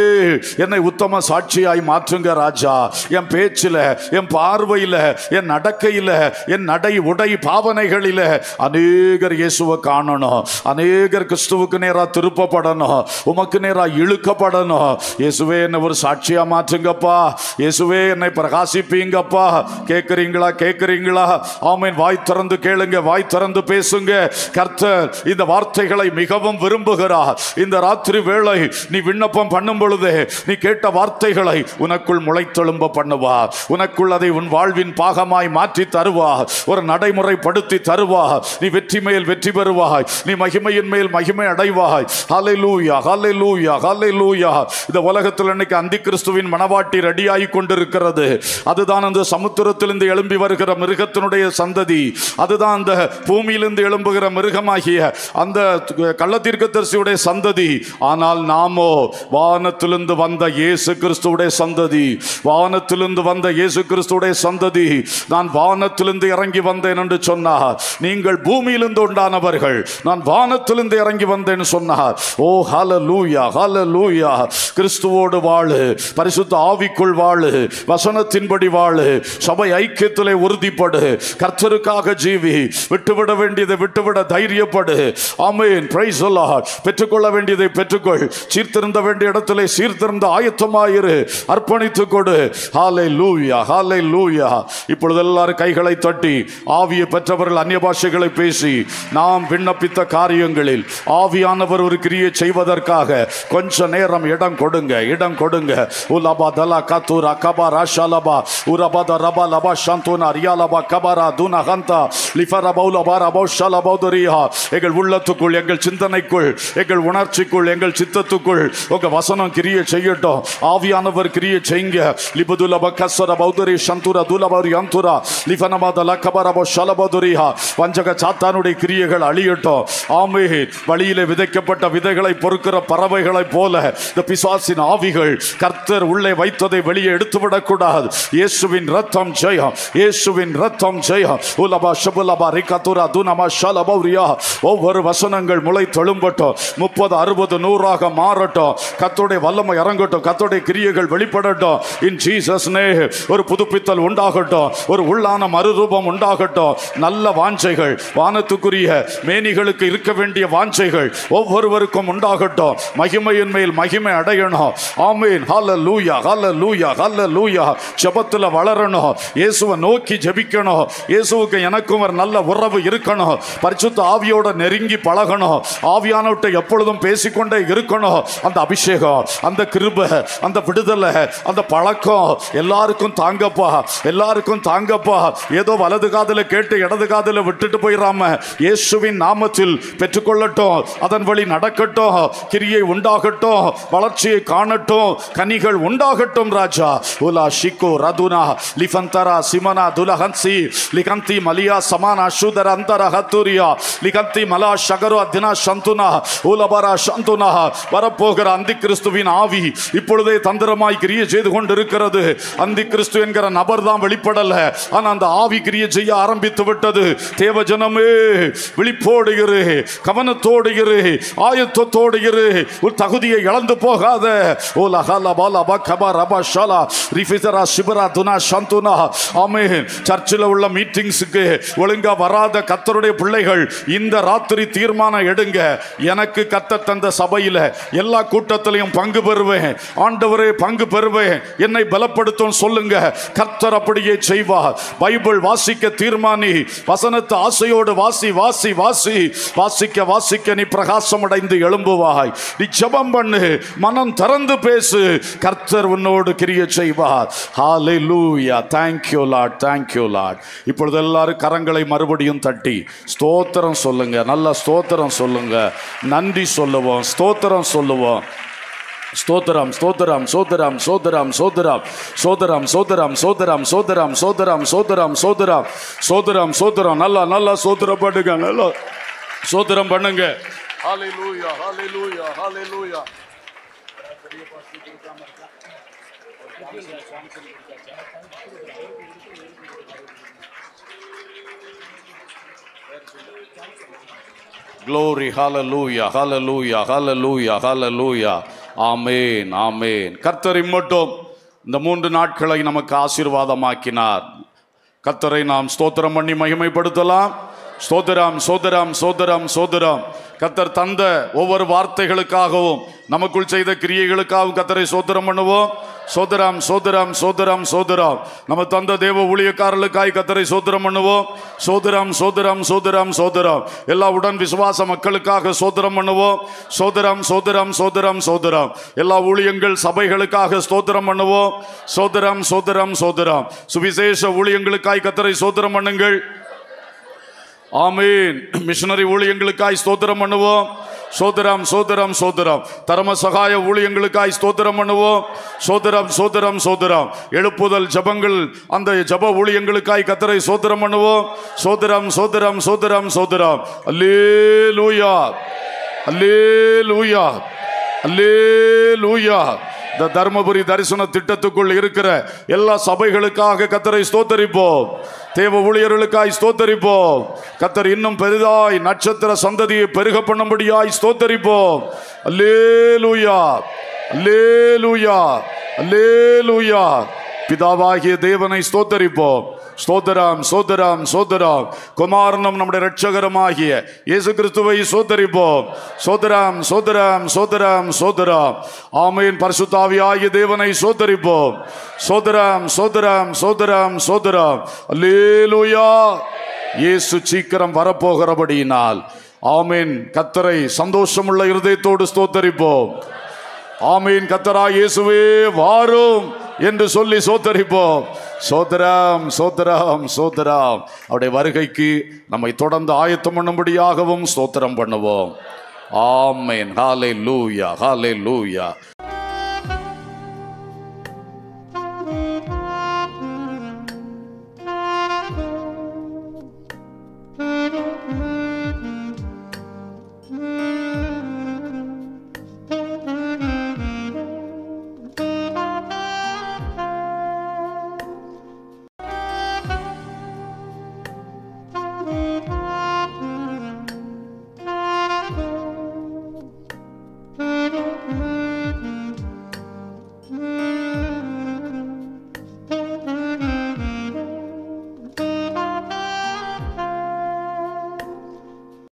என்னை உத்தம சாட்சியாய் மாற்றுங்க ராஜா என் பேச்சில் என் பார்வையில் என் நடக்கையில் என் நடை உடை பாவனைகளில அநேகர் இயேசுவை காணணும் அநேகர் கிறிஸ்துவுக்கு நேராக திருப்பப்படணும் உமக்கு நேராக இழுக்கப்படணும் இயேசுவே என்னை ஒரு சாட்சியா மாற்றுங்கப்பா இயேசுவே என்னை பிரகாசிப்பீங்கப்பா கேட்குறீங்களா கேட்குறீங்களா ஆமீன் வாய் திறந்து கேளுங்க வாய் திறந்து பேசுங்க கர்த்தர் இந்த வார்த்தைகளை மிகவும் விரும்புகிறார் இந்த ராத்திரி வேளை நீ விண்ணப்பம் பண்ணும் பொழுது நீ கேட்ட வார்த்தைகளை உனக்குள் முளைத்தெழும்ப பண்ணுவார் உனக்குள் அதை உன் வாழ்வின் பாகமாய் மாற்றி தருவார் தருவா ஒரு நடைமுறைப்படுத்தி தருவா நீ வெற்றி மேல் வெற்றி பெறுவாய் நீ மகிமையின் மேல் மகிமை அடைவாய் ஹலை லூயா ஹலை லூயா ஹலை லூயா இந்த உலகத்தில் இன்னைக்கு அந்தி கிறிஸ்துவின் மனவாட்டி ரெடியாகி கொண்டிருக்கிறது அதுதான் அந்த சமுத்திரத்திலிருந்து எழும்பி வருகிற மிருகத்தினுடைய சந்ததி அதுதான் அந்த பூமியிலிருந்து எழும்புகிற மிருகமாகிய அந்த கள்ளத்தீர்க்கதரிசியுடைய சந்ததி ஆனால் நாமோ வானத்திலிருந்து வந்த இயேசு கிறிஸ்துவுடைய சந்ததி வானத்திலிருந்து வந்த இயேசு கிறிஸ்துவுடைய சந்ததி நான் வானத்திலிருந்து வானத்திலிருந்து இறங்கி வந்தேன் என்று சொன்னார் நீங்கள் பூமியிலிருந்து உண்டானவர்கள் நான் வானத்திலிருந்து இறங்கி வந்தேன் சொன்னார் ஓ ஹல லூயா ஹல லூயா கிறிஸ்துவோடு வாழு பரிசுத்த ஆவிக்குள் வாழு வசனத்தின்படி வாழு சபை ஐக்கியத்திலே உறுதிப்படு கர்த்தருக்காக ஜீவி விட்டுவிட வேண்டியதை விட்டுவிட தைரியப்படு ஆமையின் பிரைஸ் பெற்றுக்கொள்ள வேண்டியதை பெற்றுக்கொள் சீர்திருந்த வேண்டிய இடத்திலே சீர்திருந்த ஆயத்தமாயிரு அர்ப்பணித்துக் கொடு ஹாலை லூயா ஹாலை லூயா இப்பொழுது எல்லாரும் கைகளை தட்டி ஆவியை பெற்றவர்கள் அந்நிய பாஷைகளை பேசி நாம் விண்ணப்பித்த காரியங்களில் ஆவியானவர் ஒரு கிரியை செய்வதற்காக கொஞ்ச நேரம் இடம் கொடுங்க இடம் கொடுங்க உலபா தலா கத்தூர் அகபா ராஷாலபா உரபத ரபா லபா ஷாந்தூனா ரியாலபா கபாரா தூனா ஹந்தா லிஃபரா பௌலபா ரபௌ ஷாலபௌ எங்கள் உள்ளத்துக்குள் எங்கள் சிந்தனைக்குள் எங்கள் உணர்ச்சிக்குள் எங்கள் சித்தத்துக்குள் உங்க வசனம் கிரியை செய்யட்டும் ஆவியானவர் கிரியை செய்யுங்க லிபதுலப கசர பௌதரி சந்துரா துலபர் அந்தூரா லிஃபனமா வஞ்சக சாத்தானுடைய கிரியைகள் அழியட்டும் ஆமே வழியில விதைக்கப்பட்ட விதைகளை பொறுக்கிற பறவைகளைப் போல இந்த பிசுவாசின் ஆவிகள் கர்த்தர் உள்ளே வைத்ததை வெளியே எடுத்துவிடக்கூடாது இயேசுவின் ரத்தம் ஜெயம் இயேசுவின் ரத்தம் ஜெயம் உலபா ஷபுலபா ரிகதுரா துனமா ஷலபௌரியா ஒவ்வொரு வசனங்கள் முளை தொழும்பட்டும் முப்பது அறுபது நூறாக மாறட்டும் கத்தோடைய வல்லமை இறங்கட்டும் கத்துடைய கிரியைகள் வெளிப்படட்டும் இன் ஜீசஸ் நே ஒரு புதுப்பித்தல் உண்டாகட்டும் ஒரு உள்ளான மறுரூபம் அனுபவம் உண்டாகட்டும் நல்ல வாஞ்சைகள் வானத்துக்குரிய மேனிகளுக்கு இருக்க வேண்டிய வாஞ்சைகள் ஒவ்வொருவருக்கும் உண்டாகட்டும் மகிமையின் மேல் மகிமை அடையணும் ஆமீன் ஹால லூயா ஹால லூயா ஹால லூயா ஜபத்தில் வளரணும் இயேசுவை நோக்கி ஜபிக்கணும் இயேசுவுக்கு எனக்கும் ஒரு நல்ல உறவு இருக்கணும் பரிசுத்த ஆவியோட நெருங்கி பழகணும் ஆவியானவர்கிட்ட எப்பொழுதும் பேசிக்கொண்டே இருக்கணும் அந்த அபிஷேகம் அந்த கிருப அந்த விடுதலை அந்த பழக்கம் எல்லாருக்கும் தாங்கப்பா எல்லாருக்கும் தாங்கப்பா ஏதோ ஏதோ வலது காதல கேட்டு இடது காதல விட்டுட்டு போயிடாம இயேசுவின் நாமத்தில் பெற்றுக்கொள்ளட்டும் அதன் வழி நடக்கட்டும் கிரியை உண்டாகட்டும் வளர்ச்சியை காணட்டும் கனிகள் உண்டாகட்டும் ராஜா உலா ஷிகோ ரதுனா லிஃபந்தரா சிமனா துலஹன்சி லிகந்தி மலியா சமானா சூதர அந்தர ஹத்துரியா லிகந்தி மலா ஷகரோ அத்தினா சந்துனா உலபரா சந்துனா வரப்போகிற அந்தி கிறிஸ்துவின் ஆவி இப்பொழுதே தந்திரமாய் கிரியை செய்து கொண்டிருக்கிறது அந்தி கிறிஸ்து என்கிற நபர் தான் வெளிப்படல ஆனால் அந்த ஆவி ஆவிக்கிரியை செய்ய ஆரம்பித்து விட்டது தேவஜனமே விழிப்போடுகிறு கவனத்தோடுகிறு ஆயத்தத்தோடுகிறே ஒரு தகுதியை இழந்து போகாத ஓ கபா ரபா ஷாலா ரிஃபிசரா சிபரா துனா சந்துனா சர்ச்சில் உள்ள மீட்டிங்ஸுக்கு ஒழுங்கா வராத கத்தருடைய பிள்ளைகள் இந்த ராத்திரி தீர்மானம் எடுங்க எனக்கு கத்த தந்த சபையில் எல்லா கூட்டத்திலையும் பங்கு பெறுவேன் ஆண்டவரே பங்கு பெறுவேன் என்னை பலப்படுத்தும் சொல்லுங்க கத்தர் அப்படியே செய்வார் பைபிள் வாசிக்க தீர்மானி வசனத்தை ஆசையோடு வாசி வாசி வாசி வாசிக்க வாசிக்க நீ பிரகாசம் அடைந்து எழும்புவாய் நீ ஜபம் பண்ணு மனம் திறந்து பேசு கர்த்தர் உன்னோடு கிரிய செய்வார் ஹாலே லூயா தேங்க்யூ லாட் தேங்க்யூ லாட் இப்பொழுது எல்லாரும் கரங்களை மறுபடியும் தட்டி ஸ்தோத்திரம் சொல்லுங்க நல்ல ஸ்தோத்திரம் சொல்லுங்க நன்றி சொல்லுவோம் ஸ்தோத்திரம் சொல்லுவோம் ஸ்தோத்திரம் ஸ்தோத்திரம் சோதரம் சோதரம் சோதரம் சோதரம் சோதரம் சோதரம் சோதரம் சோதரம் சோதரம் சோதரம் சோதரம் சோதரம் நல்லா நல்லா சோதர பண்ணுங்க நல்லா சோதரம் பண்ணுங்க Glory, hallelujah, hallelujah, hallelujah, hallelujah. ஆமேன் ஆமேன் கர்த்தர் மட்டும் இந்த மூன்று நாட்களை நமக்கு ஆசீர்வாதமாக்கினார் கர்த்தரை நாம் ஸ்தோத்திரம் பண்ணி மகிமைப்படுத்தலாம் சோதராம் சோதராம் சோதராம் சோதராம் கத்தர் தந்த ஒவ்வொரு வார்த்தைகளுக்காகவும் நமக்குள் செய்த கிரியைகளுக்காகவும் கத்தரை சோதரம் பண்ணுவோம் சோதராம் சோதராம் சோதராம் சோதராம் நம்ம தந்த தேவ ஊழியக்காரர்களுக்காய் கத்தரை சோதரம் பண்ணுவோம் சோதராம் சோதராம் சோதராம் சோதராம் எல்லா உடன் விசுவாச மக்களுக்காக சோதரம் பண்ணுவோம் சோதராம் சோதராம் சோதராம் சோதராம் எல்லா ஊழியங்கள் சபைகளுக்காக ஸ்தோத்திரம் பண்ணுவோம் சோதராம் சோதராம் சோதராம் சுவிசேஷ ஊழியங்களுக்காய் கத்தரை சோதரம் பண்ணுங்கள் ஆமீன் மிஷனரி ஊழியங்களுக்காய் ஸ்தோத்திரம் பண்ணுவோம் சோதரம் சோதரம் சோதரம் தர்ம சகாய ஊழியங்களுக்காய் ஸ்தோத்திரம் பண்ணுவோம் சோதரம் சோதரம் சோதரம் எழுப்புதல் ஜபங்கள் அந்த ஜப ஊழியங்களுக்காய் கத்தரை சோதரம் பண்ணுவோம் சோதரம் சோதரம் சோதரம் சோதரம் அல்லே லூயா அல்லே லூயா இந்த தர்மபுரி தரிசன திட்டத்துக்குள் இருக்கிற எல்லா சபைகளுக்காக கத்தரை ஸ்தோத்தரிப்போம் தேவ ஊழியர்களுக்காய் ஸ்தோத்தரிப்போம் கத்தர் இன்னும் பெரிதாய் நட்சத்திர சந்ததியை பெருக பண்ணும்படியாய் ஸ்தோத்தரிப்போம் அல்லேலூயா அல்லேலூயா அல்லேலூயா பிதாவாகிய தேவனை ஸ்தோத்தரிப்போம் சோதராம் சோதராம் சோதராம் குமாரனும் நம்முடைய ரட்சகரமாகிய இயேசு கிறிஸ்துவை சோதரிப்போம் சோதராம் சோதராம் சோதராம் சோதராம் ஆமையின் பரிசுத்தாவி ஆகிய தேவனை சோதரிப்போம் சோதராம் சோதராம் சோதராம் சோதராம் அல்லேலூயா இயேசு சீக்கிரம் வரப்போகிறபடியினால் ஆமீன் கத்தரை சந்தோஷமுள்ள இருதயத்தோடு ஸ்தோத்தரிப்போம் ஆமீன் கத்தரா இயேசுவே வாரும் என்று சொல்லி சோத்தரிப்போம் சோதராம் சோதராம் சோதராம் அவருடைய வருகைக்கு நம்மை தொடர்ந்து ஆயத்தம் பண்ணும்படியாகவும் சோத்திரம் பண்ணுவோம் ஆமேன் ஹாலே லூயா ஹாலே லூயா